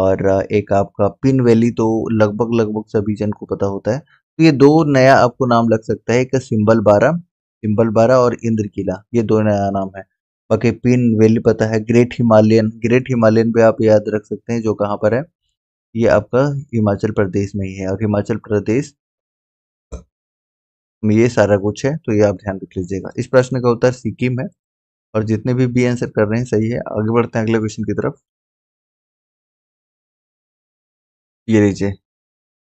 और एक आपका पिन वैली तो लगभग लगभग सभी जन को पता होता है तो ये दो नया आपको नाम लग सकता है एक सिंबल बारा सिंबल बारा और इंद्र किला ये दो नया नाम है बाकी पिन वैली पता है ग्रेट हिमालयन ग्रेट हिमालयन पे आप याद रख सकते हैं जो कहाँ पर है ये आपका हिमाचल प्रदेश में ही है और हिमाचल प्रदेश ये सारा कुछ है तो ये आप ध्यान रख लीजिएगा इस प्रश्न का उत्तर सिक्किम है और जितने भी बी आंसर कर रहे हैं सही है आगे बढ़ते हैं अगले क्वेश्चन की तरफ ये लीजिए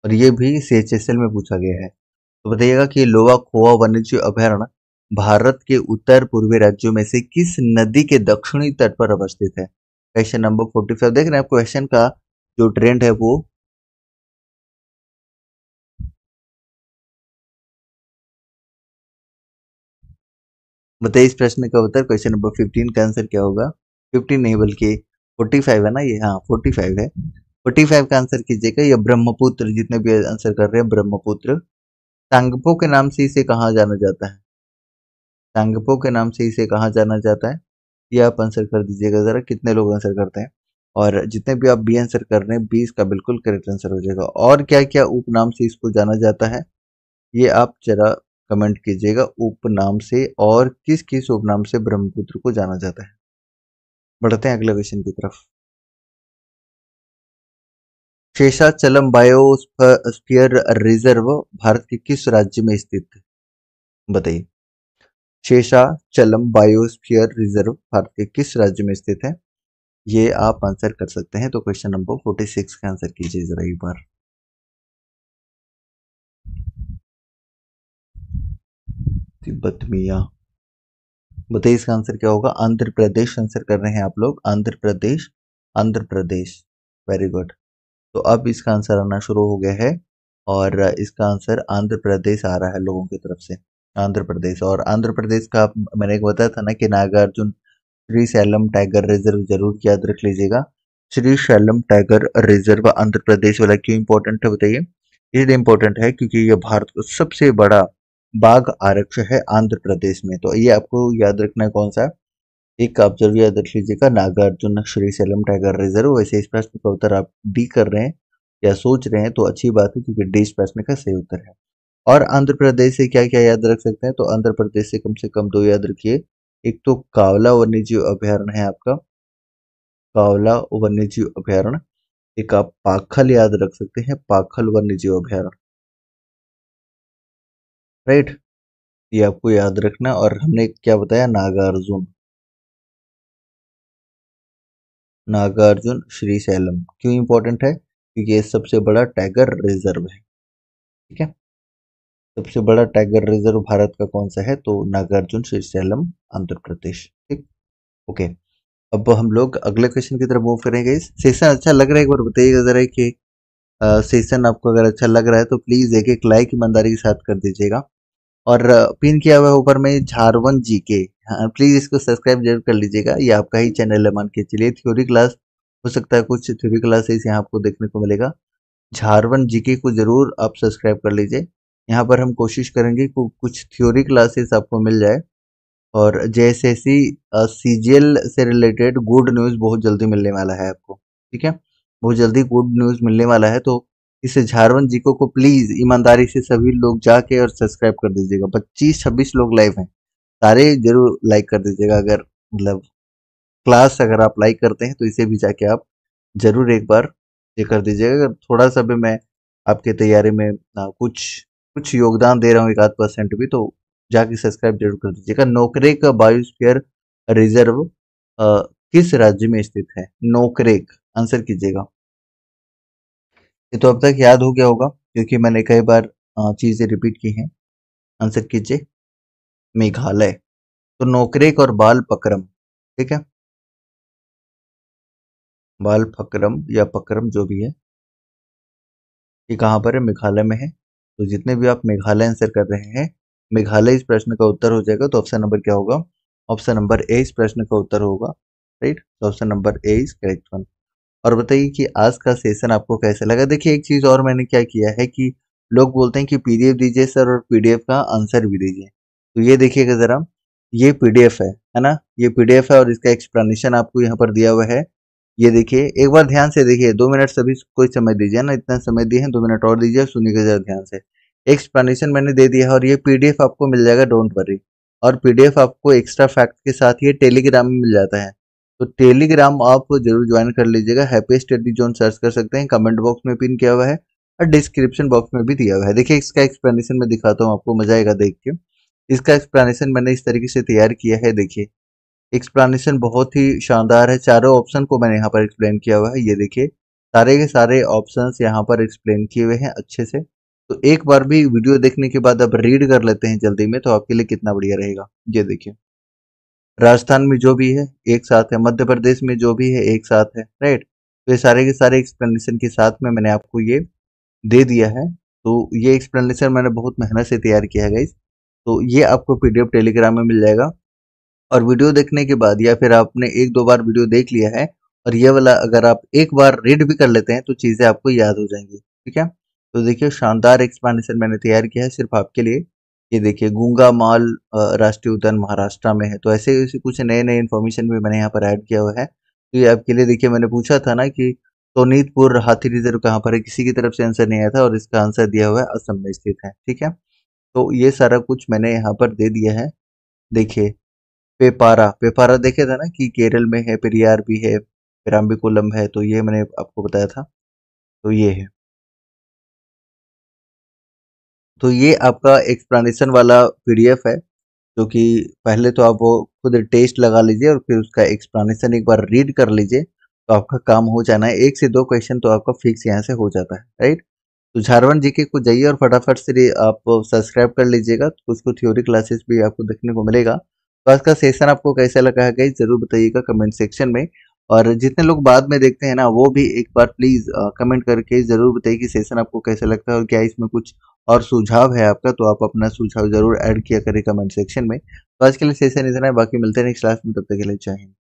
और ये भी सी एच एस एल में पूछा गया है तो बताइएगा कि लोवा खोवा वन्यजीव अभ्यारण्य भारत के उत्तर पूर्वी राज्यों में से किस नदी के दक्षिणी तट पर अवस्थित है क्वेश्चन नंबर फोर्टी फाइव देख रहे हैं क्वेश्चन का जो ट्रेंड है वो बताइए इस प्रश्न का उत्तर क्वेश्चन नंबर फिफ्टीन का आंसर क्या होगा फिफ्टीन नहीं बल्कि फोर्टी फाइव है ना ये हाँ फोर्टी फाइव है फोर्टी फाइव का आंसर कीजिएगा यह ब्रह्मपुत्र जितने भी आंसर कर रहे हैं ब्रह्मपुत्र सांगपो के नाम से इसे कहा जाना जाता है सांगपो के नाम से इसे कहा जाना जाता है ये आप आंसर कर दीजिएगा ज़रा कितने लोग आंसर करते हैं और जितने भी आप बी आंसर कर रहे हैं बी इसका बिल्कुल करेक्ट आंसर हो जाएगा और क्या क्या उपनाम से इसको जाना जाता है ये आप जरा कमेंट कीजिएगा उपनाम से और किस किस उपनाम से ब्रह्मपुत्र को जाना जाता है बढ़ते हैं अगले क्वेश्चन की तरफ शेषाचलम बायोस्फीयर रिजर्व भारत के किस राज्य में स्थित बताइए शेषाचलम बायोस्फीयर रिजर्व भारत के किस राज्य में स्थित है ये आप आंसर कर सकते हैं तो क्वेश्चन नंबर फोर्टी सिक्स का आंसर कीजिए जरा एक बार तिब्बत मिया बताइए इसका आंसर क्या होगा आंध्र प्रदेश आंसर कर रहे हैं आप लोग आंध्र प्रदेश आंध्र प्रदेश वेरी गुड तो अब इसका आंसर आना शुरू हो गया है और इसका आंसर आंध्र प्रदेश आ रहा है लोगों की तरफ से आंध्र प्रदेश और आंध्र प्रदेश का मैंने एक बताया था ना कि Nagarjuna Srisailam tiger reserve जरूर याद रख लीजिएगा Srisailam tiger reserve Andhra Pradesh वाला क्यों इंपॉर्टेंट है बताइए इसलिए इम्पोर्टेंट है क्योंकि यह भारत का सबसे बड़ा बाघ आरक्षक है आंध्र प्रदेश में तो ये आपको याद रखना है कौन सा है? एक ऑब्जर्व याद रख लीजिएगा Nagarjuna Srisailam tiger reserve वैसे इस प्रश्न का उत्तर आप डी कर रहे हैं या सोच रहे हैं तो अच्छी बात है क्योंकि डी इस प्रश्न का सही उत्तर है और आंध्र प्रदेश से क्या क्या याद रख सकते हैं तो आंध्र प्रदेश से कम से कम दो याद रखिए एक तो कावला वन्यजीव अभ्यारण है आपका कावला वन्यजीव अभ्यारण्य एक आप पाखल याद रख सकते हैं पाखल वन्यजीव अभ्यारण्य राइट ये आपको याद रखना और हमने क्या बताया नागार्जुन नागार्जुन श्री सैलम क्यों इंपॉर्टेंट है क्योंकि ये सबसे बड़ा टाइगर रिजर्व है ठीक है सबसे बड़ा टाइगर रिजर्व भारत का कौन सा है तो नागार्जुन श्री सैलम आंध्र प्रदेश ठीक ओके अब हम लोग अगले क्वेश्चन की तरफ मूव करेंगे सेशन अच्छा लग रहा है एक बार बताइएगा जरा कि सेशन आपको अगर अच्छा लग रहा है तो प्लीज़ एक एक लाइक ईमानदारी के साथ कर दीजिएगा और पिन किया हुआ है ऊपर में झारवन जी के हाँ प्लीज़ इसको सब्सक्राइब जरूर कर लीजिएगा ये आपका ही चैनल है मान के चलिए थ्योरी क्लास हो सकता है कुछ थ्योरी क्लासेस यहाँ आपको देखने को मिलेगा झारवन जीके को ज़रूर आप सब्सक्राइब कर लीजिए यहाँ पर हम कोशिश करेंगे कि कुछ थ्योरी क्लासेस आपको मिल जाए और जैसे सी सीजीएल से रिलेटेड गुड न्यूज़ बहुत जल्दी मिलने वाला है आपको ठीक है बहुत जल्दी गुड न्यूज़ मिलने वाला है तो इसे झारवन जीको को प्लीज ईमानदारी से सभी लोग जाके और सब्सक्राइब कर दीजिएगा पच्चीस छब्बीस लोग लाइव हैं सारे जरूर लाइक कर दीजिएगा अगर मतलब क्लास अगर आप लाइक करते हैं तो इसे भी जाके आप जरूर एक बार ये कर दीजिएगा अगर थोड़ा सा भी मैं आपके तैयारी में कुछ कुछ योगदान दे रहा हूँ एक आध परसेंट भी तो जाके सब्सक्राइब जरूर कर दीजिएगा नौकरे का बायोस्फीयर रिजर्व आ, किस राज्य में स्थित है नोकरेक आंसर कीजिएगा ये तो अब तक याद हो गया होगा क्योंकि मैंने कई बार चीज़ें रिपीट की हैं आंसर कीजिए मेघालय तो नोकरेक और बाल पकरम ठीक है बाल पकरम या पकरम जो भी है ये कहाँ पर है मेघालय में है तो जितने भी आप मेघालय आंसर कर रहे हैं मेघालय इस प्रश्न का उत्तर हो जाएगा तो ऑप्शन नंबर क्या होगा ऑप्शन नंबर ए इस प्रश्न का उत्तर होगा राइट तो option number A is correct one और बताइए कि आज का सेशन आपको कैसा लगा देखिए एक चीज़ और मैंने क्या किया है कि लोग बोलते हैं कि पीडीएफ दीजिए सर और पीडीएफ का आंसर भी दीजिए तो ये देखिएगा ज़रा ये पीडीएफ है है ना ये पीडीएफ है और इसका एक्सप्लेनेशन आपको यहाँ पर दिया हुआ है ये देखिए एक बार ध्यान से देखिए दो मिनट सभी कोई समय दीजिए ना इतना समय दिए हैं दो मिनट और दीजिए सुनिएगा जरा ध्यान से एक्सप्लेनेशन मैंने दे दिया है और ये पीडीएफ आपको मिल जाएगा डोंट वरी और पीडीएफ आपको एक्स्ट्रा फैक्ट के साथ ये टेलीग्राम में मिल जाता है तो टेलीग्राम आप जरूर ज्वाइन कर लीजिएगा हैप्पी स्टडी जोन सर्च कर सकते हैं कमेंट बॉक्स में पिन किया हुआ है और डिस्क्रिप्शन बॉक्स में भी दिया हुआ है देखिए इसका एक्सप्लेनेशन मैं दिखाता हूँ आपको मजा आएगा देख के इसका एक्सप्लेनेशन मैंने इस तरीके से तैयार किया है देखिए एक्सप्लेनेशन बहुत ही शानदार है चारों ऑप्शन को मैंने यहाँ पर एक्सप्लेन किया हुआ है ये देखिए सारे के सारे ऑप्शन यहाँ पर एक्सप्लेन किए हुए हैं अच्छे से तो एक बार भी वीडियो देखने के बाद आप रीड कर लेते हैं जल्दी में तो आपके लिए कितना बढ़िया रहेगा ये देखिए राजस्थान में जो भी है एक साथ है मध्य प्रदेश में जो भी है एक साथ है राइट तो ये सारे के सारे एक्सप्लेनेशन के साथ में मैंने आपको ये दे दिया है तो ये एक्सप्लेनेशन मैंने बहुत मेहनत से तैयार किया है तो ये आपको पीडीएफ टेलीग्राम में मिल जाएगा और वीडियो देखने के बाद या फिर आपने एक दो बार वीडियो देख लिया है और ये वाला अगर आप एक बार रीड भी कर लेते हैं तो चीज़ें आपको याद हो जाएंगी ठीक है तो देखिए शानदार एक्सप्लेनेशन मैंने तैयार किया है सिर्फ आपके लिए ये देखिए गूंगा माल राष्ट्रीय उद्यान महाराष्ट्र में है तो ऐसे ऐसे कुछ नए नए इन्फॉर्मेशन भी मैंने यहाँ पर ऐड किया हुआ है तो ये आपके लिए देखिए मैंने पूछा था ना कि सोनीतपुर हाथी रिजर्व कहाँ पर है किसी की तरफ से आंसर नहीं आया था और इसका आंसर दिया हुआ है असम में स्थित है ठीक है तो ये सारा कुछ मैंने यहाँ पर दे दिया है देखिए पेपारा पेपारा देखे था ना कि केरल में है पेरियार भी है पेराम्बिकुलम है तो ये मैंने आपको बताया था तो ये है तो ये आपका एक्सप्लेनेशन वाला पीडीएफ है जो कि पहले तो आप वो खुद टेस्ट लगा लीजिए और फिर उसका एक्सप्लानेशन एक बार रीड कर लीजिए तो आपका काम हो जाना है एक से दो क्वेश्चन तो आपका फिक्स यहाँ से हो जाता है राइट तो झारवन के को जाइए और फटाफट से आप सब्सक्राइब कर लीजिएगा तो उसको थ्योरी क्लासेस भी आपको देखने को मिलेगा तो आज का सेशन आपको कैसा लगा है गई जरूर बताइएगा कमेंट सेक्शन में और जितने लोग बाद में देखते हैं ना वो भी एक बार प्लीज़ कमेंट करके ज़रूर बताइए कि सेशन आपको कैसा लगता है और क्या इसमें कुछ और सुझाव है आपका तो आप अपना सुझाव जरूर ऐड किया करें कमेंट सेक्शन में तो आज के लिए सेशन इतना है बाकी मिलते हैं नेक्स्ट क्लास में तब तक के लिए चाहें